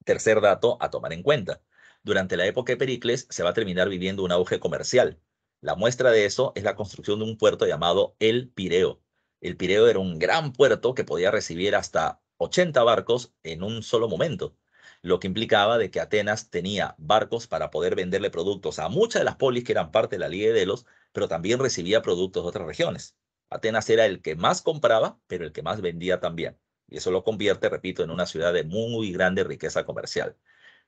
Tercer dato a tomar en cuenta. Durante la época de Pericles se va a terminar viviendo un auge comercial. La muestra de eso es la construcción de un puerto llamado El Pireo. El Pireo era un gran puerto que podía recibir hasta 80 barcos en un solo momento, lo que implicaba de que Atenas tenía barcos para poder venderle productos a muchas de las polis que eran parte de la Liga de Delos, pero también recibía productos de otras regiones. Atenas era el que más compraba, pero el que más vendía también. Y eso lo convierte, repito, en una ciudad de muy grande riqueza comercial.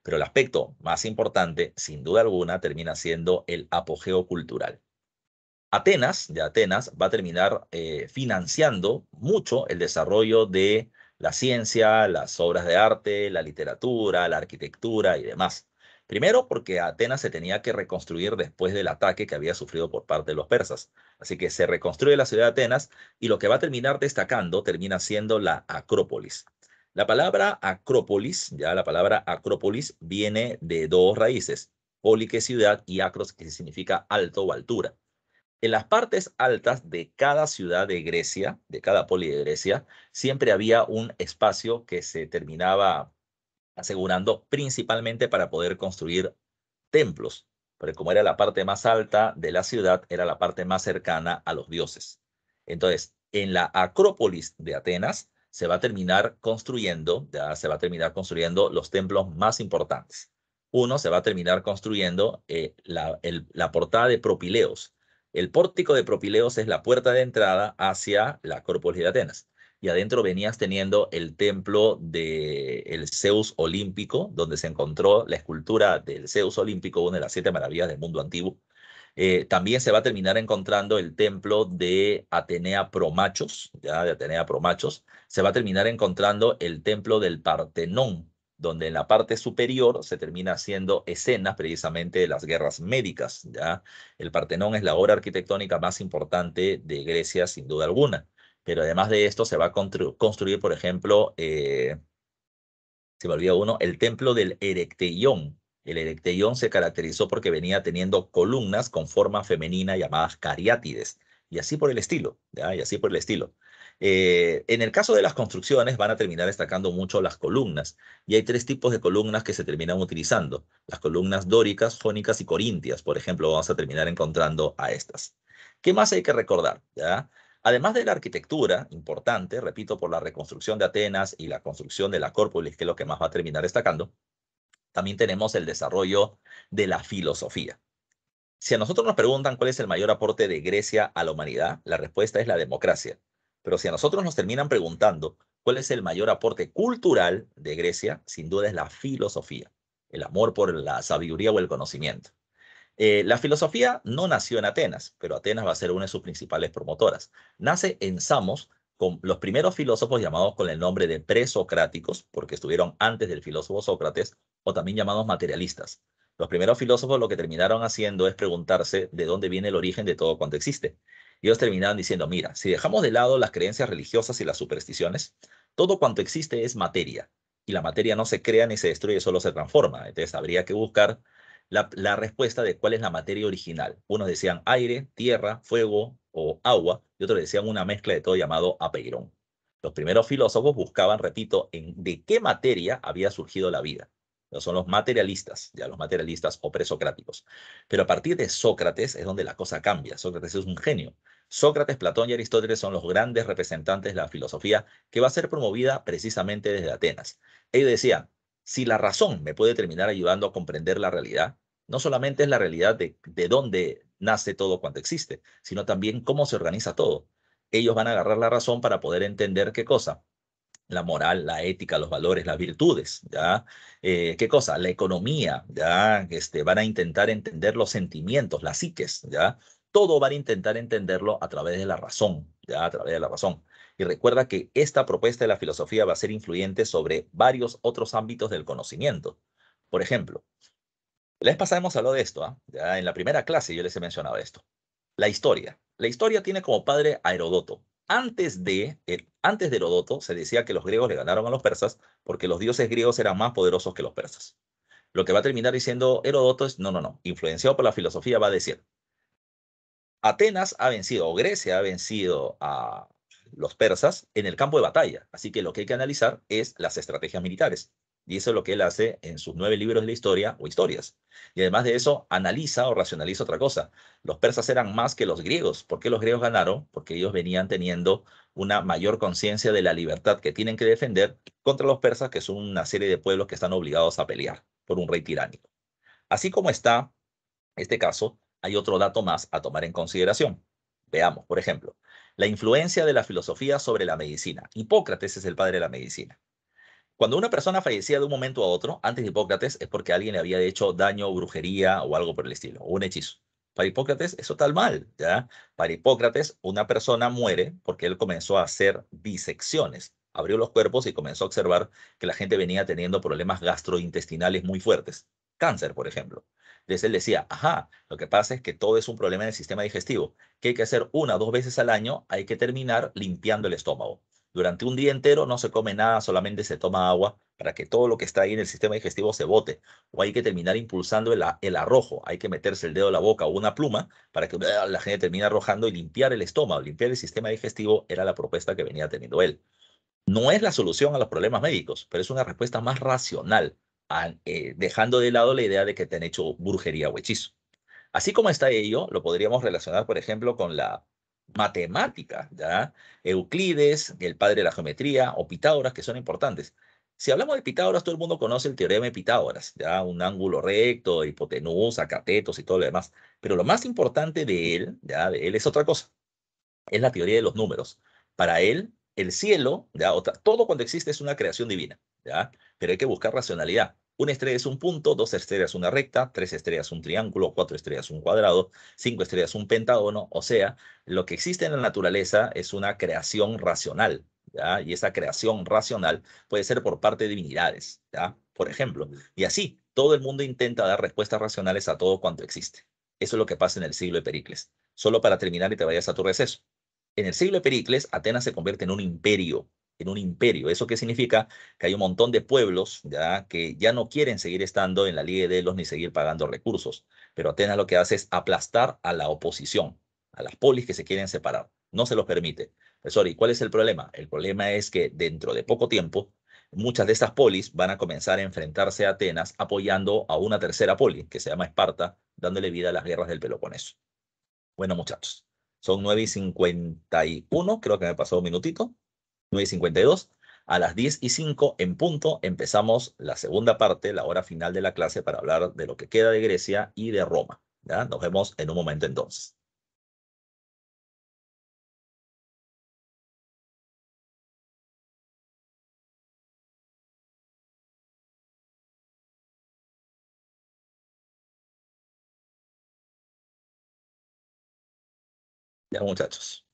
Pero el aspecto más importante, sin duda alguna, termina siendo el apogeo cultural. Atenas, de Atenas, va a terminar eh, financiando mucho el desarrollo de la ciencia, las obras de arte, la literatura, la arquitectura y demás. Primero, porque Atenas se tenía que reconstruir después del ataque que había sufrido por parte de los persas. Así que se reconstruye la ciudad de Atenas y lo que va a terminar destacando termina siendo la Acrópolis. La palabra Acrópolis, ya la palabra Acrópolis viene de dos raíces, poli que ciudad y acros que significa alto o altura en las partes altas de cada ciudad de Grecia, de cada poli de Grecia, siempre había un espacio que se terminaba asegurando principalmente para poder construir templos, porque como era la parte más alta de la ciudad, era la parte más cercana a los dioses. Entonces, en la Acrópolis de Atenas se va a terminar construyendo, se va a terminar construyendo los templos más importantes. Uno se va a terminar construyendo eh, la portada de Propileos, el pórtico de Propileos es la puerta de entrada hacia la Acrópolis de Atenas. Y adentro venías teniendo el templo del el Zeus Olímpico, donde se encontró la escultura del Zeus Olímpico, una de las siete maravillas del mundo antiguo. Eh, también se va a terminar encontrando el templo de Atenea Promachos, ya de Atenea Promachos. Se va a terminar encontrando el templo del Partenón, donde en la parte superior se termina haciendo escenas precisamente de las guerras médicas. ¿ya? El Partenón es la obra arquitectónica más importante de Grecia, sin duda alguna. Pero además de esto, se va a construir, por ejemplo, eh, se me uno, el templo del Erecteión. El Erecteión se caracterizó porque venía teniendo columnas con forma femenina llamadas cariátides, y así por el estilo, y así por el estilo. Eh, en el caso de las construcciones van a terminar destacando mucho las columnas y hay tres tipos de columnas que se terminan utilizando. Las columnas dóricas, jónicas y corintias, por ejemplo, vamos a terminar encontrando a estas. ¿Qué más hay que recordar? Además de la arquitectura, importante, repito, por la reconstrucción de Atenas y la construcción de la Corpulis, que es lo que más va a terminar destacando, también tenemos el desarrollo de la filosofía. Si a nosotros nos preguntan cuál es el mayor aporte de Grecia a la humanidad, la respuesta es la democracia. Pero si a nosotros nos terminan preguntando cuál es el mayor aporte cultural de Grecia, sin duda es la filosofía, el amor por la sabiduría o el conocimiento. Eh, la filosofía no nació en Atenas, pero Atenas va a ser una de sus principales promotoras. Nace en Samos con los primeros filósofos llamados con el nombre de presocráticos, porque estuvieron antes del filósofo Sócrates, o también llamados materialistas. Los primeros filósofos lo que terminaron haciendo es preguntarse de dónde viene el origen de todo cuanto existe. Y ellos terminaban diciendo, mira, si dejamos de lado las creencias religiosas y las supersticiones, todo cuanto existe es materia. Y la materia no se crea ni se destruye, solo se transforma. Entonces habría que buscar la, respuesta de cuál es la materia original. Unos decían aire, tierra, fuego o agua, y otros decían una mezcla de todo llamado apeirón. Los primeros filósofos buscaban, repito, en de qué materia había surgido la vida son los materialistas, ya los materialistas o presocráticos. Pero a partir de Sócrates es donde la cosa cambia. Sócrates es un genio. Sócrates, Platón y Aristóteles son los grandes representantes de la filosofía que va a ser promovida precisamente desde Atenas. Ellos decían, si la razón me puede terminar ayudando a comprender la realidad, no solamente es la realidad de, de dónde nace todo cuanto existe, sino también cómo se organiza todo. Ellos van a agarrar la razón para poder entender qué cosa, la moral, la ética, los valores, las virtudes, ¿ya? Eh, ¿Qué cosa? La economía, ¿ya? Este, van a intentar entender los sentimientos, las psiques, ¿ya? Todo van a intentar entenderlo a través de la razón, ¿ya? A través de la razón. Y recuerda que esta propuesta de la filosofía va a ser influyente sobre varios otros ámbitos del conocimiento. Por ejemplo, les pasamos a lo de esto, ¿ah? ¿ya? En la primera clase yo les he mencionado esto. La historia. La historia tiene como padre a Herodoto, antes de, antes de Herodoto se decía que los griegos le ganaron a los persas porque los dioses griegos eran más poderosos que los persas. Lo que va a terminar diciendo Herodoto es, no, no, no, influenciado por la filosofía va a decir, Atenas ha vencido, o Grecia ha vencido a los persas en el campo de batalla, así que lo que hay que analizar es las estrategias militares. Y eso es lo que él hace en sus nueve libros de la historia o historias. Y además de eso, analiza o racionaliza otra cosa. Los persas eran más que los griegos. ¿Por qué los griegos ganaron? Porque ellos venían teniendo una mayor conciencia de la libertad que tienen que defender contra los persas, que son una serie de pueblos que están obligados a pelear por un rey tiránico. Así como está este caso, hay otro dato más a tomar en consideración. Veamos, por ejemplo, la influencia de la filosofía sobre la medicina. Hipócrates es el padre de la medicina. Cuando una persona fallecía de un momento a otro, antes de Hipócrates, es porque alguien le había hecho daño, brujería o algo por el estilo, o un hechizo. Para Hipócrates eso tal mal, ¿ya? Para Hipócrates una persona muere porque él comenzó a hacer disecciones, abrió los cuerpos y comenzó a observar que la gente venía teniendo problemas gastrointestinales muy fuertes, cáncer, por ejemplo. Entonces él decía, ajá, lo que pasa es que todo es un problema en el sistema digestivo, que hay que hacer una dos veces al año, hay que terminar limpiando el estómago. Durante un día entero no se come nada, solamente se toma agua para que todo lo que está ahí en el sistema digestivo se bote. O hay que terminar impulsando el, arrojo, hay que meterse el dedo en la boca o una pluma para que ah, la gente termine arrojando y limpiar el estómago, limpiar el sistema digestivo era la propuesta que venía teniendo él. No es la solución a los problemas médicos, pero es una respuesta más racional, eh, dejando de lado la idea de que te han hecho brujería o hechizo. Así como está ello, lo podríamos relacionar, por ejemplo, con la matemática, ¿ya? Euclides, el padre de la geometría, o Pitágoras, que son importantes. Si hablamos de Pitágoras, todo el mundo conoce el teorema de Pitágoras, ¿ya? Un ángulo recto, hipotenusa, catetos y todo lo demás. Pero lo más importante de él, ¿ya? De él es otra cosa. Es la teoría de los números. Para él, el cielo, ¿ya? Otra, todo cuando existe es una creación divina, ¿ya? Pero hay que buscar racionalidad. Una estrella es un punto, dos estrellas una recta, tres estrellas un triángulo, cuatro estrellas un cuadrado, cinco estrellas un pentágono. O sea, lo que existe en la naturaleza es una creación racional. Y esa creación racional puede ser por parte de divinidades, ¿ya? por ejemplo. Y así, todo el mundo intenta dar respuestas racionales a todo cuanto existe. Eso es lo que pasa en el siglo de Pericles. Solo para terminar y te vayas a tu receso. En el siglo de Pericles, Atenas se convierte en un imperio en un imperio. ¿Eso qué significa? Que hay un montón de pueblos ya que ya no quieren seguir estando en la Liga de Delos ni seguir pagando recursos. Pero Atenas lo que hace es aplastar a la oposición, a las polis que se quieren separar. No se los permite. Profesor, eh, ¿y cuál es el problema? El problema es que dentro de poco tiempo, muchas de estas polis van a comenzar a enfrentarse a Atenas apoyando a una tercera poli, que se llama Esparta, dándole vida a las guerras del Peloponeso. Bueno, muchachos, son 9 y 51, creo que me pasó un minutito. 9 y 52. A las 10 y 5 en punto empezamos la segunda parte, la hora final de la clase para hablar de lo que queda de Grecia y de Roma. Nos vemos en un momento entonces. Ya muchachos.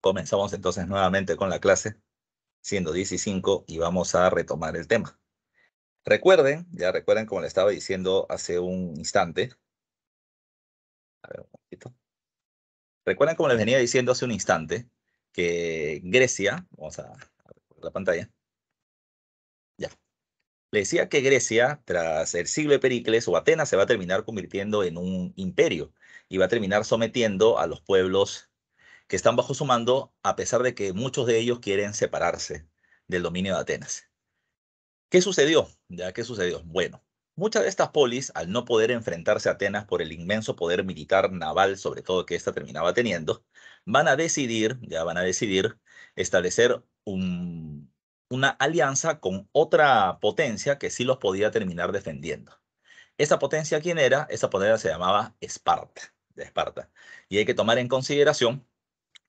Comenzamos entonces nuevamente con la clase, siendo 15 y vamos a retomar el tema. Recuerden, ya recuerden como les estaba diciendo hace un instante. A ver, un poquito. Recuerden como les venía diciendo hace un instante que Grecia, vamos a, la pantalla. Ya. Le decía que Grecia, tras el siglo de Pericles o Atenas, se va a terminar convirtiendo en un imperio y va a terminar sometiendo a los pueblos que están bajo su mando, a pesar de que muchos de ellos quieren separarse del dominio de Atenas. ¿Qué sucedió? ¿Ya qué sucedió? Bueno, muchas de estas polis, al no poder enfrentarse a Atenas por el inmenso poder militar naval, sobre todo que ésta terminaba teniendo, van a decidir, ya van a decidir, establecer una alianza con otra potencia que sí los podía terminar defendiendo. ¿Esa potencia quién era? Esa potencia se llamaba Esparta. De Esparta. Y hay que tomar en consideración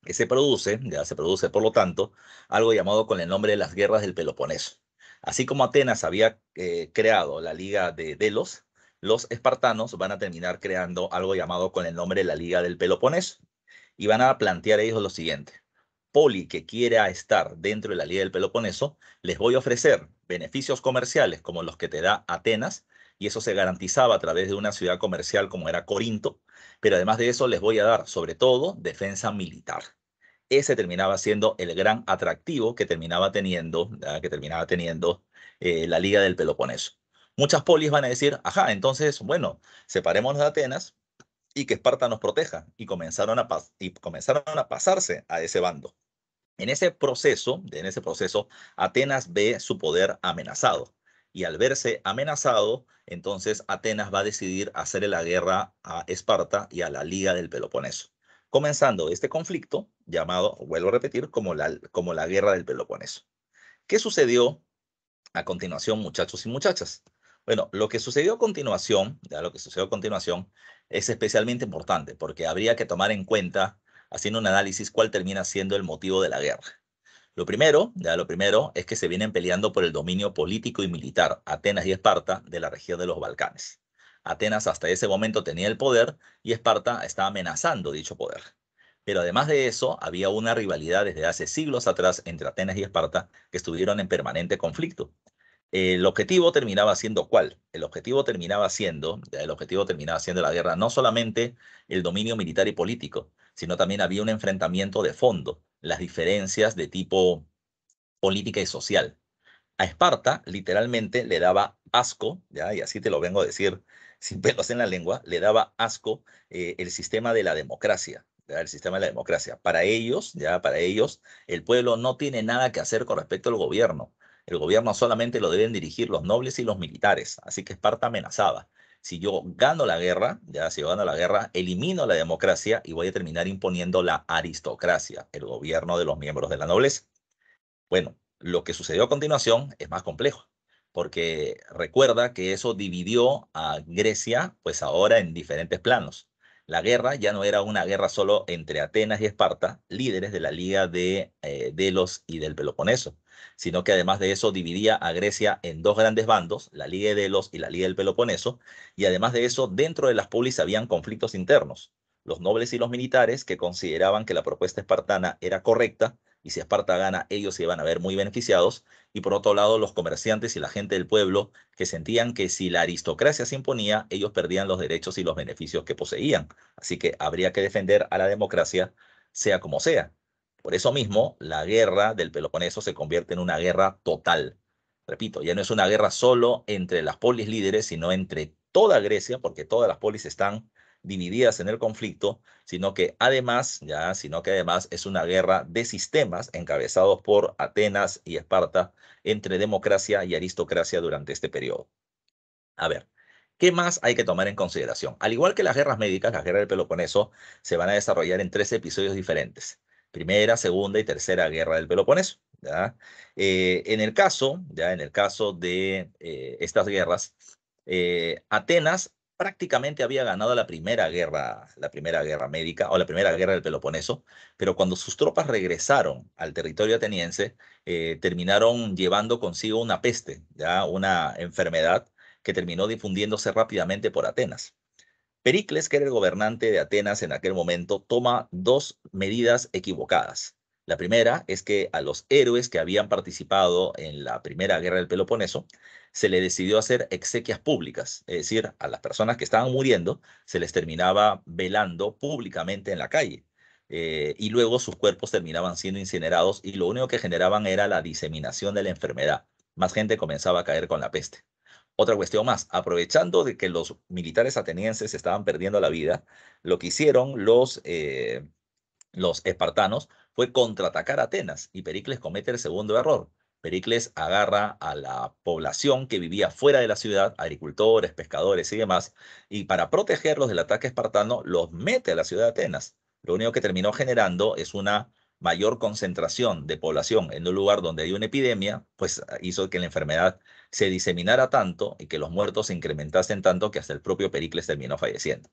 que se produce, ya se produce por lo tanto, algo llamado con el nombre de las guerras del Peloponeso. Así como Atenas había eh, creado la Liga de Delos, los espartanos van a terminar creando algo llamado con el nombre de la Liga del Peloponeso. Y van a plantear ellos lo siguiente. Poli que quiera estar dentro de la Liga del Peloponeso, les voy a ofrecer beneficios comerciales como los que te da Atenas, y eso se garantizaba a través de una ciudad comercial como era Corinto, pero además de eso, les voy a dar, sobre todo, defensa militar. Ese terminaba siendo el gran atractivo que terminaba teniendo, que terminaba teniendo eh, la Liga del Peloponeso. Muchas polis van a decir, ajá, entonces, bueno, separemos de Atenas y que Esparta nos proteja. Y comenzaron a, y comenzaron a pasarse a ese bando. En ese proceso, en ese proceso, Atenas ve su poder amenazado y al verse amenazado, entonces Atenas va a decidir hacerle la guerra a Esparta y a la Liga del Peloponeso, comenzando este conflicto llamado, vuelvo a repetir, como la, como la Guerra del Peloponeso. ¿Qué sucedió a continuación, muchachos y muchachas? Bueno, lo que sucedió a continuación, ya lo que sucedió a continuación, es especialmente importante porque habría que tomar en cuenta, haciendo un análisis, cuál termina siendo el motivo de la guerra. Lo primero, ya lo primero, es que se vienen peleando por el dominio político y militar, Atenas y Esparta, de la región de los Balcanes. Atenas hasta ese momento tenía el poder y Esparta estaba amenazando dicho poder. Pero además de eso, había una rivalidad desde hace siglos atrás entre Atenas y Esparta que estuvieron en permanente conflicto. El objetivo terminaba siendo cuál? El objetivo terminaba siendo, el objetivo terminaba siendo la guerra, no solamente el dominio militar y político, sino también había un enfrentamiento de fondo las diferencias de tipo política y social. A Esparta literalmente le daba asco, ya, y así te lo vengo a decir sin pelos en la lengua, le daba asco eh, el sistema de la democracia, el sistema de la democracia. Para ellos, ya para ellos, el pueblo no tiene nada que hacer con respecto al gobierno. El gobierno solamente lo deben dirigir los nobles y los militares, así que Esparta amenazaba si yo gano la guerra, ya si yo gano la guerra, elimino la democracia y voy a terminar imponiendo la aristocracia, el gobierno de los miembros de la nobleza. Bueno, lo que sucedió a continuación es más complejo, porque recuerda que eso dividió a Grecia, pues ahora en diferentes planos. La guerra ya no era una guerra solo entre Atenas y Esparta, líderes de la Liga de eh, Delos y del Peloponeso, sino que además de eso dividía a Grecia en dos grandes bandos, la Liga de Delos y la Liga del Peloponeso, y además de eso, dentro de las polis habían conflictos internos, los nobles y los militares que consideraban que la propuesta espartana era correcta, y si Esparta gana, ellos se iban a ver muy beneficiados, y por otro lado, los comerciantes y la gente del pueblo que sentían que si la aristocracia se imponía, ellos perdían los derechos y los beneficios que poseían. Así que habría que defender a la democracia sea como sea. Por eso mismo, la guerra del Peloponeso se convierte en una guerra total. Repito, ya no es una guerra solo entre las polis líderes, sino entre toda Grecia, porque todas las polis están divididas en el conflicto, sino que además, ya, sino que además es una guerra de sistemas encabezados por Atenas y Esparta entre democracia y aristocracia durante este periodo. A ver, ¿Qué más hay que tomar en consideración? Al igual que las guerras médicas, las guerras del Peloponeso se van a desarrollar en tres episodios diferentes. Primera, Segunda y Tercera Guerra del Peloponeso. Eh, en el caso, ya en el caso de eh, estas guerras, eh, Atenas prácticamente había ganado la primera guerra, la primera guerra médica o la primera guerra del Peloponeso, pero cuando sus tropas regresaron al territorio ateniense, terminaron llevando consigo una peste, ya una enfermedad que terminó difundiéndose rápidamente por Atenas. Pericles, que era el gobernante de Atenas en aquel momento, toma dos medidas equivocadas. La primera es que a los héroes que habían participado en la primera guerra del Peloponeso se le decidió hacer exequias públicas, es decir, a las personas que estaban muriendo se les terminaba velando públicamente en la calle. Eh, y luego sus cuerpos terminaban siendo incinerados y lo único que generaban era la diseminación de la enfermedad. Más gente comenzaba a caer con la peste. Otra cuestión más, aprovechando de que los militares atenienses estaban perdiendo la vida, lo que hicieron los, eh, los espartanos fue contraatacar a Atenas y Pericles comete el segundo error. Pericles agarra a la población que vivía fuera de la ciudad, agricultores, pescadores y demás, y para protegerlos del ataque espartano los mete a la ciudad de Atenas. Lo único que terminó generando es una mayor concentración de población en un lugar donde hay una epidemia, pues hizo que la enfermedad se diseminara tanto y que los muertos se incrementasen tanto que hasta el propio Pericles terminó falleciendo.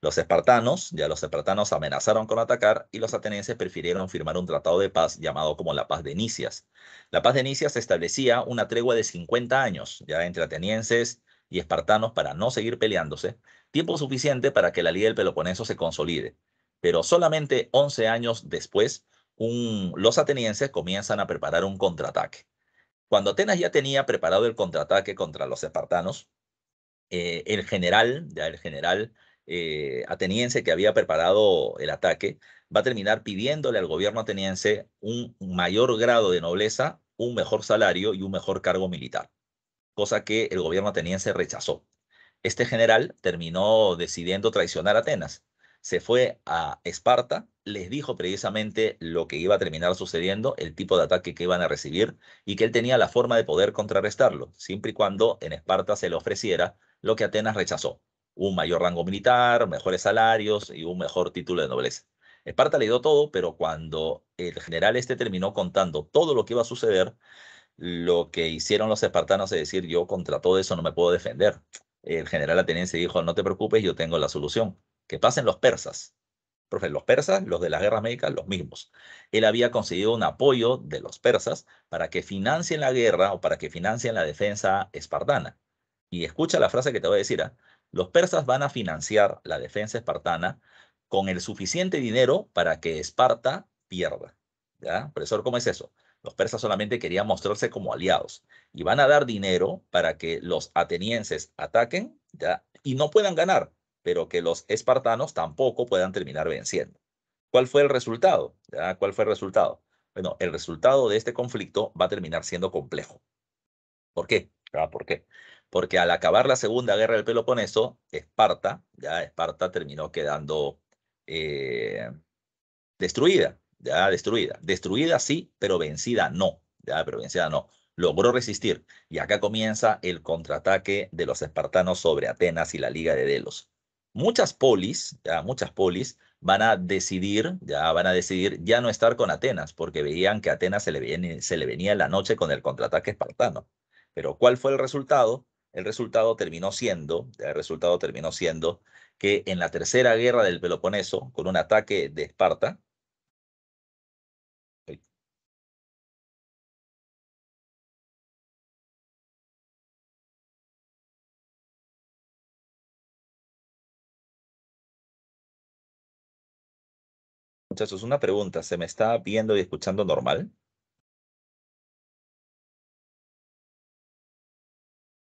Los espartanos, ya los espartanos amenazaron con atacar y los atenienses prefirieron firmar un tratado de paz llamado como la paz de Nicias. La paz de Nicias establecía una tregua de 50 años ya entre atenienses y espartanos para no seguir peleándose, tiempo suficiente para que la liga del Peloponeso se consolide. Pero solamente 11 años después, los atenienses comienzan a preparar un contraataque. Cuando Atenas ya tenía preparado el contraataque contra los espartanos, eh, el general, ya el general eh, ateniense que había preparado el ataque, va a terminar pidiéndole al gobierno ateniense un mayor grado de nobleza, un mejor salario y un mejor cargo militar, cosa que el gobierno ateniense rechazó. Este general terminó decidiendo traicionar a Atenas se fue a Esparta, les dijo precisamente lo que iba a terminar sucediendo, el tipo de ataque que iban a recibir y que él tenía la forma de poder contrarrestarlo, siempre y cuando en Esparta se le ofreciera lo que Atenas rechazó, un mayor rango militar, mejores salarios y un mejor título de nobleza. Esparta le dio todo, pero cuando el general este terminó contando todo lo que iba a suceder, lo que hicieron los espartanos es decir, yo contra todo eso no me puedo defender. El general ateniense dijo, no te preocupes, yo tengo la solución que pasen los persas. Profe, los persas, los de la guerra médica, los mismos. Él había conseguido un apoyo de los persas para que financien la guerra o para que financien la defensa espartana. Y escucha la frase que te voy a decir. ¿ah? Los persas van a financiar la defensa espartana con el suficiente dinero para que Esparta pierda. ¿Ya? Profesor, ¿cómo es eso? Los persas solamente querían mostrarse como aliados y van a dar dinero para que los atenienses ataquen y no puedan ganar pero que los espartanos tampoco puedan terminar venciendo. ¿Cuál fue el resultado? Ah, ¿Cuál fue el resultado? Bueno, el resultado de este conflicto va a terminar siendo complejo. ¿Por qué? Ah, ¿Por qué? Porque al acabar la Segunda Guerra del Peloponeso, Esparta, ya Esparta terminó quedando eh, destruida, ya destruida. Destruida sí, pero vencida no, ya, pero vencida no. Logró resistir y acá comienza el contraataque de los espartanos sobre Atenas y la Liga de Delos muchas polis, ya muchas polis, van a decidir, ya van a decidir ya no estar con Atenas, porque veían que a Atenas se le, venía, se le venía en la noche con el contraataque espartano. Pero ¿cuál fue el resultado? El resultado terminó siendo, el resultado terminó siendo que en la tercera guerra del Peloponeso, con un ataque de Esparta, Muchachos, una pregunta. ¿Se me está viendo y escuchando normal?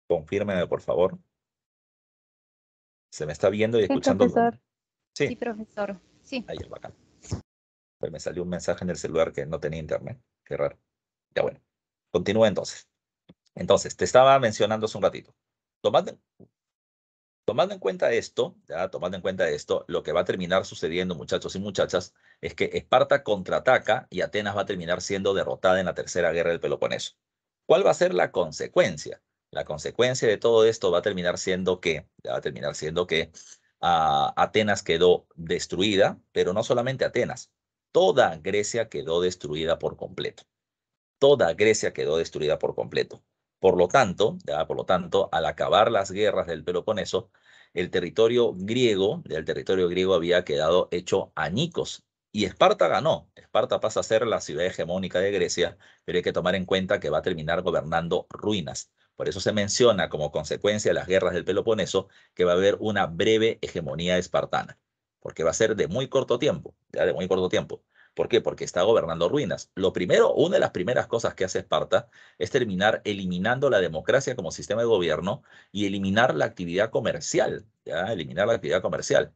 Confírmeme, por favor. ¿Se me está viendo y escuchando? normal? Sí. sí profesor. Sí. Ahí es bacán. Pues me salió un mensaje en el celular que no tenía internet. Qué raro. Ya bueno. Continúe entonces. Entonces, te estaba mencionando hace un ratito. Tomando, Tomando en cuenta esto, ya, tomando en cuenta esto, lo que va a terminar sucediendo, muchachos y muchachas, es que Esparta contraataca y Atenas va a terminar siendo derrotada en la tercera guerra del Peloponeso. ¿Cuál va a ser la consecuencia? La consecuencia de todo esto va a terminar siendo que, va a terminar siendo que ah, Atenas quedó destruida, pero no solamente Atenas, toda Grecia quedó destruida por completo. Toda Grecia quedó destruida por completo. Por lo tanto, por lo tanto, al acabar las guerras del Peloponeso, el territorio griego, del territorio griego había quedado hecho añicos. Y Esparta ganó. Esparta pasa a ser la ciudad hegemónica de Grecia, pero hay que tomar en cuenta que va a terminar gobernando ruinas. Por eso se menciona como consecuencia de las guerras del Peloponeso que va a haber una breve hegemonía espartana, porque va a ser de muy corto tiempo, ya de muy corto tiempo. ¿Por qué? Porque está gobernando ruinas. Lo primero, una de las primeras cosas que hace Esparta es terminar eliminando la democracia como sistema de gobierno y eliminar la actividad comercial, eliminar la actividad comercial.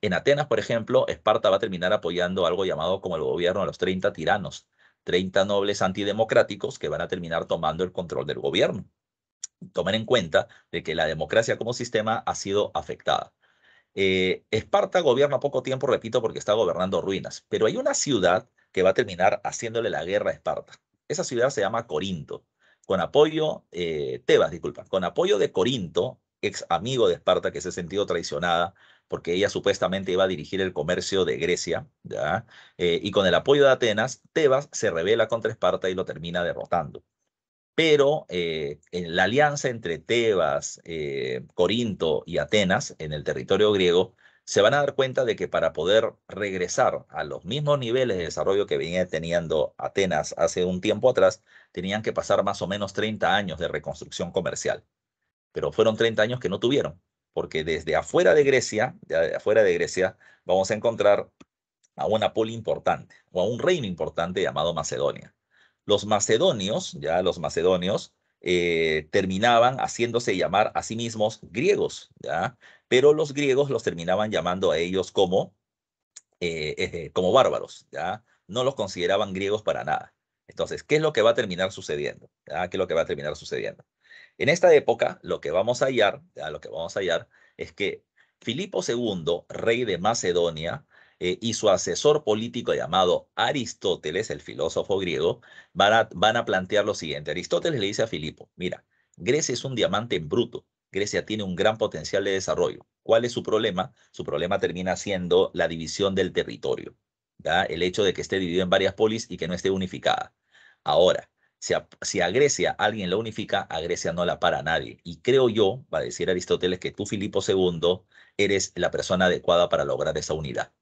En Atenas, por ejemplo, Esparta va a terminar apoyando algo llamado como el gobierno de los 30 tiranos, 30 nobles antidemocráticos que van a terminar tomando el control del gobierno. Tomen en cuenta de que la democracia como sistema ha sido afectada. Eh, Esparta gobierna poco tiempo, repito, porque está gobernando ruinas, pero hay una ciudad que va a terminar haciéndole la guerra a Esparta. Esa ciudad se llama Corinto, con apoyo, eh, Tebas, disculpa, con apoyo de Corinto, ex amigo de Esparta que se ha sentido traicionada porque ella supuestamente iba a dirigir el comercio de Grecia, eh, y con el apoyo de Atenas, Tebas se revela contra Esparta y lo termina derrotando pero eh, en la alianza entre Tebas, eh, Corinto y Atenas en el territorio griego, se van a dar cuenta de que para poder regresar a los mismos niveles de desarrollo que venía teniendo Atenas hace un tiempo atrás, tenían que pasar más o menos 30 años de reconstrucción comercial. Pero fueron 30 años que no tuvieron, porque desde afuera de Grecia, de afuera de Grecia, vamos a encontrar a una poli importante o a un reino importante llamado Macedonia. Los macedonios, ya los macedonios, eh, terminaban haciéndose llamar a sí mismos griegos, ¿ya? pero los griegos los terminaban llamando a ellos como, eh, eh, como bárbaros, ¿ya? no los consideraban griegos para nada. Entonces, ¿qué es lo que va a terminar sucediendo? ¿Qué es lo que va a terminar sucediendo? En esta época, lo que vamos a hallar, lo que vamos a hallar es que Filipo II, rey de Macedonia, eh, y su asesor político llamado Aristóteles, el filósofo griego, van a, plantear lo siguiente. Aristóteles le dice a Filipo, mira, Grecia es un diamante en bruto, Grecia tiene un gran potencial de desarrollo. ¿Cuál es su problema? Su problema termina siendo la división del territorio, ¿da? el hecho de que esté dividido en varias polis y que no esté unificada. Ahora, si a, si a, Grecia alguien la unifica, a Grecia no la para nadie. Y creo yo, va a decir Aristóteles, que tú, Filipo II, eres la persona adecuada para lograr esa unidad.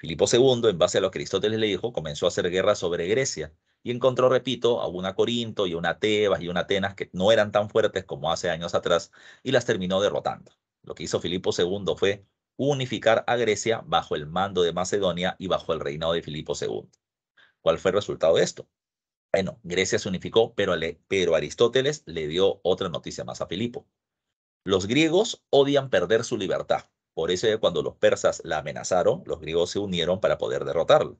Filipo II, en base a lo que Aristóteles le dijo, comenzó a hacer guerra sobre Grecia y encontró, repito, a una Corinto y una Tebas y una Atenas que no eran tan fuertes como hace años atrás y las terminó derrotando. Lo que hizo Filipo II fue unificar a Grecia bajo el mando de Macedonia y bajo el reinado de Filipo II. ¿Cuál fue el resultado de esto? Bueno, Grecia se unificó, pero, pero Aristóteles le dio otra noticia más a Filipo. Los griegos odian perder su libertad por eso cuando los persas la amenazaron, los griegos se unieron para poder derrotarla.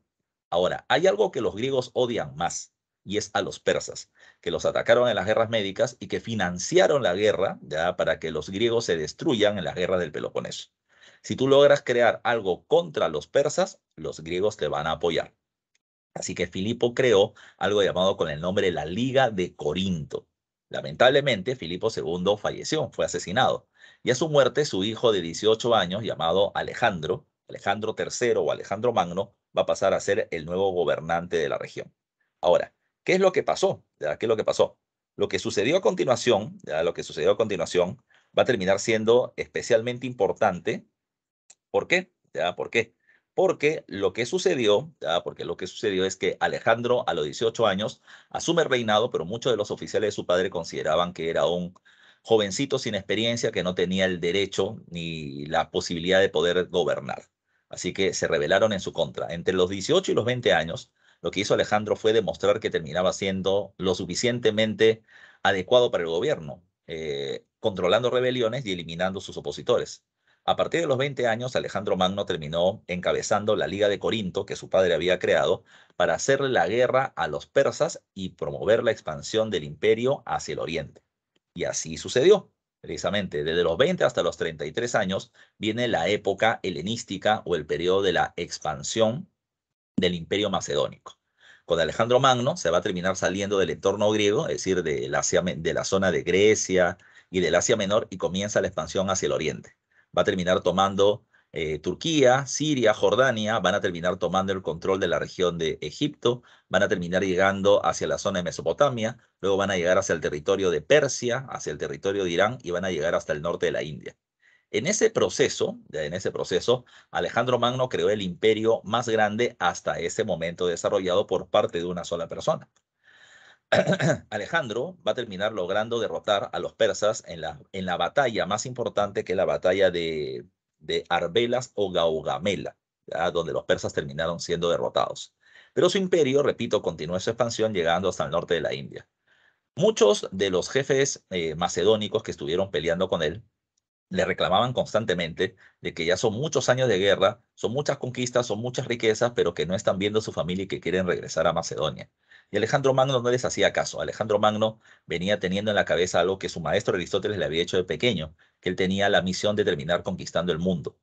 Ahora, hay algo que los griegos odian más, y es a los persas, que los atacaron en las guerras médicas y que financiaron la guerra ¿ya? para que los griegos se destruyan en la guerra del Peloponeso. Si tú logras crear algo contra los persas, los griegos te van a apoyar. Así que Filipo creó algo llamado con el nombre de la Liga de Corinto. Lamentablemente, Filipo II falleció, fue asesinado. Y a su muerte, su hijo de 18 años, llamado Alejandro, Alejandro III o Alejandro Magno, va a pasar a ser el nuevo gobernante de la región. Ahora, ¿qué es lo que pasó? ¿Qué es lo que pasó? Lo que sucedió a continuación, lo que sucedió a continuación, va a terminar siendo especialmente importante. ¿Por qué? ¿Por qué? Porque lo que sucedió, porque lo que sucedió es que Alejandro a los 18 años asume el reinado, pero muchos de los oficiales de su padre consideraban que era un jovencito sin experiencia que no tenía el derecho ni la posibilidad de poder gobernar. Así que se rebelaron en su contra. Entre los 18 y los 20 años, lo que hizo Alejandro fue demostrar que terminaba siendo lo suficientemente adecuado para el gobierno, eh, controlando rebeliones y eliminando sus opositores. A partir de los 20 años, Alejandro Magno terminó encabezando la Liga de Corinto que su padre había creado para hacerle la guerra a los persas y promover la expansión del imperio hacia el oriente. Y así sucedió. Precisamente, desde los 20 hasta los 33 años viene la época helenística o el periodo de la expansión del imperio macedónico. Con Alejandro Magno se va a terminar saliendo del entorno griego, es decir, de la, de la zona de Grecia y del Asia Menor y comienza la expansión hacia el oriente. Va a terminar tomando eh, Turquía, Siria, Jordania van a terminar tomando el control de la región de Egipto, van a terminar llegando hacia la zona de Mesopotamia, luego van a llegar hacia el territorio de Persia, hacia el territorio de Irán y van a llegar hasta el norte de la India. En ese proceso, en ese proceso, Alejandro Magno creó el imperio más grande hasta ese momento desarrollado por parte de una sola persona. Alejandro va a terminar logrando derrotar a los persas en la, en la batalla más importante que es la batalla de de Arbelas o Gaugamela, donde los persas terminaron siendo derrotados. Pero su imperio, repito, continuó su expansión llegando hasta el norte de la India. Muchos de los jefes eh, macedónicos que estuvieron peleando con él le reclamaban constantemente de que ya son muchos años de guerra, son muchas conquistas, son muchas riquezas, pero que no están viendo su familia y que quieren regresar a Macedonia. Y Alejandro Magno no les hacía caso. Alejandro Magno venía teniendo en la cabeza algo que su maestro Aristóteles le había hecho de pequeño, que él tenía la misión de terminar conquistando el mundo.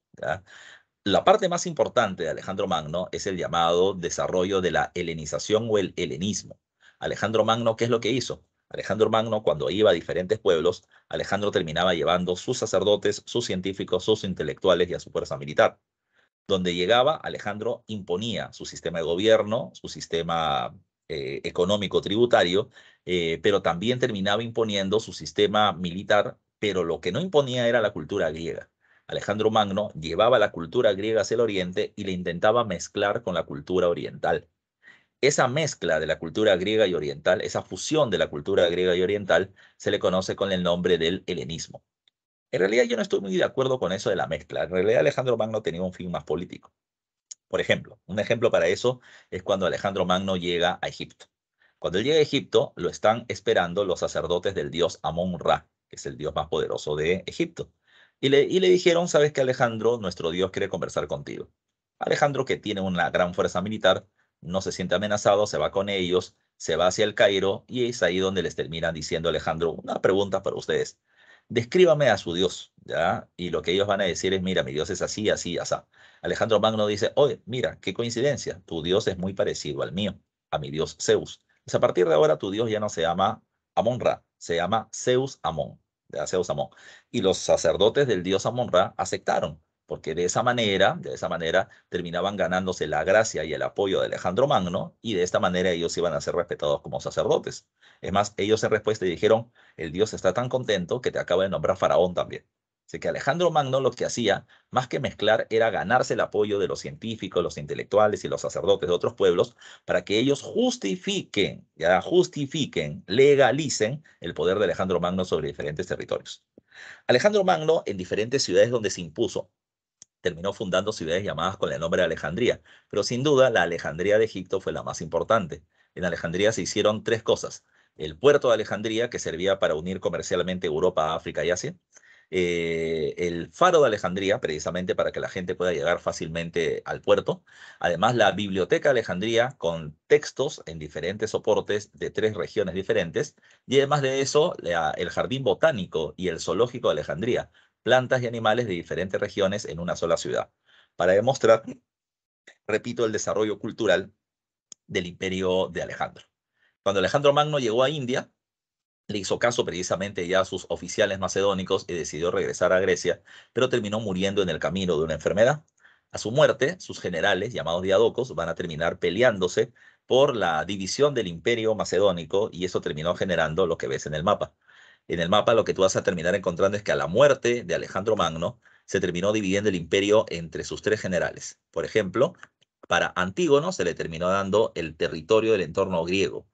La parte más importante de Alejandro Magno es el llamado desarrollo de la helenización o el helenismo. Alejandro Magno, ¿qué es lo que hizo? Alejandro Magno, cuando iba a diferentes pueblos, Alejandro terminaba llevando sus sacerdotes, sus científicos, sus intelectuales y a su fuerza militar. Donde llegaba, Alejandro imponía su sistema de gobierno, su sistema eh, económico tributario, eh, pero también terminaba imponiendo su sistema militar, pero lo que no imponía era la cultura griega. Alejandro Magno llevaba la cultura griega hacia el oriente y le intentaba mezclar con la cultura oriental. Esa mezcla de la cultura griega y oriental, esa fusión de la cultura griega y oriental, se le conoce con el nombre del helenismo. En realidad yo no estoy muy de acuerdo con eso de la mezcla. En realidad Alejandro Magno tenía un fin más político. Por ejemplo, un ejemplo para eso es cuando Alejandro Magno llega a Egipto. Cuando él llega a Egipto, lo están esperando los sacerdotes del dios Amón ra que es el dios más poderoso de Egipto. Y le, y le dijeron, sabes que Alejandro, nuestro dios quiere conversar contigo. Alejandro, que tiene una gran fuerza militar, no se siente amenazado, se va con ellos, se va hacia el Cairo y es ahí donde les terminan diciendo Alejandro, una pregunta para ustedes descríbame a su Dios, ¿ya? Y lo que ellos van a decir es, mira, mi Dios es así, así, así. Alejandro Magno dice, oye, mira, qué coincidencia, tu Dios es muy parecido al mío, a mi Dios Zeus. Pues a partir de ahora tu Dios ya no se llama Amonra, se llama Zeus Amón, de Zeus Amón. Y los sacerdotes del Dios Amonra aceptaron porque de esa manera, de esa manera terminaban ganándose la gracia y el apoyo de Alejandro Magno y de esta manera ellos iban a ser respetados como sacerdotes. Es más, ellos en respuesta dijeron, el Dios está tan contento que te acaba de nombrar faraón también. Así que Alejandro Magno lo que hacía, más que mezclar, era ganarse el apoyo de los científicos, los intelectuales y los sacerdotes de otros pueblos para que ellos justifiquen, ya justifiquen, legalicen el poder de Alejandro Magno sobre diferentes territorios. Alejandro Magno, en diferentes ciudades donde se impuso, terminó fundando ciudades llamadas con el nombre de Alejandría, pero sin duda la Alejandría de Egipto fue la más importante. En Alejandría se hicieron tres cosas. El puerto de Alejandría, que servía para unir comercialmente Europa, África y Asia. Eh, el faro de Alejandría, precisamente para que la gente pueda llegar fácilmente al puerto. Además, la biblioteca de Alejandría con textos en diferentes soportes de tres regiones diferentes. Y además de eso, el jardín botánico y el zoológico de Alejandría, plantas y animales de diferentes regiones en una sola ciudad, para demostrar, repito, el desarrollo cultural del imperio de Alejandro. Cuando Alejandro Magno llegó a India, le hizo caso precisamente ya a sus oficiales macedónicos y decidió regresar a Grecia, pero terminó muriendo en el camino de una enfermedad. A su muerte, sus generales, llamados diadocos, van a terminar peleándose por la división del imperio macedónico y eso terminó generando lo que ves en el mapa, en el mapa lo que tú vas a terminar encontrando es que a la muerte de Alejandro Magno se terminó dividiendo el imperio entre sus tres generales. Por ejemplo, para Antígono se le terminó dando el territorio del entorno griego,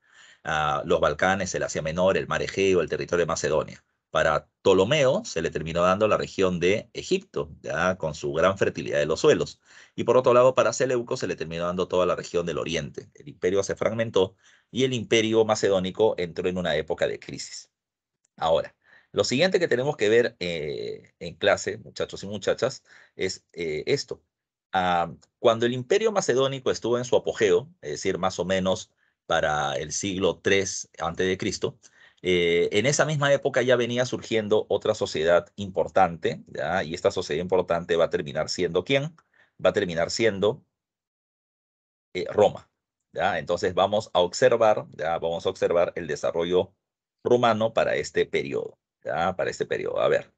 ah, los Balcanes, el Asia Menor, el Mar Egeo, el territorio de Macedonia. Para Ptolomeo se le terminó dando la región de Egipto, con su gran fertilidad de los suelos. Y por otro lado, para Seleuco se le terminó dando toda la región del Oriente. El imperio se fragmentó y el imperio macedónico entró en una época de crisis. Ahora, lo siguiente que tenemos que ver eh, en clase, muchachos y muchachas, es eh, esto. Ah, cuando el imperio macedónico estuvo en su apogeo, es decir, más o menos para el siglo III a.C., eh, en esa misma época ya venía surgiendo otra sociedad importante, ¿ya? y esta sociedad importante va a terminar siendo ¿quién? Va a terminar siendo Roma. ¿ya? Entonces vamos a observar, ¿ya? vamos a observar el desarrollo romano para este periodo. ¿ya? Para este periodo. A ver,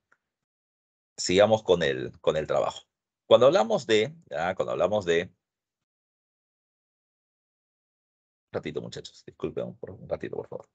sigamos con el, con el trabajo. Cuando hablamos de, ¿ya? cuando hablamos de, ratito muchachos, disculpen un ratito por favor.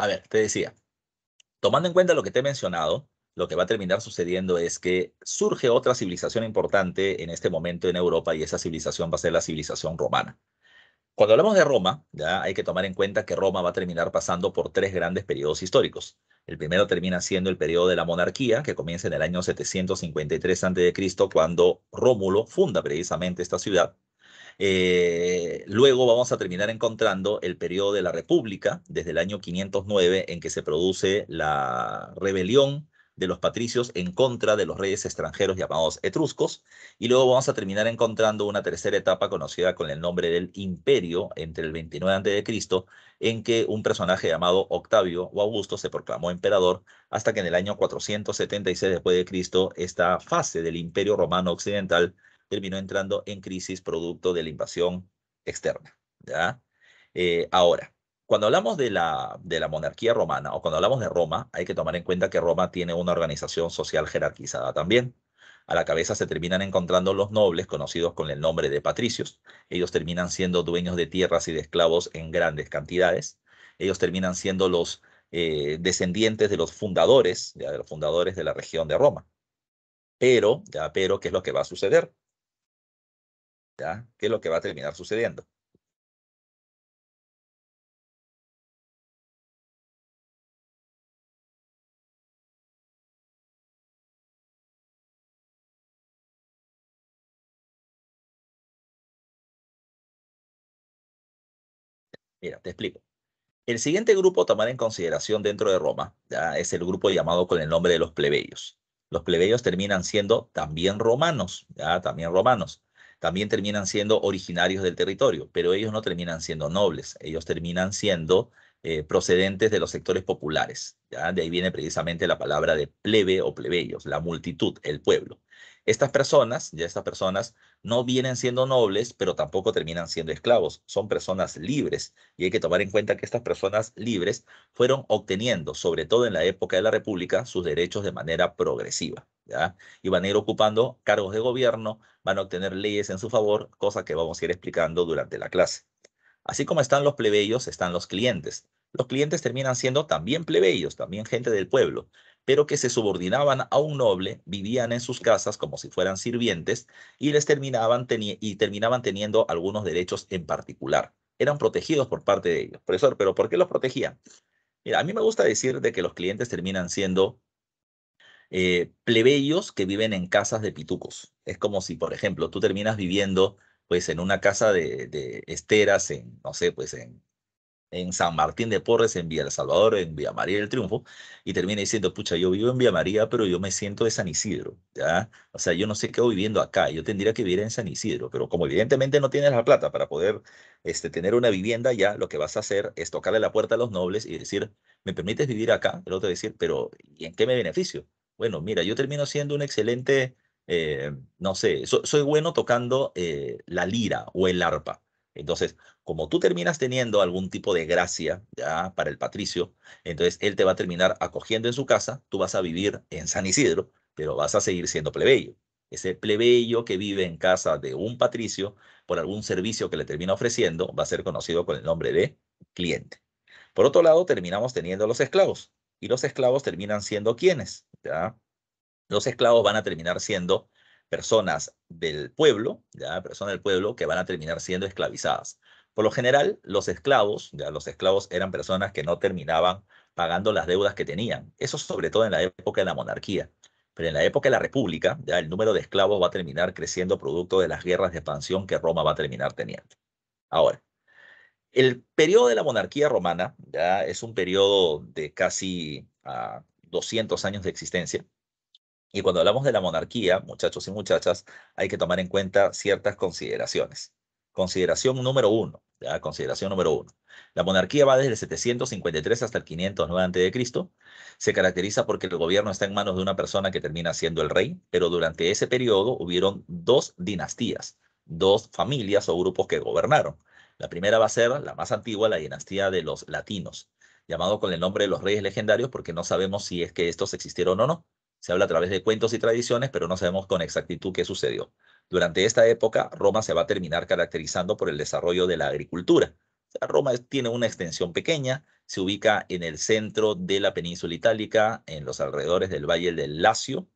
A ver, te decía, tomando en cuenta lo que te he mencionado, lo que va a terminar sucediendo es que surge otra civilización importante en este momento en Europa y esa civilización va a ser la civilización romana. Cuando hablamos de Roma, ya hay que tomar en cuenta que Roma va a terminar pasando por tres grandes periodos históricos. El primero termina siendo el periodo de la monarquía, que comienza en el año 753 a.C., cuando Rómulo funda precisamente esta ciudad eh, luego vamos a terminar encontrando el periodo de la República, desde el año 509, en que se produce la rebelión de los patricios en contra de los reyes extranjeros llamados etruscos, y luego vamos a terminar encontrando una tercera etapa conocida con el nombre del imperio entre el 29 a.C., en que un personaje llamado Octavio o Augusto se proclamó emperador, hasta que en el año 476 después de Cristo esta fase del imperio romano occidental terminó entrando en crisis producto de la invasión externa. ¿ya? Eh, ahora, cuando hablamos de la, de la monarquía romana o cuando hablamos de Roma, hay que tomar en cuenta que Roma tiene una organización social jerarquizada también. A la cabeza se terminan encontrando los nobles, conocidos con el nombre de patricios. Ellos terminan siendo dueños de tierras y de esclavos en grandes cantidades. Ellos terminan siendo los eh, descendientes de los fundadores, de los fundadores de la región de Roma. Pero, ya, pero, ¿qué es lo que va a suceder? ¿Qué es lo que va a terminar sucediendo? Mira, te explico. El siguiente grupo a tomar en consideración dentro de Roma ¿ya? es el grupo llamado con el nombre de los plebeyos. Los plebeyos terminan siendo también romanos, ¿ya? también romanos también terminan siendo originarios del territorio, pero ellos no terminan siendo nobles, ellos terminan siendo eh, procedentes de los sectores populares. De ahí viene precisamente la palabra de plebe o plebeyos, la multitud, el pueblo. Estas personas, ya estas personas, no vienen siendo nobles, pero tampoco terminan siendo esclavos. Son personas libres. Y hay que tomar en cuenta que estas personas libres fueron obteniendo, sobre todo en la época de la República, sus derechos de manera progresiva. ¿ya? Y van a ir ocupando cargos de gobierno, van a obtener leyes en su favor, cosa que vamos a ir explicando durante la clase. Así como están los plebeyos, están los clientes los clientes terminan siendo también plebeyos, también gente del pueblo, pero que se subordinaban a un noble, vivían en sus casas como si fueran sirvientes y les terminaban y terminaban teniendo algunos derechos en particular. Eran protegidos por parte de ellos. Profesor, pero ¿por qué los protegían? Mira, a mí me gusta decir de que los clientes terminan siendo eh, plebeyos que viven en casas de pitucos. Es como si, por ejemplo, tú terminas viviendo pues en una casa de, de esteras en, no sé, pues en en San Martín de Porres, en Vía El Salvador, en Vía María del Triunfo, y termina diciendo, pucha, yo vivo en Vía María, pero yo me siento de San Isidro, ¿ya? O sea, yo no sé qué voy viviendo acá, yo tendría que vivir en San Isidro, pero como evidentemente no tienes la plata para poder este, tener una vivienda, ya lo que vas a hacer es tocarle la puerta a los nobles y decir, ¿me permites vivir acá? El otro decir, pero ¿y en qué me beneficio? Bueno, mira, yo termino siendo un excelente, eh, no sé, soy bueno tocando eh, la lira o el arpa entonces, como tú terminas teniendo algún tipo de gracia ya para el patricio, entonces él te va a terminar acogiendo en su casa, tú vas a vivir en San Isidro, pero vas a seguir siendo plebeyo. Ese plebeyo que vive en casa de un patricio por algún servicio que le termina ofreciendo va a ser conocido con el nombre de cliente. Por otro lado, terminamos teniendo los esclavos. ¿Y los esclavos terminan siendo quienes ¿Ya? Los esclavos van a terminar siendo personas del pueblo, ya, personas del pueblo que van a terminar siendo esclavizadas. Por lo general, los esclavos, ya, los esclavos eran personas que no terminaban pagando las deudas que tenían. Eso sobre todo en la época de la monarquía. Pero en la época de la República, ya el número de esclavos va a terminar creciendo producto de las guerras de expansión que Roma va a terminar teniendo. Ahora, el periodo de la monarquía romana ya es un periodo de casi 200 ah, años de existencia. Y cuando hablamos de la monarquía, muchachos y muchachas, hay que tomar en cuenta ciertas consideraciones. Consideración número uno, consideración número uno. La monarquía va desde el 753 hasta el 509 a.C. Se caracteriza porque el gobierno está en manos de una persona que termina siendo el rey, pero durante ese periodo hubieron dos dinastías, dos familias o grupos que gobernaron. La primera va a ser la más antigua, la dinastía de los latinos, llamado con el nombre de los reyes legendarios porque no sabemos si es que estos existieron o no. Se habla a través de cuentos y tradiciones, pero no sabemos con exactitud qué sucedió. Durante esta época, Roma se va a terminar caracterizando por el desarrollo de la agricultura. Roma tiene una extensión pequeña, se ubica en el centro de la península itálica, en los alrededores del Valle del Lacio,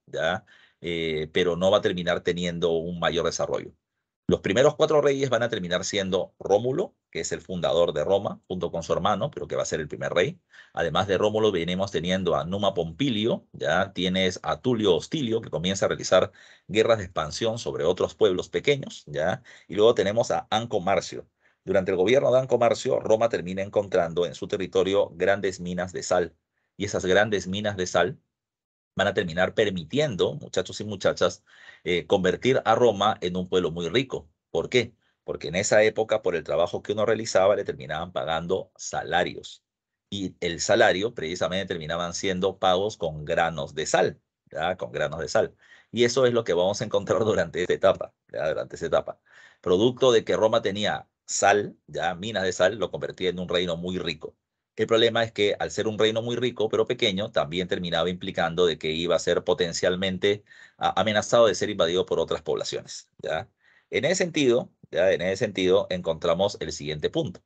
eh, pero no va a terminar teniendo un mayor desarrollo. Los primeros cuatro reyes van a terminar siendo Rómulo, que es el fundador de Roma, junto con su hermano, pero que va a ser el primer rey. Además de Rómulo, venimos teniendo a Numa Pompilio, ya tienes a Tulio Hostilio, que comienza a realizar guerras de expansión sobre otros pueblos pequeños, ya. Y luego tenemos a Anco Marcio. Durante el gobierno de Anco Marcio, Roma termina encontrando en su territorio grandes minas de sal. Y esas grandes minas de sal van a terminar permitiendo, muchachos y muchachas, eh, convertir a Roma en un pueblo muy rico. ¿Por qué? Porque en esa época, por el trabajo que uno realizaba, le terminaban pagando salarios. Y el salario precisamente terminaban siendo pagos con granos de sal, con granos de sal. Y eso es lo que vamos a encontrar durante esta etapa, durante esta etapa. Producto de que Roma tenía sal, ya minas de sal, lo convertía en un reino muy rico. El problema es que al ser un reino muy rico pero pequeño, también terminaba implicando de que iba a ser potencialmente amenazado de ser invadido por otras poblaciones. ¿ya? En ese sentido, ¿ya? en ese sentido encontramos el siguiente punto.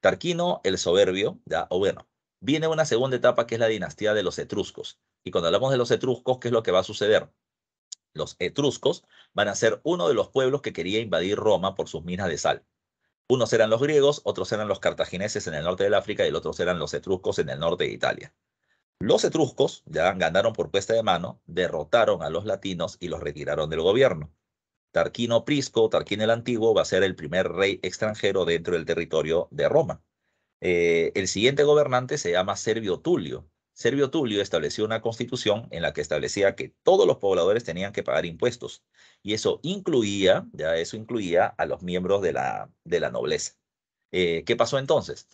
Tarquino el soberbio, ¿ya? o bueno, viene una segunda etapa que es la dinastía de los etruscos. Y cuando hablamos de los etruscos, ¿qué es lo que va a suceder? Los etruscos van a ser uno de los pueblos que quería invadir Roma por sus minas de sal. Unos eran los griegos, otros eran los cartagineses en el norte de África y el otros eran los etruscos en el norte de Italia. Los etruscos ya ganaron por puesta de mano, derrotaron a los latinos y los retiraron del gobierno. Tarquino Prisco, Tarquín el Antiguo, va a ser el primer rey extranjero dentro del territorio de Roma. Eh, el siguiente gobernante se llama Servio Tulio. Servio Tulio estableció una constitución en la que establecía que todos los pobladores tenían que pagar impuestos y eso incluía, ya eso incluía a los miembros de la, nobleza. Eh, ¿Qué pasó entonces?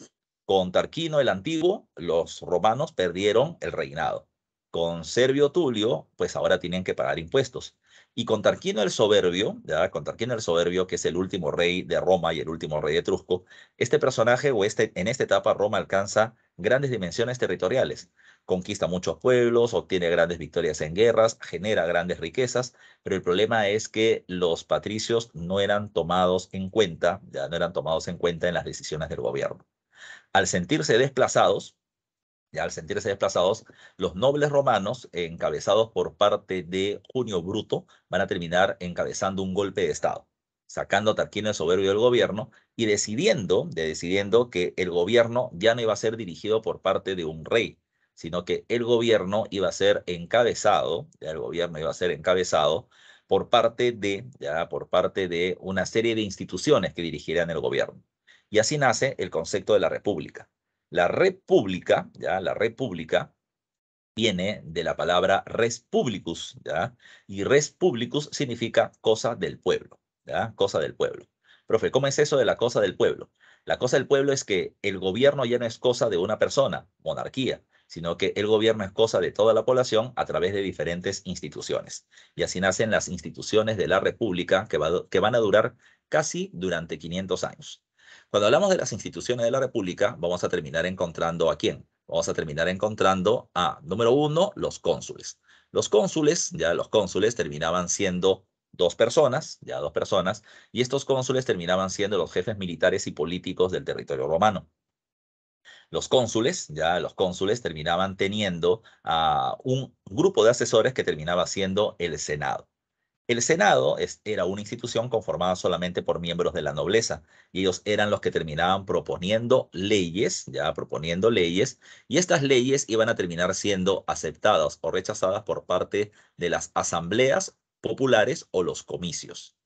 Con Tarquino el Antiguo, los romanos perdieron el reinado. Con Servio Tulio, pues ahora tienen que pagar impuestos. Y con Tarquino el Soberbio, ¿ya? con Tarquino el Soberbio, que es el último rey de Roma y el último rey etrusco, este personaje o este, en esta etapa Roma alcanza grandes dimensiones territoriales conquista muchos pueblos, obtiene grandes victorias en guerras, genera grandes riquezas, pero el problema es que los patricios no eran tomados en cuenta, ya no eran tomados en cuenta en las decisiones del gobierno. Al sentirse desplazados, ya al sentirse desplazados, los nobles romanos, encabezados por parte de Junio Bruto, van a terminar encabezando un golpe de Estado sacando a Tarquino el soberbio del gobierno y decidiendo, de decidiendo que el gobierno ya no iba a ser dirigido por parte de un rey, sino que el gobierno iba a ser encabezado, el gobierno iba a ser encabezado por parte de, ya, por parte de una serie de instituciones que dirigirían el gobierno. Y así nace el concepto de la república. La república, ya, la república viene de la palabra res publicus, ¿ya? Y res publicus significa cosa del pueblo, ¿ya? Cosa del pueblo. Profe, ¿cómo es eso de la cosa del pueblo? La cosa del pueblo es que el gobierno ya no es cosa de una persona, monarquía, sino que el gobierno es cosa de toda la población a través de diferentes instituciones. Y así nacen las instituciones de la República que, van a durar casi durante 500 años. Cuando hablamos de las instituciones de la República, vamos a terminar encontrando a quién. Vamos a terminar encontrando a, número uno, los cónsules. Los cónsules, ya los cónsules terminaban siendo dos personas, ya dos personas, y estos cónsules terminaban siendo los jefes militares y políticos del territorio romano los cónsules, ya los cónsules terminaban teniendo a un grupo de asesores que terminaba siendo el Senado. El Senado era una institución conformada solamente por miembros de la nobleza y ellos eran los que terminaban proponiendo leyes, ya proponiendo leyes, y estas leyes iban a terminar siendo aceptadas o rechazadas por parte de las asambleas populares o los comicios.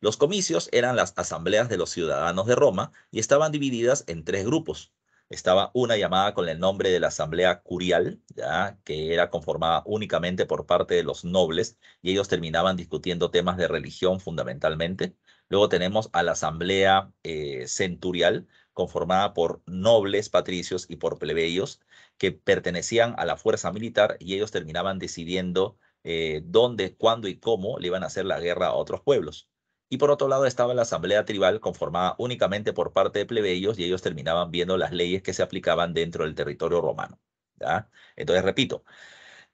Los comicios eran las asambleas de los ciudadanos de Roma y estaban divididas en tres grupos estaba una llamada con el nombre de la Asamblea Curial, ¿ya? que era conformada únicamente por parte de los nobles, y ellos terminaban discutiendo temas de religión fundamentalmente. Luego tenemos a la Asamblea eh, Centurial, conformada por nobles, patricios y por plebeyos, que pertenecían a la fuerza militar y ellos terminaban decidiendo eh, dónde, cuándo y cómo le iban a hacer la guerra a otros pueblos. Y por otro lado estaba la asamblea tribal conformada únicamente por parte de plebeyos y ellos terminaban viendo las leyes que se aplicaban dentro del territorio romano. Entonces, repito,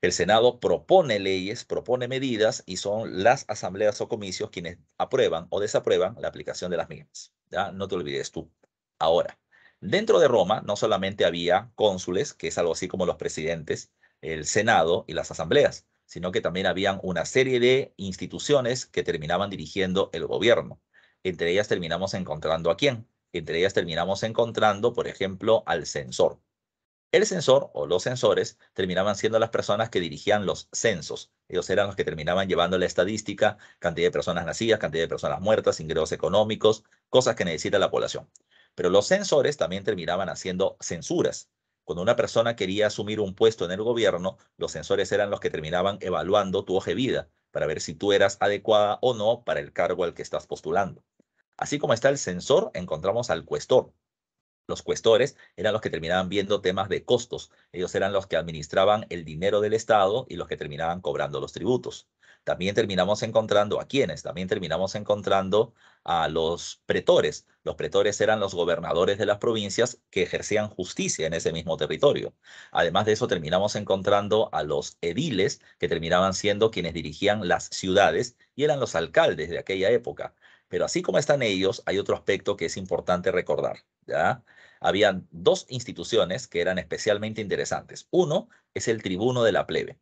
el Senado propone leyes, propone medidas y son las asambleas o comicios quienes aprueban o desaprueban la aplicación de las mismas. No te olvides tú. Ahora, dentro de Roma no solamente había cónsules, que es algo así como los presidentes, el Senado y las asambleas, sino que también habían una serie de instituciones que terminaban dirigiendo el gobierno. Entre ellas terminamos encontrando a quién. Entre ellas terminamos encontrando, por ejemplo, al censor. El censor o los censores terminaban siendo las personas que dirigían los censos. Ellos eran los que terminaban llevando la estadística, cantidad de personas nacidas, cantidad de personas muertas, ingresos económicos, cosas que necesita la población. Pero los censores también terminaban haciendo censuras. Cuando una persona quería asumir un puesto en el gobierno, los censores eran los que terminaban evaluando tu hoja vida para ver si tú eras adecuada o no para el cargo al que estás postulando. Así como está el censor, encontramos al cuestor. Los cuestores eran los que terminaban viendo temas de costos. Ellos eran los que administraban el dinero del Estado y los que terminaban cobrando los tributos también terminamos encontrando a quienes, también terminamos encontrando a los pretores. Los pretores eran los gobernadores de las provincias que ejercían justicia en ese mismo territorio. Además de eso, terminamos encontrando a los ediles, que terminaban siendo quienes dirigían las ciudades y eran los alcaldes de aquella época. Pero así como están ellos, hay otro aspecto que es importante recordar. ¿ya? Habían dos instituciones que eran especialmente interesantes. Uno es el tribuno de la plebe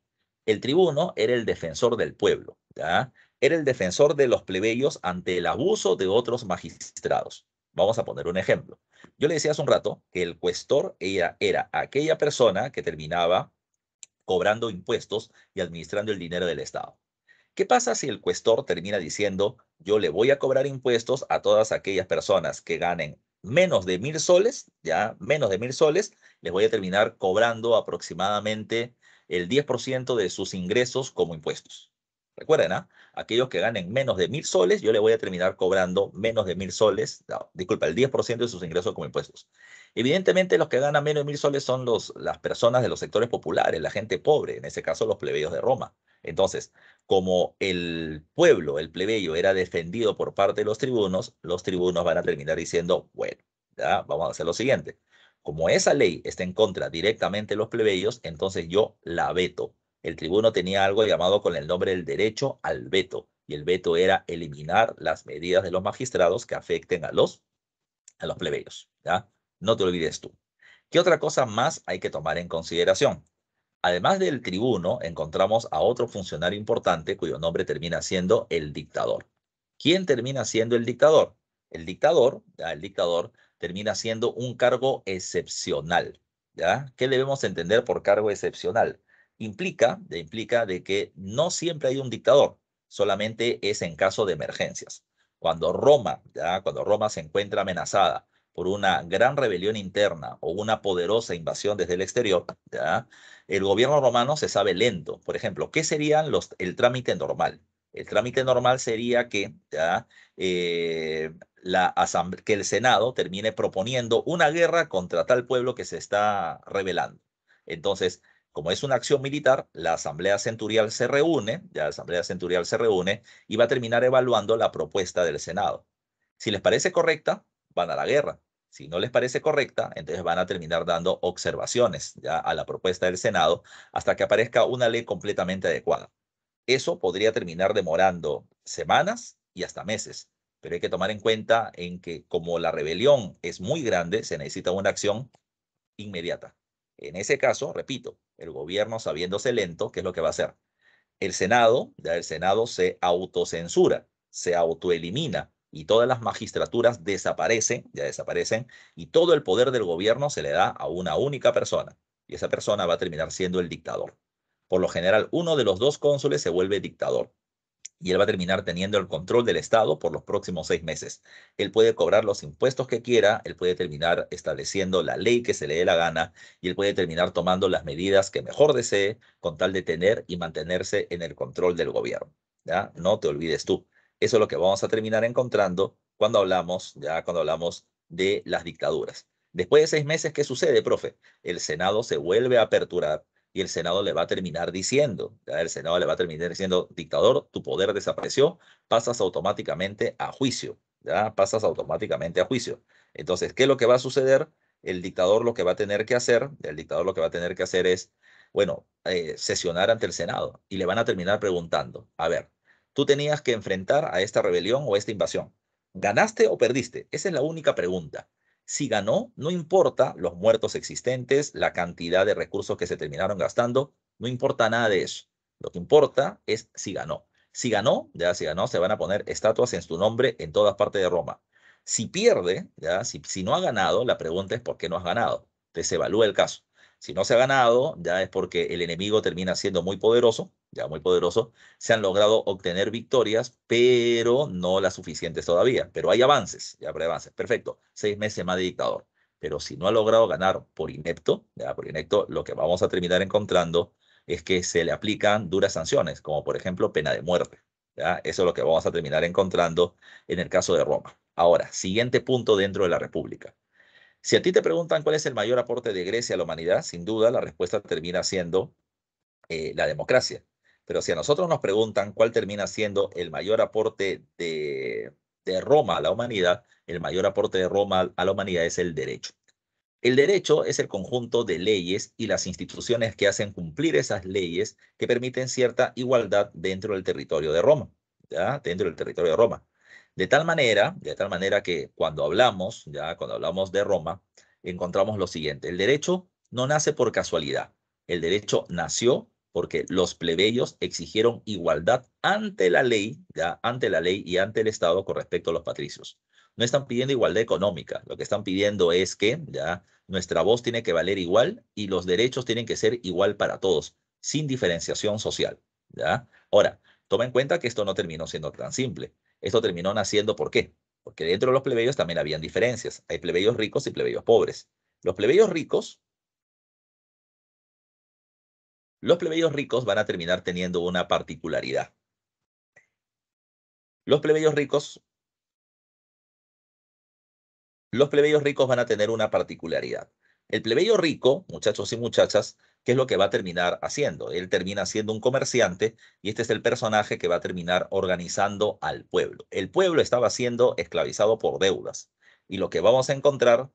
el tribuno era el defensor del pueblo, ¿ya? era el defensor de los plebeyos ante el abuso de otros magistrados. Vamos a poner un ejemplo. Yo le decía hace un rato que el cuestor era, era aquella persona que terminaba cobrando impuestos y administrando el dinero del Estado. ¿Qué pasa si el cuestor termina diciendo, yo le voy a cobrar impuestos a todas aquellas personas que ganen menos de mil soles, ya menos de mil soles, les voy a terminar cobrando aproximadamente el 10% de sus ingresos como impuestos. Recuerden, ah aquellos que ganen menos de mil soles, yo le voy a terminar cobrando menos de mil soles, disculpa, el 10% de sus ingresos como impuestos. Evidentemente, los que ganan menos de mil soles son los, las personas de los sectores populares, la gente pobre, en ese caso los plebeyos de Roma. Entonces, como el pueblo, el plebeyo, era defendido por parte de los tribunos, los tribunos van a terminar diciendo, bueno, ya, vamos a hacer lo siguiente. Como esa ley está en contra directamente de los plebeyos, entonces yo la veto. El tribuno tenía algo llamado con el nombre del derecho al veto, y el veto era eliminar las medidas de los magistrados que afecten a los, a los plebeyos. ¿ya? No te olvides tú. ¿Qué otra cosa más hay que tomar en consideración? Además del tribuno, encontramos a otro funcionario importante cuyo nombre termina siendo el dictador. ¿Quién termina siendo el dictador? El dictador, el dictador termina siendo un cargo excepcional. ¿ya? ¿Qué debemos entender por cargo excepcional? Implica, de, implica de que no siempre hay un dictador, solamente es en caso de emergencias. Cuando Roma, ¿ya? cuando Roma se encuentra amenazada por una gran rebelión interna o una poderosa invasión desde el exterior, ¿ya? el gobierno romano se sabe lento. Por ejemplo, ¿qué serían los, el trámite normal? El trámite normal sería que ¿ya? Eh, que el Senado termine proponiendo una guerra contra tal pueblo que se está rebelando. Entonces, como es una acción militar, la Asamblea Centurial se reúne, la Asamblea Centurial se reúne y va a terminar evaluando la propuesta del Senado. Si les parece correcta, van a la guerra. Si no les parece correcta, entonces van a terminar dando observaciones ya a la propuesta del Senado hasta que aparezca una ley completamente adecuada. Eso podría terminar demorando semanas y hasta meses pero hay que tomar en cuenta en que como la rebelión es muy grande, se necesita una acción inmediata. En ese caso, repito, el gobierno sabiéndose lento, ¿qué es lo que va a hacer? El Senado, ya el Senado se autocensura, se autoelimina y todas las magistraturas desaparecen, ya desaparecen, y todo el poder del gobierno se le da a una única persona, y esa persona va a terminar siendo el dictador. Por lo general, uno de los dos cónsules se vuelve dictador y él va a terminar teniendo el control del Estado por los próximos seis meses. Él puede cobrar los impuestos que quiera, él puede terminar estableciendo la ley que se le dé la gana y él puede terminar tomando las medidas que mejor desee con tal de tener y mantenerse en el control del gobierno. ¿ya? No te olvides tú. Eso es lo que vamos a terminar encontrando cuando hablamos, ya cuando hablamos de las dictaduras. Después de seis meses, ¿qué sucede, profe? El Senado se vuelve a aperturar y el Senado le va a terminar diciendo, el Senado le va a terminar diciendo, dictador, tu poder desapareció, pasas automáticamente a juicio, ya pasas automáticamente a juicio. Entonces, ¿qué es lo que va a suceder? El dictador lo que va a tener que hacer, el dictador lo que va a tener que hacer es, bueno, eh, sesionar ante el Senado y le van a terminar preguntando, a ver, tú tenías que enfrentar a esta rebelión o esta invasión. ¿Ganaste o perdiste? Esa es la única pregunta. Si ganó, no importa los muertos existentes, la cantidad de recursos que se terminaron gastando, no importa nada de eso. Lo que importa es si ganó. Si ganó, ya si ganó, se van a poner estatuas en su nombre en todas partes de Roma. Si pierde, ya si, si no ha ganado, la pregunta es por qué no has ganado. Entonces se evalúa el caso. Si no se ha ganado, ya es porque el enemigo termina siendo muy poderoso ya muy poderoso, se han logrado obtener victorias, pero no las suficientes todavía. Pero hay avances, ya habrá avances. Perfecto, seis meses más de dictador. Pero si no ha logrado ganar por inepto, por inepto, lo que vamos a terminar encontrando es que se le aplican duras sanciones, como por ejemplo pena de muerte. Eso es lo que vamos a terminar encontrando en el caso de Roma. Ahora, siguiente punto dentro de la República. Si a ti te preguntan cuál es el mayor aporte de Grecia a la humanidad, sin duda la respuesta termina siendo eh, la democracia. Pero si a nosotros nos preguntan cuál termina siendo el mayor aporte de, Roma a la humanidad, el mayor aporte de Roma a la humanidad es el derecho. El derecho es el conjunto de leyes y las instituciones que hacen cumplir esas leyes que permiten cierta igualdad dentro del territorio de Roma, ¿ya? dentro del territorio de Roma. De tal manera, de tal manera que cuando hablamos, ya cuando hablamos de Roma, encontramos lo siguiente: el derecho no nace por casualidad. El derecho nació porque los plebeyos exigieron igualdad ante la ley, ya, ante la ley y ante el Estado con respecto a los patricios. No están pidiendo igualdad económica, lo que están pidiendo es que ya nuestra voz tiene que valer igual y los derechos tienen que ser igual para todos, sin diferenciación social, ¿ya? Ahora, toma en cuenta que esto no terminó siendo tan simple. Esto terminó naciendo ¿por qué? Porque dentro de los plebeyos también habían diferencias. Hay plebeyos ricos y plebeyos pobres. Los plebeyos ricos los plebeyos ricos van a terminar teniendo una particularidad. Los plebeyos ricos los plebeyos ricos van a tener una particularidad. El plebeyo rico, muchachos y muchachas, ¿qué es lo que va a terminar haciendo? Él termina siendo un comerciante y este es el personaje que va a terminar organizando al pueblo. El pueblo estaba siendo esclavizado por deudas y lo que vamos a encontrar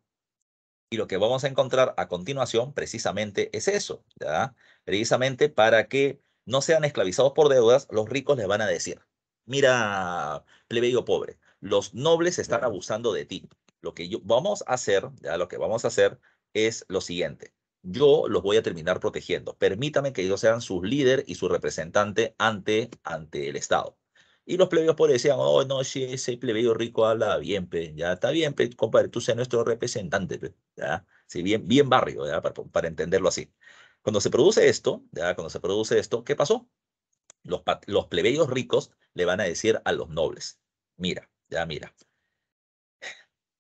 y lo que vamos a encontrar a continuación precisamente es eso, ¿ya? precisamente para que no sean esclavizados por deudas, los ricos les van a decir, mira, plebeyo pobre, los nobles están abusando de ti. Lo que yo, vamos a hacer, ya, lo que vamos a hacer es lo siguiente. Yo los voy a terminar protegiendo. Permítame que ellos sean sus líder y su representante ante, ante el Estado. Y los plebeyos pobres decían, oh, no, si ese plebeyo rico habla bien, pues, ya está bien, pe, pues, compadre, tú seas nuestro representante, pues, Sí, bien, bien barrio, para entenderlo así. Cuando se produce esto, cuando se produce esto, ¿qué pasó? Los, los plebeyos ricos le van a decir a los nobles, mira, ya mira,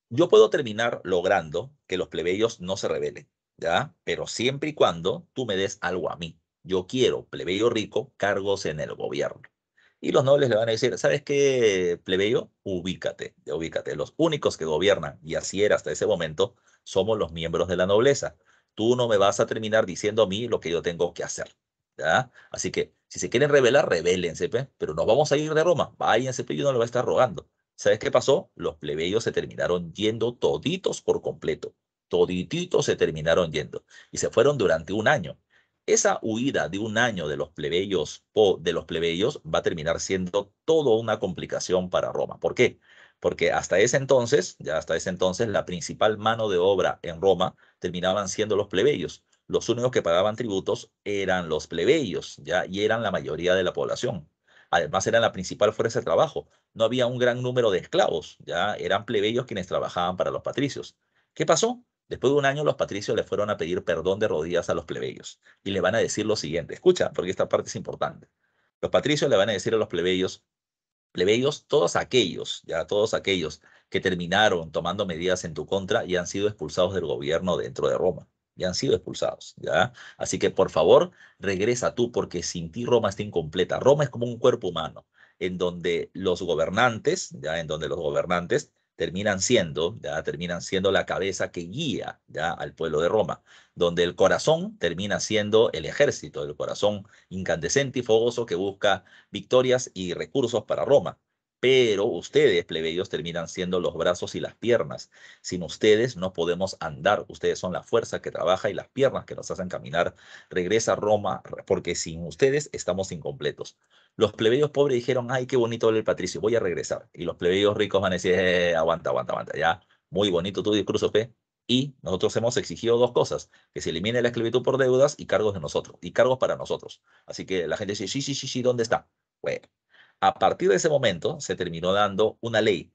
yo puedo terminar logrando que los plebeyos no se rebelen, ¿ya? Pero siempre y cuando tú me des algo a mí. Yo quiero, plebeyo rico, cargos en el gobierno. Y los nobles le van a decir, ¿sabes qué, plebeyo? Ubícate, ubícate. Los únicos que gobiernan, y así era hasta ese momento, somos los miembros de la nobleza tú no me vas a terminar diciendo a mí lo que yo tengo que hacer. Así que si se quieren rebelar, rebelense, pero no vamos a ir de Roma. Váyanse, yo no lo va a estar rogando. ¿Sabes qué pasó? Los plebeyos se terminaron yendo toditos por completo. Todititos se terminaron yendo. Y se fueron durante un año. Esa huida de un año de los plebeyos de los plebeyos va a terminar siendo toda una complicación para Roma. ¿Por qué? porque hasta ese entonces, ya hasta ese entonces, la principal mano de obra en Roma terminaban siendo los plebeyos. Los únicos que pagaban tributos eran los plebeyos, ya, y eran la mayoría de la población. Además, eran la principal fuerza de trabajo. No había un gran número de esclavos, ya eran plebeyos quienes trabajaban para los patricios. ¿Qué pasó? Después de un año, los patricios le fueron a pedir perdón de rodillas a los plebeyos y le van a decir lo siguiente. Escucha, porque esta parte es importante. Los patricios le van a decir a los plebeyos, plebeyos, todos aquellos, ya todos aquellos que terminaron tomando medidas en tu contra y han sido expulsados del gobierno dentro de Roma. y han sido expulsados, ¿ya? Así que por favor, regresa tú, porque sin ti Roma está incompleta. Roma es como un cuerpo humano, en donde los gobernantes, ya, en donde los gobernantes terminan siendo, ¿ya? terminan siendo la cabeza que guía ¿ya? al pueblo de Roma, donde el corazón termina siendo el ejército, el corazón incandescente y fogoso que busca victorias y recursos para Roma, pero ustedes, plebeyos, terminan siendo los brazos y las piernas. Sin ustedes no podemos andar. Ustedes son la fuerza que trabaja y las piernas que nos hacen caminar. Regresa a Roma, porque sin ustedes estamos incompletos. Los plebeyos pobres dijeron, ay, qué bonito el patricio, voy a regresar. Y los plebeyos ricos van a decir, eh, aguanta, aguanta, aguanta, ya, muy bonito tu discurso, Fe. Y nosotros hemos exigido dos cosas, que se elimine la esclavitud por deudas y cargos de nosotros, y cargos para nosotros. Así que la gente dice, sí, sí, sí, sí, ¿dónde está? Bueno, a partir de ese momento se terminó dando una ley,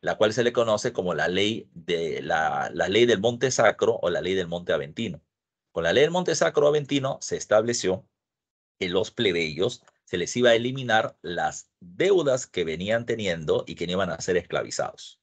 la cual se le conoce como la ley, de, la, ley del Monte Sacro o la ley del Monte Aventino. Con la ley del Monte Sacro Aventino se estableció que los plebeyos se les iba a eliminar las deudas que venían teniendo y que no iban a ser esclavizados.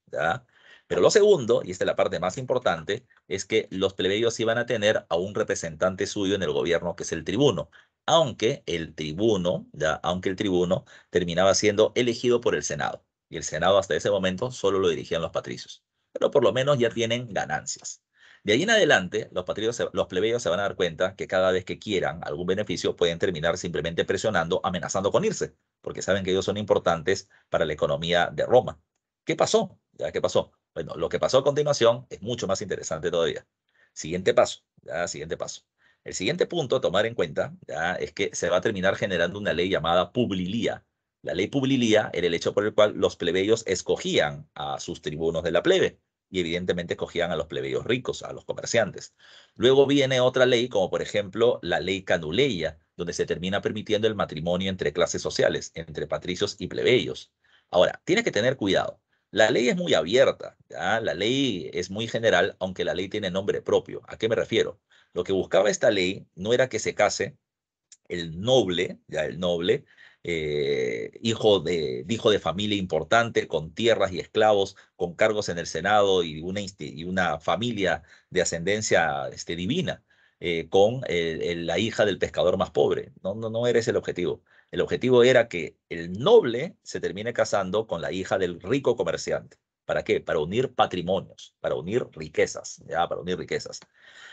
Pero lo segundo, y esta es la parte más importante, es que los plebeyos iban a tener a un representante suyo en el gobierno, que es el tribuno, aunque el tribuno, ya, aunque el tribuno terminaba siendo elegido por el Senado. Y el Senado hasta ese momento solo lo dirigían los patricios. Pero por lo menos ya tienen ganancias. De ahí en adelante, los, patricios, plebeyos se van a dar cuenta que cada vez que quieran algún beneficio, pueden terminar simplemente presionando, amenazando con irse, porque saben que ellos son importantes para la economía de Roma. ¿Qué pasó? ¿Ya qué pasó? Bueno, lo que pasó a continuación es mucho más interesante todavía. Siguiente paso, siguiente paso. El siguiente punto a tomar en cuenta es que se va a terminar generando una ley llamada Publilía. La ley Publilía era el hecho por el cual los plebeyos escogían a sus tribunos de la plebe y evidentemente escogían a los plebeyos ricos, a los comerciantes. Luego viene otra ley, como por ejemplo la ley Canuleia, donde se termina permitiendo el matrimonio entre clases sociales, entre patricios y plebeyos. Ahora, tiene que tener cuidado. La ley es muy abierta, la ley es muy general, aunque la ley tiene nombre propio. ¿A qué me refiero? Lo que buscaba esta ley no era que se case el noble, ya el noble, eh, hijo, de, hijo de familia importante, con tierras y esclavos, con cargos en el Senado y una, y una familia de ascendencia este, divina, eh, con la hija del pescador más pobre. No, no, no era ese el objetivo. El objetivo era que el noble se termine casando con la hija del rico comerciante. ¿Para qué? Para unir patrimonios, para unir riquezas, ya, para unir riquezas.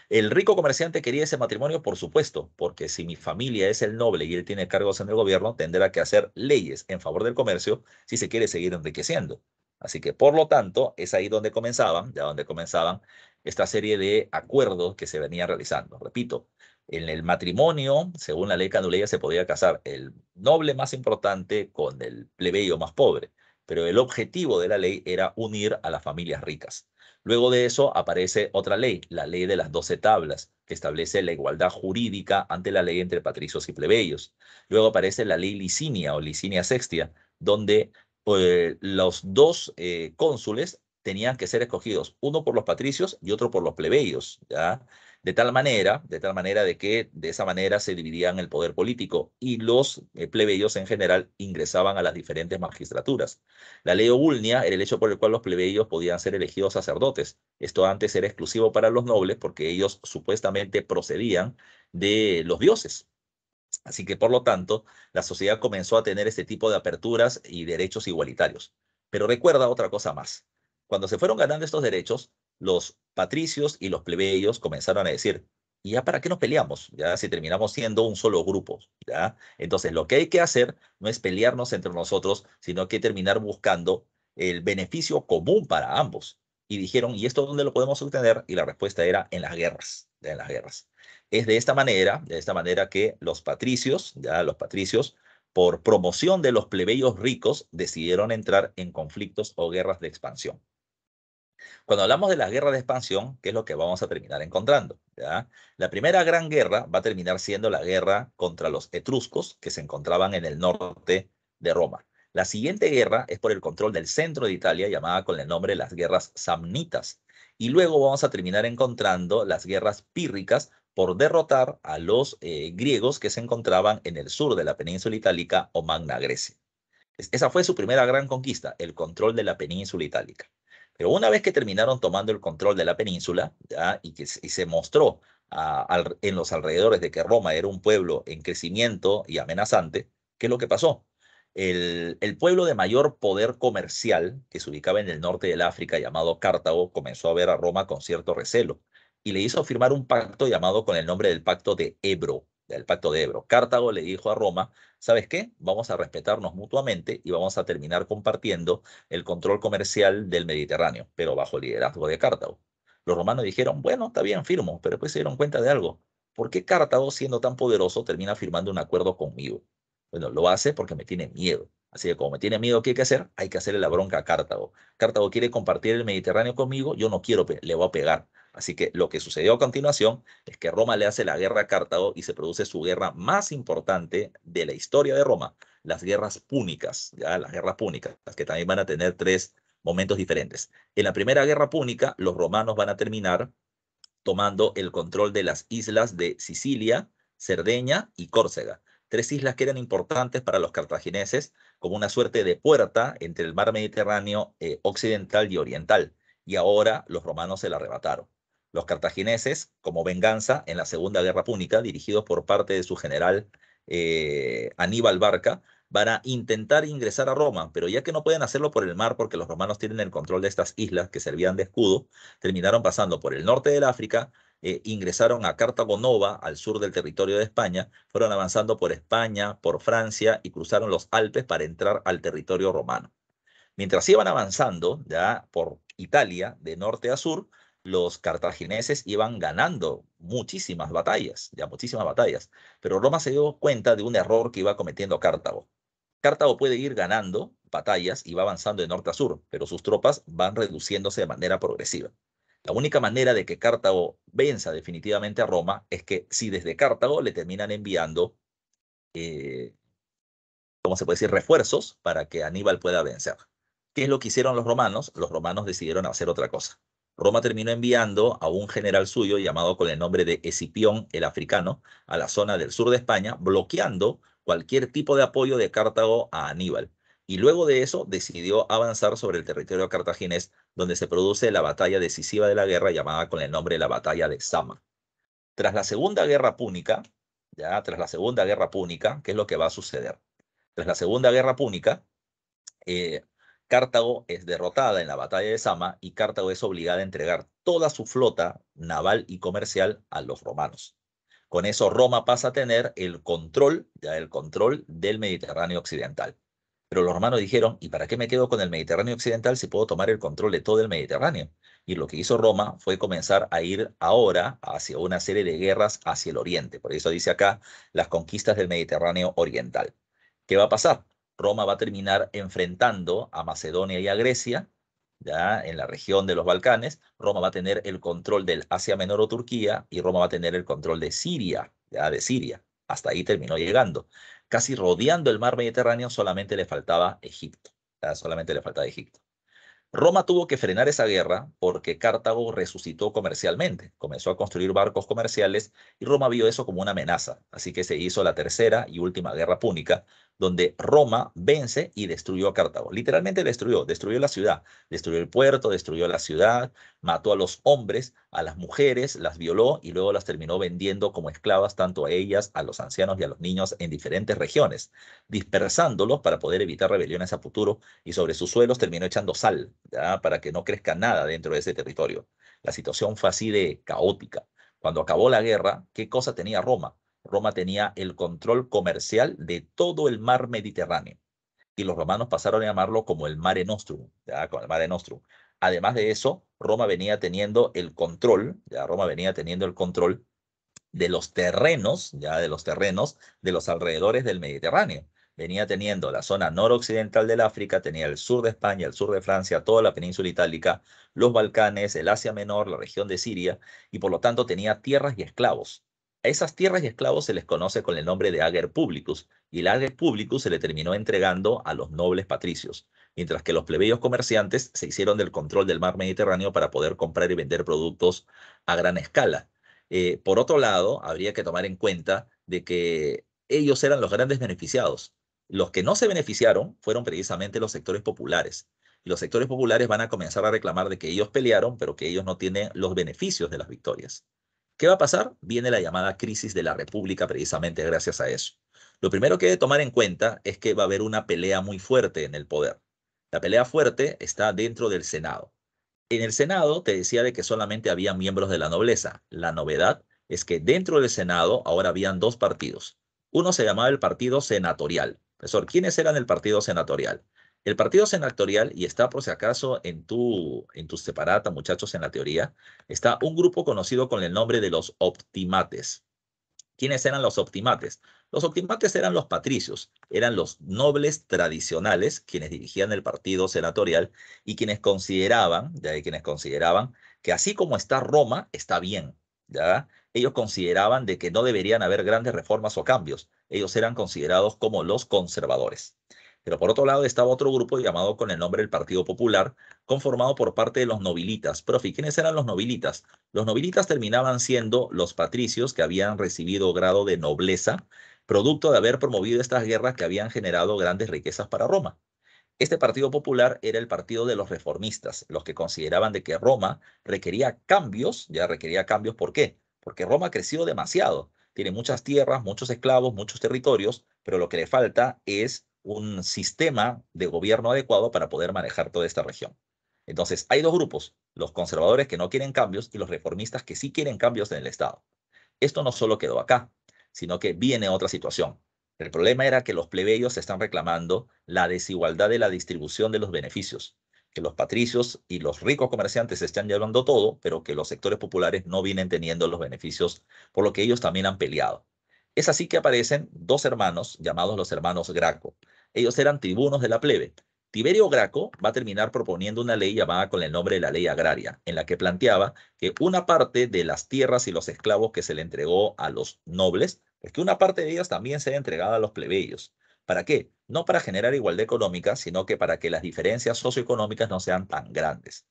El rico comerciante quería ese matrimonio, por supuesto, porque si mi familia es el noble y él tiene cargos en el gobierno, tendrá que hacer leyes en favor del comercio si se quiere seguir enriqueciendo. Así que, por lo tanto, es ahí donde comenzaban, ya donde comenzaban esta serie de acuerdos que se venían realizando. Repito, en el matrimonio, según la ley canuleya, se podía casar el noble más importante con el plebeyo más pobre pero el objetivo de la ley era unir a las familias ricas. Luego de eso aparece otra ley, la ley de las doce tablas, que establece la igualdad jurídica ante la ley entre patricios y plebeyos. Luego aparece la ley Licinia o Licinia Sextia, donde eh, los dos eh, cónsules tenían que ser escogidos, uno por los patricios y otro por los plebeyos. ¿ya? De tal manera, de tal manera de que de esa manera se dividían el poder político y los eh, plebeyos en general ingresaban a las diferentes magistraturas. La ley Obulnia era el hecho por el cual los plebeyos podían ser elegidos sacerdotes. Esto antes era exclusivo para los nobles porque ellos supuestamente procedían de los dioses. Así que, por lo tanto, la sociedad comenzó a tener este tipo de aperturas y derechos igualitarios. Pero recuerda otra cosa más. Cuando se fueron ganando estos derechos, los patricios y los plebeyos comenzaron a decir, ¿y ya para qué nos peleamos? Ya si terminamos siendo un solo grupo, ¿ya? Entonces lo que hay que hacer no es pelearnos entre nosotros, sino que terminar buscando el beneficio común para ambos. Y dijeron, ¿y esto dónde lo podemos obtener? Y la respuesta era en las guerras, en las guerras. Es de esta manera, de esta manera que los patricios, ya los patricios, por promoción de los plebeyos ricos, decidieron entrar en conflictos o guerras de expansión. Cuando hablamos de las guerras de expansión, ¿qué es lo que vamos a terminar encontrando? La primera gran guerra va a terminar siendo la guerra contra los etruscos que se encontraban en el norte de Roma. La siguiente guerra es por el control del centro de Italia, llamada con el nombre de las guerras samnitas. Y luego vamos a terminar encontrando las guerras pírricas por derrotar a los eh, griegos que se encontraban en el sur de la península itálica o Magna Grecia. Esa fue su primera gran conquista, el control de la península itálica. Pero una vez que terminaron tomando el control de la península y que se mostró en los alrededores de que Roma era un pueblo en crecimiento y amenazante, ¿qué es lo que pasó? El, el, pueblo de mayor poder comercial que se ubicaba en el norte del África, llamado Cartago, comenzó a ver a Roma con cierto recelo y le hizo firmar un pacto llamado con el nombre del Pacto de Ebro, del pacto de Ebro. Cartago le dijo a Roma, ¿sabes qué? Vamos a respetarnos mutuamente y vamos a terminar compartiendo el control comercial del Mediterráneo, pero bajo el liderazgo de Cartago. Los romanos dijeron, bueno, está bien, firmo, pero después se dieron cuenta de algo. ¿Por qué Cartago, siendo tan poderoso, termina firmando un acuerdo conmigo? Bueno, lo hace porque me tiene miedo. Así que como me tiene miedo, ¿qué hay que hacer? Hay que hacerle la bronca a Cartago. Cartago quiere compartir el Mediterráneo conmigo, yo no quiero, le voy a pegar. Así que lo que sucedió a continuación es que Roma le hace la guerra a Cartago y se produce su guerra más importante de la historia de Roma, las guerras púnicas, ¿ya? las guerras púnicas, que también van a tener tres momentos diferentes. En la primera guerra púnica, los romanos van a terminar tomando el control de las islas de Sicilia, Cerdeña y Córcega, tres islas que eran importantes para los cartagineses como una suerte de puerta entre el mar Mediterráneo eh, occidental y oriental, y ahora los romanos se la arrebataron los cartagineses como venganza en la Segunda Guerra Púnica, dirigidos por parte de su general eh, Aníbal Barca, van a intentar ingresar a Roma, pero ya que no pueden hacerlo por el mar porque los romanos tienen el control de estas islas que servían de escudo, terminaron pasando por el norte del África, eh, ingresaron a Cartago Nova, al sur del territorio de España, fueron avanzando por España, por Francia y cruzaron los Alpes para entrar al territorio romano. Mientras iban avanzando ya por Italia, de norte a sur, los cartagineses iban ganando muchísimas batallas, ya muchísimas batallas, pero Roma se dio cuenta de un error que iba cometiendo Cartago. Cartago puede ir ganando batallas y va avanzando de norte a sur, pero sus tropas van reduciéndose de manera progresiva. La única manera de que Cartago venza definitivamente a Roma es que si desde Cartago le terminan enviando, como eh, ¿cómo se puede decir?, refuerzos para que Aníbal pueda vencer. ¿Qué es lo que hicieron los romanos? Los romanos decidieron hacer otra cosa. Roma terminó enviando a un general suyo llamado con el nombre de Escipión el Africano a la zona del sur de España, bloqueando cualquier tipo de apoyo de Cartago a Aníbal. Y luego de eso decidió avanzar sobre el territorio cartaginés, donde se produce la batalla decisiva de la guerra llamada con el nombre de la batalla de Sama. Tras la Segunda Guerra Púnica, ya tras la Segunda Guerra Púnica, ¿qué es lo que va a suceder? Tras la Segunda Guerra Púnica, eh, Cartago es derrotada en la batalla de Sama y Cartago es obligada a entregar toda su flota naval y comercial a los romanos. Con eso Roma pasa a tener el control, ya el control del Mediterráneo occidental. Pero los romanos dijeron, ¿y para qué me quedo con el Mediterráneo occidental si puedo tomar el control de todo el Mediterráneo? Y lo que hizo Roma fue comenzar a ir ahora hacia una serie de guerras hacia el oriente. Por eso dice acá las conquistas del Mediterráneo oriental. ¿Qué va a pasar? Roma va a terminar enfrentando a Macedonia y a Grecia, ¿ya? en la región de los Balcanes. Roma va a tener el control del Asia Menor o Turquía y Roma va a tener el control de Siria, ¿ya? de Siria. Hasta ahí terminó llegando. Casi rodeando el mar Mediterráneo solamente le faltaba Egipto. Solamente le faltaba Egipto. Roma tuvo que frenar esa guerra porque Cartago resucitó comercialmente, comenzó a construir barcos comerciales y Roma vio eso como una amenaza, así que se hizo la tercera y última guerra púnica, donde Roma vence y destruyó a Cartago. Literalmente destruyó, destruyó la ciudad, destruyó el puerto, destruyó la ciudad, mató a los hombres, a las mujeres, las violó y luego las terminó vendiendo como esclavas tanto a ellas, a los ancianos y a los niños en diferentes regiones, dispersándolos para poder evitar rebeliones a futuro y sobre sus suelos terminó echando sal para que no crezca nada dentro de ese territorio. La situación fue así de caótica. Cuando acabó la guerra, ¿qué cosa tenía Roma? Roma tenía el control comercial de todo el mar Mediterráneo y los romanos pasaron a llamarlo como el Mare Nostrum, el Mare Nostrum. Además de eso, Roma venía teniendo el control, ya Roma venía teniendo el control de los terrenos, ya de los terrenos de los alrededores del Mediterráneo. Venía teniendo la zona noroccidental del África, tenía el sur de España, el sur de Francia, toda la península itálica, los Balcanes, el Asia Menor, la región de Siria, y por lo tanto tenía tierras y esclavos. A esas tierras y esclavos se les conoce con el nombre de ager publicus, y el ager publicus se le terminó entregando a los nobles patricios, mientras que los plebeyos comerciantes se hicieron del control del mar Mediterráneo para poder comprar y vender productos a gran escala. Eh, por otro lado, habría que tomar en cuenta de que ellos eran los grandes beneficiados. Los que no se beneficiaron fueron precisamente los sectores populares. Y los sectores populares van a comenzar a reclamar de que ellos pelearon, pero que ellos no tienen los beneficios de las victorias. ¿Qué va a pasar? Viene la llamada crisis de la República precisamente gracias a eso. Lo primero que hay tomar en cuenta es que va a haber una pelea muy fuerte en el poder. La pelea fuerte está dentro del Senado. En el Senado te decía de que solamente había miembros de la nobleza. La novedad es que dentro del Senado ahora habían dos partidos. Uno se llamaba el Partido Senatorial. Profesor, ¿quiénes eran el Partido Senatorial? El partido senatorial, y está por si acaso en tu, en tu separata, muchachos, en la teoría, está un grupo conocido con el nombre de los optimates. ¿Quiénes eran los optimates? Los optimates eran los patricios, eran los nobles tradicionales quienes dirigían el partido senatorial y quienes consideraban, de ahí quienes consideraban que así como está Roma, está bien, ¿ya? Ellos consideraban de que no deberían haber grandes reformas o cambios. Ellos eran considerados como los conservadores. Pero por otro lado estaba otro grupo llamado con el nombre del Partido Popular, conformado por parte de los nobilitas. Profi, ¿quiénes eran los nobilitas? Los nobilitas terminaban siendo los patricios que habían recibido grado de nobleza, producto de haber promovido estas guerras que habían generado grandes riquezas para Roma. Este Partido Popular era el partido de los reformistas, los que consideraban de que Roma requería cambios, ya requería cambios, ¿por qué? Porque Roma creció demasiado, tiene muchas tierras, muchos esclavos, muchos territorios, pero lo que le falta es un sistema de gobierno adecuado para poder manejar toda esta región. Entonces, hay dos grupos, los conservadores que no quieren cambios y los reformistas que sí quieren cambios en el Estado. Esto no solo quedó acá, sino que viene otra situación. El problema era que los plebeyos están reclamando la desigualdad de la distribución de los beneficios, que los patricios y los ricos comerciantes están llevando todo, pero que los sectores populares no vienen teniendo los beneficios, por lo que ellos también han peleado. Es así que aparecen dos hermanos llamados los hermanos Graco, ellos eran tribunos de la plebe. Tiberio Graco va a terminar proponiendo una ley llamada con el nombre de la ley agraria, en la que planteaba que una parte de las tierras y los esclavos que se le entregó a los nobles, es pues que una parte de ellas también sea entregada a los plebeyos. ¿Para qué? No para generar igualdad económica, sino que para que las diferencias socioeconómicas no sean tan grandes.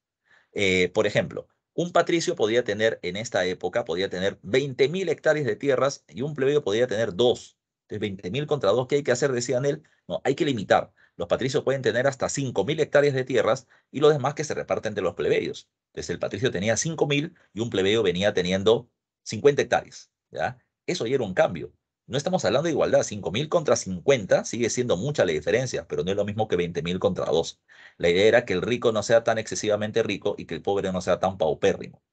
Eh, por ejemplo, un patricio podía tener en esta época, podía tener 20.000 hectáreas de tierras y un plebeyo podía tener dos. Entonces, 20.000 contra 2 ¿qué hay que hacer, decían él, no, hay que limitar. Los patricios pueden tener hasta 5.000 hectáreas de tierras y los demás que se reparten de los plebeyos. Entonces el patricio tenía 5.000 y un plebeyo venía teniendo 50 hectáreas. ¿ya? Eso ya era un cambio. No estamos hablando de igualdad. 5.000 contra 50 sigue siendo mucha la diferencia, pero no es lo mismo que 20.000 contra 2. La idea era que el rico no sea tan excesivamente rico y que el pobre no sea tan paupérrimo.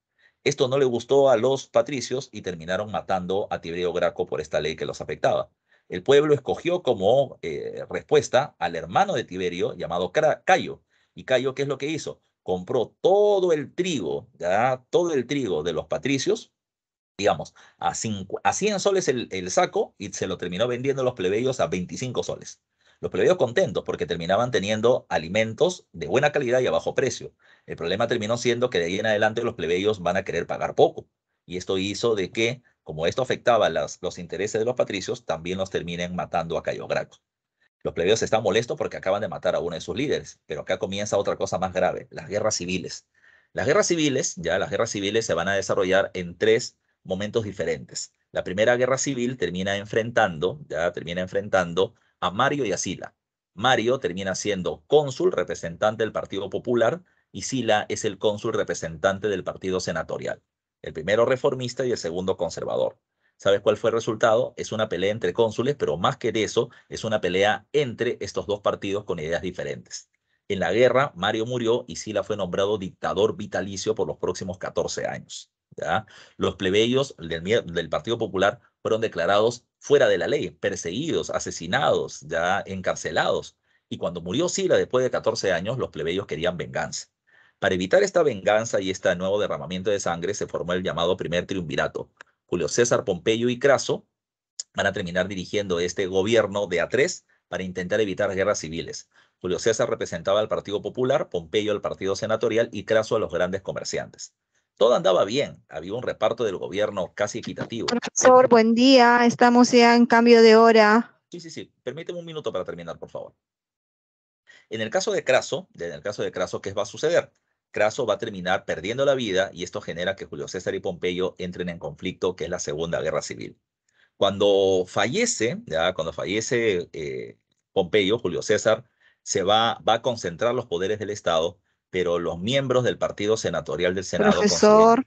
Esto no le gustó a los patricios y terminaron matando a Tiberio Graco por esta ley que los afectaba. El pueblo escogió como eh, respuesta al hermano de Tiberio llamado Cayo. ¿Y Cayo qué es lo que hizo? Compró todo el trigo, todo el trigo de los patricios, digamos, a, 100 soles el, el, saco y se lo terminó vendiendo a los plebeyos a 25 soles. Los plebeyos contentos porque terminaban teniendo alimentos de buena calidad y a bajo precio. El problema terminó siendo que de ahí en adelante los plebeyos van a querer pagar poco. Y esto hizo de que como esto afectaba los intereses de los patricios, también los terminan matando a Cayo Graco. Los plebeyos están molestos porque acaban de matar a uno de sus líderes, pero acá comienza otra cosa más grave, las guerras civiles. Las guerras civiles, ya las guerras civiles se van a desarrollar en tres momentos diferentes. La primera guerra civil termina enfrentando, ya termina enfrentando a Mario y a Sila. Mario termina siendo cónsul representante del Partido Popular y Sila es el cónsul representante del Partido Senatorial. El primero reformista y el segundo conservador. ¿Sabes cuál fue el resultado? Es una pelea entre cónsules, pero más que eso, es una pelea entre estos dos partidos con ideas diferentes. En la guerra, Mario murió y Sila fue nombrado dictador vitalicio por los próximos 14 años. ¿ya? Los plebeyos del, Partido Popular fueron declarados fuera de la ley, perseguidos, asesinados, ya encarcelados. Y cuando murió Sila, después de 14 años, los plebeyos querían venganza. Para evitar esta venganza y este nuevo derramamiento de sangre, se formó el llamado primer triunvirato. Julio César Pompeyo y Craso van a terminar dirigiendo este gobierno de A3 para intentar evitar guerras civiles. Julio César representaba al Partido Popular, Pompeyo al Partido Senatorial y Craso a los grandes comerciantes. Todo andaba bien, había un reparto del gobierno casi equitativo. Profesor, buen día, estamos ya en cambio de hora. Sí, sí, sí, permíteme un minuto para terminar, por favor. En el caso de Craso, en el caso de Craso, ¿qué va a suceder? Craso va a terminar perdiendo la vida y esto genera que Julio César y Pompeyo entren en conflicto, que es la Segunda Guerra Civil. Cuando fallece, ¿ya? cuando fallece eh, Pompeyo, Julio César, se va, va a concentrar los poderes del Estado, pero los miembros del partido senatorial del Senado. Profesor.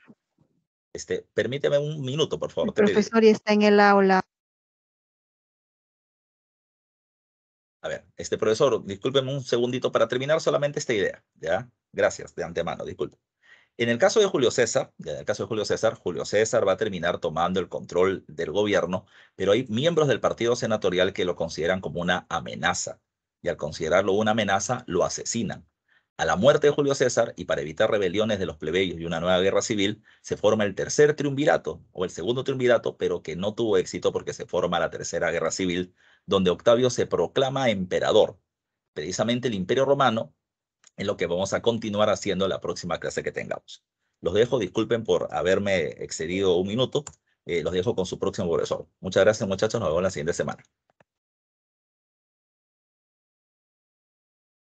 Este, permíteme un minuto, por favor. El profesor está en el aula. A ver, este profesor, discúlpenme un segundito para terminar solamente esta idea, ¿ya? Gracias de antemano, disculpe En el caso de Julio César, en el caso de Julio César, Julio César va a terminar tomando el control del gobierno, pero hay miembros del partido senatorial que lo consideran como una amenaza, y al considerarlo una amenaza, lo asesinan. A la muerte de Julio César y para evitar rebeliones de los plebeyos y una nueva guerra civil, se forma el tercer triunvirato o el segundo triunvirato, pero que no tuvo éxito porque se forma la tercera guerra civil donde Octavio se proclama emperador, precisamente el Imperio Romano, en lo que vamos a continuar haciendo la próxima clase que tengamos. Los dejo, disculpen por haberme excedido un minuto, eh, los dejo con su próximo profesor. Muchas gracias muchachos, nos vemos la siguiente semana.